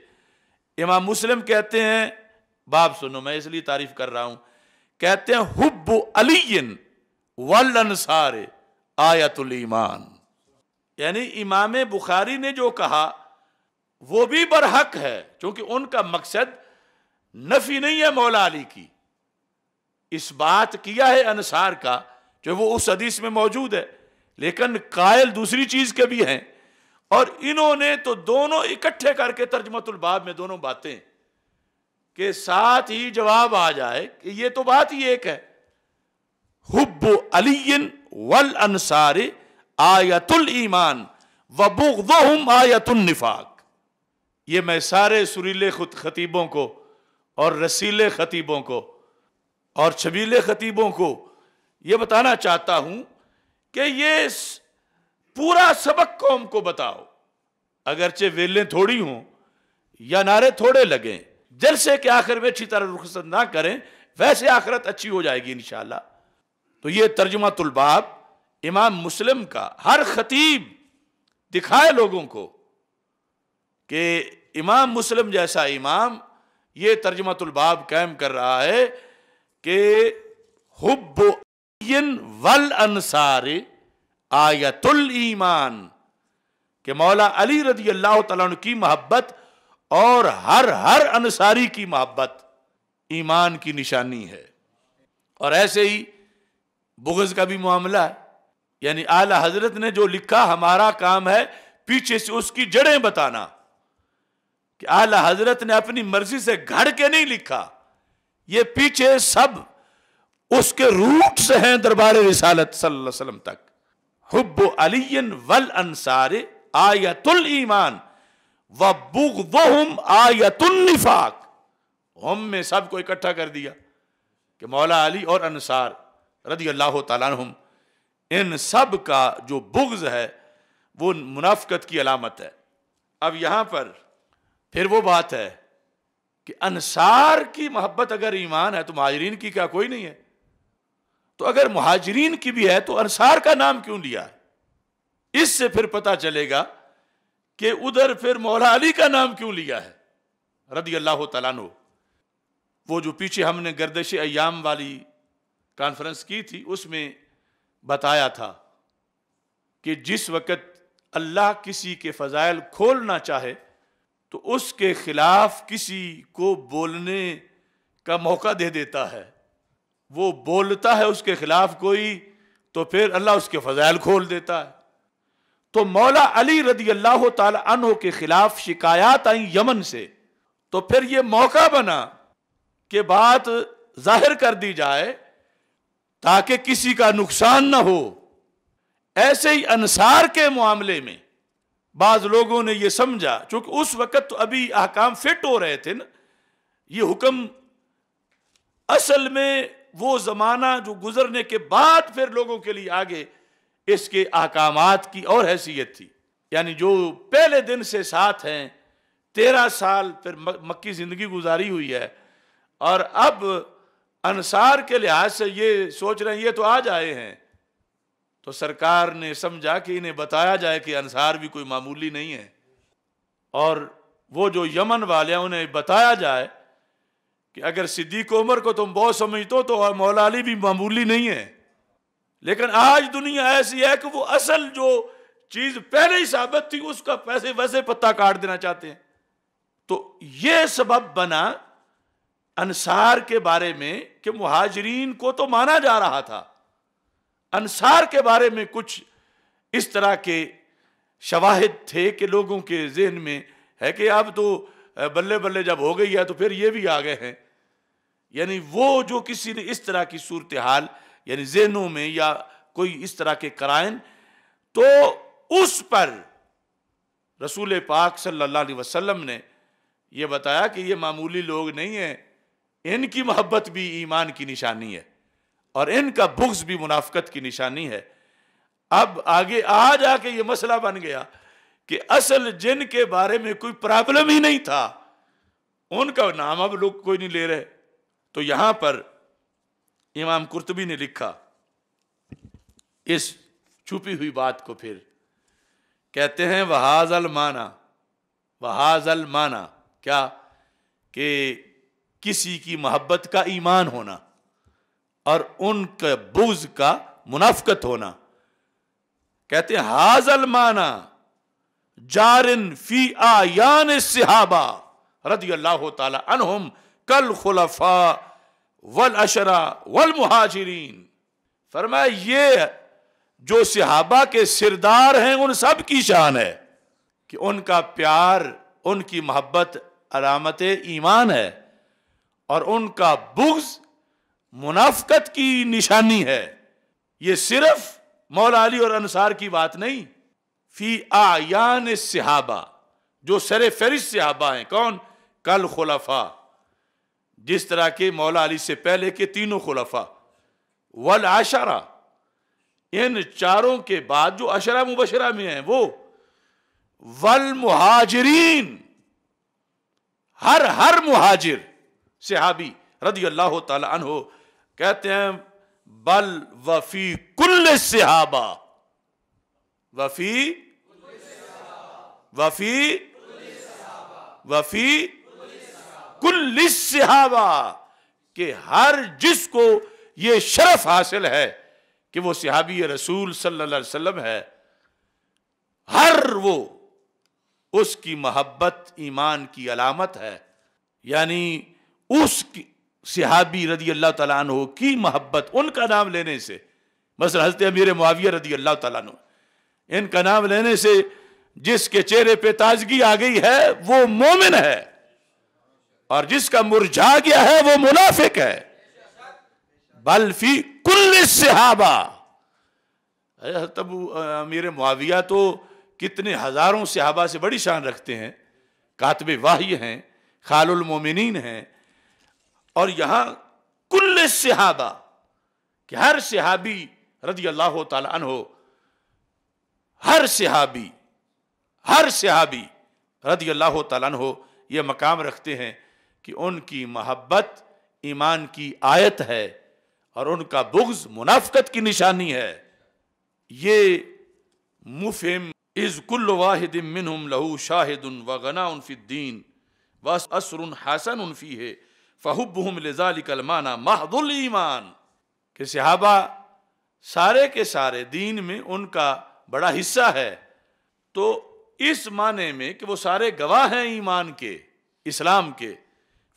इमाम मुस्लिम कहते हैं बाब सुनो मैं इसलिए तारीफ कर रहा हूं कहते हैं हुब अली वल अनसार आयतुल ईमान यानी इमाम बुखारी ने जो कहा वो भी बरहक है क्योंकि उनका मकसद नफी नहीं है मौला अली की इस बात किया है अनसार का जो वो उस हदीस में मौजूद है लेकिन कायल दूसरी चीज के भी हैं और इन्होंने तो दोनों इकट्ठे करके बाब में दोनों बातें के साथ ही जवाब आ जाए कि ये तो बात ही एक है हुब अलियन वल अनसार आयतुल ईमान वबुगदहुम आयतुल निफाक ये मैं सारे सुरीले खुद खतीबों को और रसीले खतीबों को और छबीले खतीबों को यह बताना चाहता हूं कि ये पूरा सबक कौम को बताओ अगरचे वेलें थोड़ी हों या नारे थोड़े लगें जलसे के आखिर में अच्छी तरह रुखसत ना करें वैसे आखिरत अच्छी हो जाएगी इन तो ये तर्जुमा तुलबाब इमाम मुस्लिम का हर खतीब दिखाए लोगों को कि इमाम मुस्लिम जैसा इमाम ये तर्जमतुलबाब कैम कर रहा है कि हुब वल अनसार आयतुल ईमान के मौला अली रजी अल्लाह तन की मोहब्बत और हर हर अनसारी की मोहब्बत ईमान की निशानी है और ऐसे ही बुगज़ का भी मामला है यानी आला हजरत ने जो लिखा हमारा काम है पीछे से उसकी जड़ें बताना कि आला हजरत ने अपनी मर्जी से घड़ के नहीं लिखा ये पीछे सब उसके रूट से हैं दरबार रिसालत सल्लम तक हुब अली वल अंसार आयतुल ईमान व बुगम आयतुल निफाक हम में सबको इकट्ठा कर दिया कि मौला अली और अनसार रदी अल्लाह तुम इन सब का जो बुग्ज है वो मुनाफ्त की अलामत है अब यहां पर फिर वो बात है कि अनसार की मोहब्बत अगर ईमान है तो महाजरीन की क्या कोई नहीं है तो अगर महाजरीन की भी है तो अनसार का नाम क्यों लिया है इससे फिर पता चलेगा कि उधर फिर मौला अली का नाम क्यों लिया है रदी अल्लाह तलानो वो जो पीछे हमने गर्दश अयाम वाली कॉन्फ्रेंस की थी उसमें बताया था कि जिस वक़्त अल्लाह किसी के फ़ज़ाइल खोलना चाहे तो उसके खिलाफ किसी को बोलने का मौका दे देता है वो बोलता है उसके खिलाफ कोई तो फिर अल्लाह उसके फजाइल खोल देता है तो मौला अली रदी अल्लाह तहों के खिलाफ शिकायत आई यमन से तो फिर ये मौका बना कि बात जाहिर कर दी जाए ताकि किसी का नुकसान ना हो ऐसे ही अनसार के मामले में बाज लोगों ने यह समझा चूंकि उस वक़्त तो अभी अहकाम फिट हो रहे थे ना ये हुक्म असल में वो ज़माना जो गुजरने के बाद फिर लोगों के लिए आगे इसके अहकाम की और हैसियत थी यानी जो पहले दिन से साथ हैं तेरह साल फिर मक्की ज़िंदगी गुजारी हुई है और अब अनसार के लिहाज से ये सोच रहे हैं ये तो आज आए हैं तो सरकार ने समझा कि इन्हें बताया जाए कि अनसार भी कोई मामूली नहीं है और वो जो यमन वाले हैं उन्हें बताया जाए कि अगर सिद्दीक उमर को तुम बहुत समझते हो तो मौलाली भी मामूली नहीं है लेकिन आज दुनिया ऐसी है कि वो असल जो चीज पहले ही साबित थी उसका पैसे वैसे पत्ता काट देना चाहते हैं तो ये सबब बना अनसार के बारे में कि मुहाजरीन को तो माना जा रहा था अनसार के बारे में कुछ इस तरह के शवाहिद थे कि लोगों के जहन में है कि अब तो बल्ले बल्ले जब हो गई है तो फिर ये भी आ गए हैं यानी वो जो किसी ने इस तरह की सूरत हाल यानी जहनों में या कोई इस तरह के कराइन तो उस पर रसूल पाक सल्लल्लाहु अलैहि वसल्लम ने यह बताया कि ये मामूली लोग नहीं हैं इनकी मोहब्बत भी ईमान की निशानी है और इनका बुग्स भी मुनाफ्त की निशानी है अब आगे आ जाके ये मसला बन गया कि असल जिन के बारे में कोई प्रॉब्लम ही नहीं था उनका नाम अब लोग कोई नहीं ले रहे तो यहां पर इमाम कुर्तबी ने लिखा इस छुपी हुई बात को फिर कहते हैं वहाजल माना वहाजल माना क्या कि किसी की मोहब्बत का ईमान होना और उनके बुज का मुनाफ्त होना कहते हैं हाजल माना जारिन फी आयान सिहाबा रदी अल्लाह तहम कल खुलफा वल अशरा वल महाजरीन फरमाए ये जो सिहाबा के सिरदार हैं उन सब की शान है कि उनका प्यार उनकी मोहब्बत अलामत ईमान है और उनका बुग्ज़ मुनाफकत की निशानी है ये सिर्फ मौला अली और अनसार की बात नहीं फी आयान सिहाबा जो सर फहरिश सिहाबा हैं कौन कल खुलफा जिस तरह के मौला अली से पहले के तीनों खुलाफा वल आशारा इन चारों के बाद जो अशरा मुबशरा में हैं वो वल मुहाजरीन हर हर मुहाजिर सिहाबी रदी अल्लाह तहो कहते हैं बल वफी कुल सिहाबा वफी वफी वफी कुल सिहाबा के हर जिसको ये शरफ हासिल है कि वो सिहाबी रसूल सल्लल्लाहु अलैहि वसल्लम है हर वो उसकी मोहब्बत ईमान की अलामत है यानी उसकी सिहाबी रदी अल्लाह तला की मोहब्बत उनका नाम लेने से बस हजरत अमीर मुआविया रदी अल्लाह तला इनका नाम लेने से जिसके चेहरे पे ताजगी आ गई है वो मोमिन है और जिसका मुरझा गया है वो मुनाफिक है बल्फी कुल सिहाबा तब अमीर मुआविया तो कितने हज़ारों सिहाबा से बड़ी शान रखते हैं कातब वाह्य हैं खालमोमिन हैं और यहां कुल्ल सिहाबा कि हर सिहाबी रदी अल्लाह तहो हर सिहाबी हर सिहाबी रदी अल्लाह तहो ये मकाम रखते हैं कि उनकी मोहब्बत ईमान की आयत है और उनका बुग्ज मुनाफ्त की निशानी है ये मुफिम इज कुल वाहिद मिन लहू शाहिद व गना उनफी दीन व हसन उनफी है फ़हुबहम लजालिकलमाना महदुल ईमान के सहाबा सारे के सारे दीन में उनका बड़ा हिस्सा है तो इस माने में कि वो सारे गवाह हैं ईमान के इस्लाम के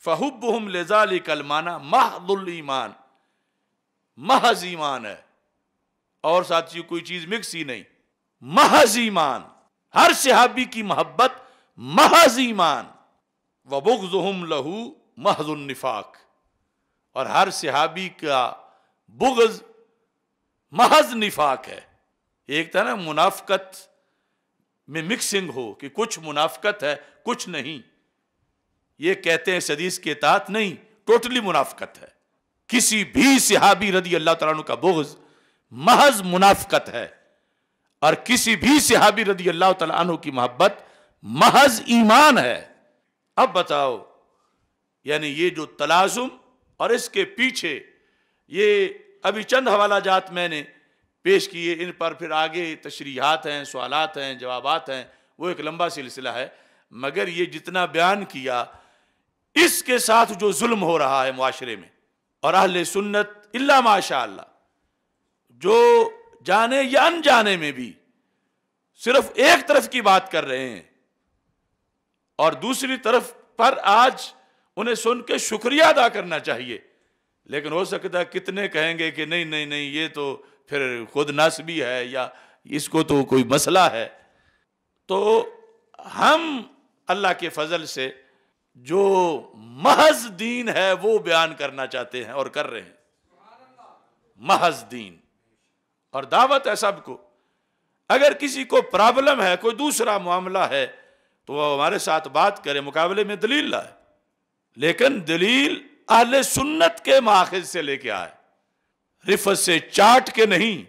फ़हुबहम लजालिकलमाना महदुल ईमान महज ईमान है और साथियों कोई चीज़ मिक्स ही नहीं महज ईमान हर सहाबी की मोहब्बत महज ईमान वबुगजुम लहू महजुलनिफाक और हर सिहाबी का बुगज महज निफाक है एक तरह मुनाफकत में मिक्सिंग हो कि कुछ मुनाफकत है कुछ नहीं ये कहते हैं सदीस के तात नहीं टोटली मुनाफकत है किसी भी सिहाबी रदी अल्लाह तु का बुगज महज मुनाफकत है और किसी भी सिहाबी रदी अल्लाह तु की मोहब्बत महज ईमान है अब बताओ यानी ये जो तलाजुम और इसके पीछे ये अभी चंद हवाला जात मैंने पेश किए इन पर फिर आगे तशरीहत हैं सवालत हैं जवाब हैं वो एक लंबा सिलसिला है मगर ये जितना बयान किया इसके साथ जो जुल्म हो रहा है माशरे में और अहल सुन्नत इल्ला माशा जो जाने या अनजाने में भी सिर्फ एक तरफ की बात कर रहे हैं और दूसरी तरफ पर आज उन्हें सुन के शुक्रिया अदा करना चाहिए लेकिन हो सकता है कितने कहेंगे कि नहीं नहीं नहीं ये तो फिर खुद नस्बी है या इसको तो कोई मसला है तो हम अल्लाह के फजल से जो महज दीन है वो बयान करना चाहते हैं और कर रहे हैं महज दीन और दावत है सबको अगर किसी को प्रॉब्लम है कोई दूसरा मामला है तो वह हमारे साथ बात करे मुकाबले में दलील लाए लेकिन दलील अहल सुन्नत के माखज से लेके आए रिफत से चाट के नहीं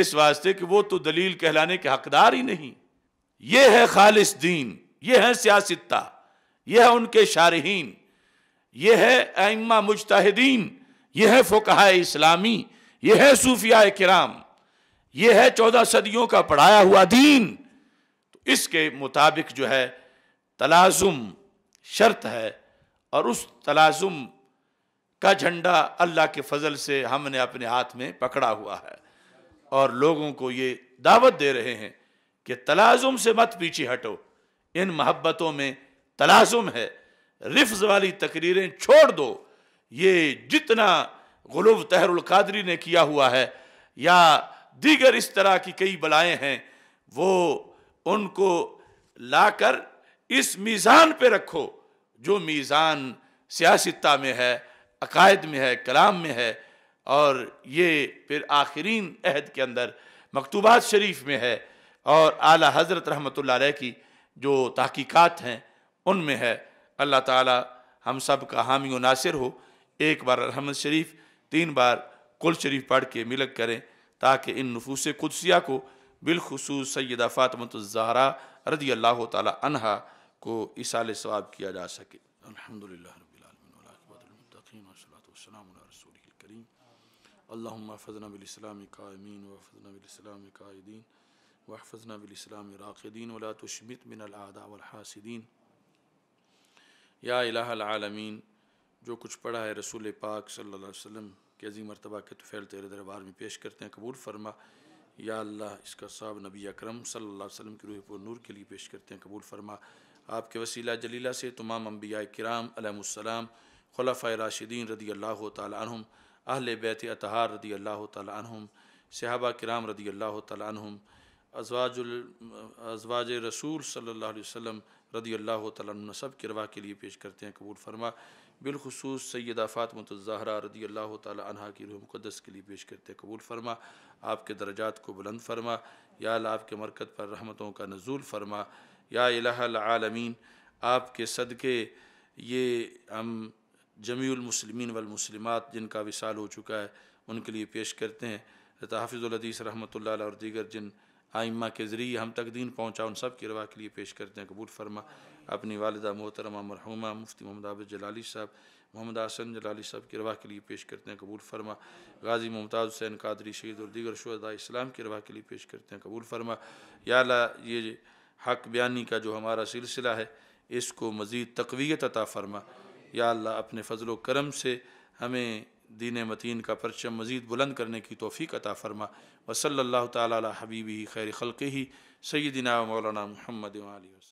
इस वास्ते कि वो तो दलील कहलाने के हकदार ही नहीं ये है खालिश दीन ये है सियासत्ता ये है उनके शारहन ये है अम्मा मुजतहदीन ये है फ़ुकहा इस्लामी ये है सूफिया कराम ये है चौदह सदियों का पढ़ाया हुआ दीन तो इसके मुताबिक जो है तलाजुम शर्त है और उस तलाजुम का झंडा अल्लाह के फजल से हमने अपने हाथ में पकड़ा हुआ है और लोगों को ये दावत दे रहे हैं कि तलाजुम से मत पीछे हटो इन मोहब्बतों में तलाजुम है रिफ्ज वाली तकरीरें छोड़ दो ये जितना गुलूब तहरुलकादरी ने किया हुआ है या दीगर इस तरह की कई बलाएं हैं वो उनको लाकर इस मीज़ान पे रखो जो मीज़ान सियासता में है अकायद में है कलाम में है और ये फिर आखिरीन अहद के अंदर मकतूबा शरीफ में है और आला हज़रत रहमत की जो तहकीक़ात हैं उनमें है अल्लाह ताला हम सब का हामी व नासिर हो एक बार रहमत शरीफ तीन बार कुल शरीफ पढ़ के मिलक करें ताकि इन नफूस कुदसिया को बिलखसूस सैदा फ़ातमतज़ारा रदी अल्लाह तन को इसाल सवाब किया जा सके अलहमदिल्ला राक़दीन बिन वलहासदीन या इलामीन जो कुछ पढ़ा है रसूल पाक सल्ला वसम के अजीम मरतबा के तुफ़ैल तेरे दरबार में पेश करते हैं कबूल फरमा या अल्लाह इसका साहब नबी अक्रम सल्लल्लाहु वसम की रूह पर नूर के लिए पेश करते हैं कबूल फरमा आपके वसीला जलीला से तमाम अम्बिया कराम अलमसलम खलफ़ राशिदीन रदी अल्लाह तहम अहल बैत अतहार रदी अल्लाह तहम सहाबा कराम रदी अल्लाह तहम अजवाज अजवाज रसूल सल्ला वसम रदी अल्लाह तन सब के रवा के लिए पेश करते हैं कबूल फरमा बिलखसूस सैदा फ़ातमतज़हरा रदी अल्लाह तह की रूह मुक़दस के लिए पेश करते हैं कबूल फरमा आपके दर्जात को बुलंद फरमा या आपके मरकत पर रहमतों का नजूल फरमा या आलमीन आपके सदक़े ये हम जमीलमसलमिन वालमसलिमत जिनका विसाल हो चुका है उनके लिए पेश करते हैं हाफिज़ुलदीस रहमत और दीगर जिन आइमा के ज़रिए हम तक दिन पहुँचा उन सब की रवा के लिए पेश करते हैं कबूल फरमा अपनी वालदा मोहतरमा मरहुमा मुफ्ती मोहम्मद आबद जलाली साहब मोहम्मद आसन जलाली साहब की रवा के लिए पेश करते हैं कबूल फरमा गाजी मुमताज़ हुसैन कादरी शहीद और दीगर शुदा इस्लाम की रवा के लिए पेश करते हैं कबूल फरमा या ये हक बयानी का जो हमारा सिलसिला है इसको मज़ीद तकवीत अता फरमा या अल्लाह अपने फ़जल करम से हमें दीन मतीन का परचम मज़ीद बुलंद करने की तोफ़ी अता फरमा वसल्ला तबीबी खैर खल ही सैदिना मौलाना महमद वाली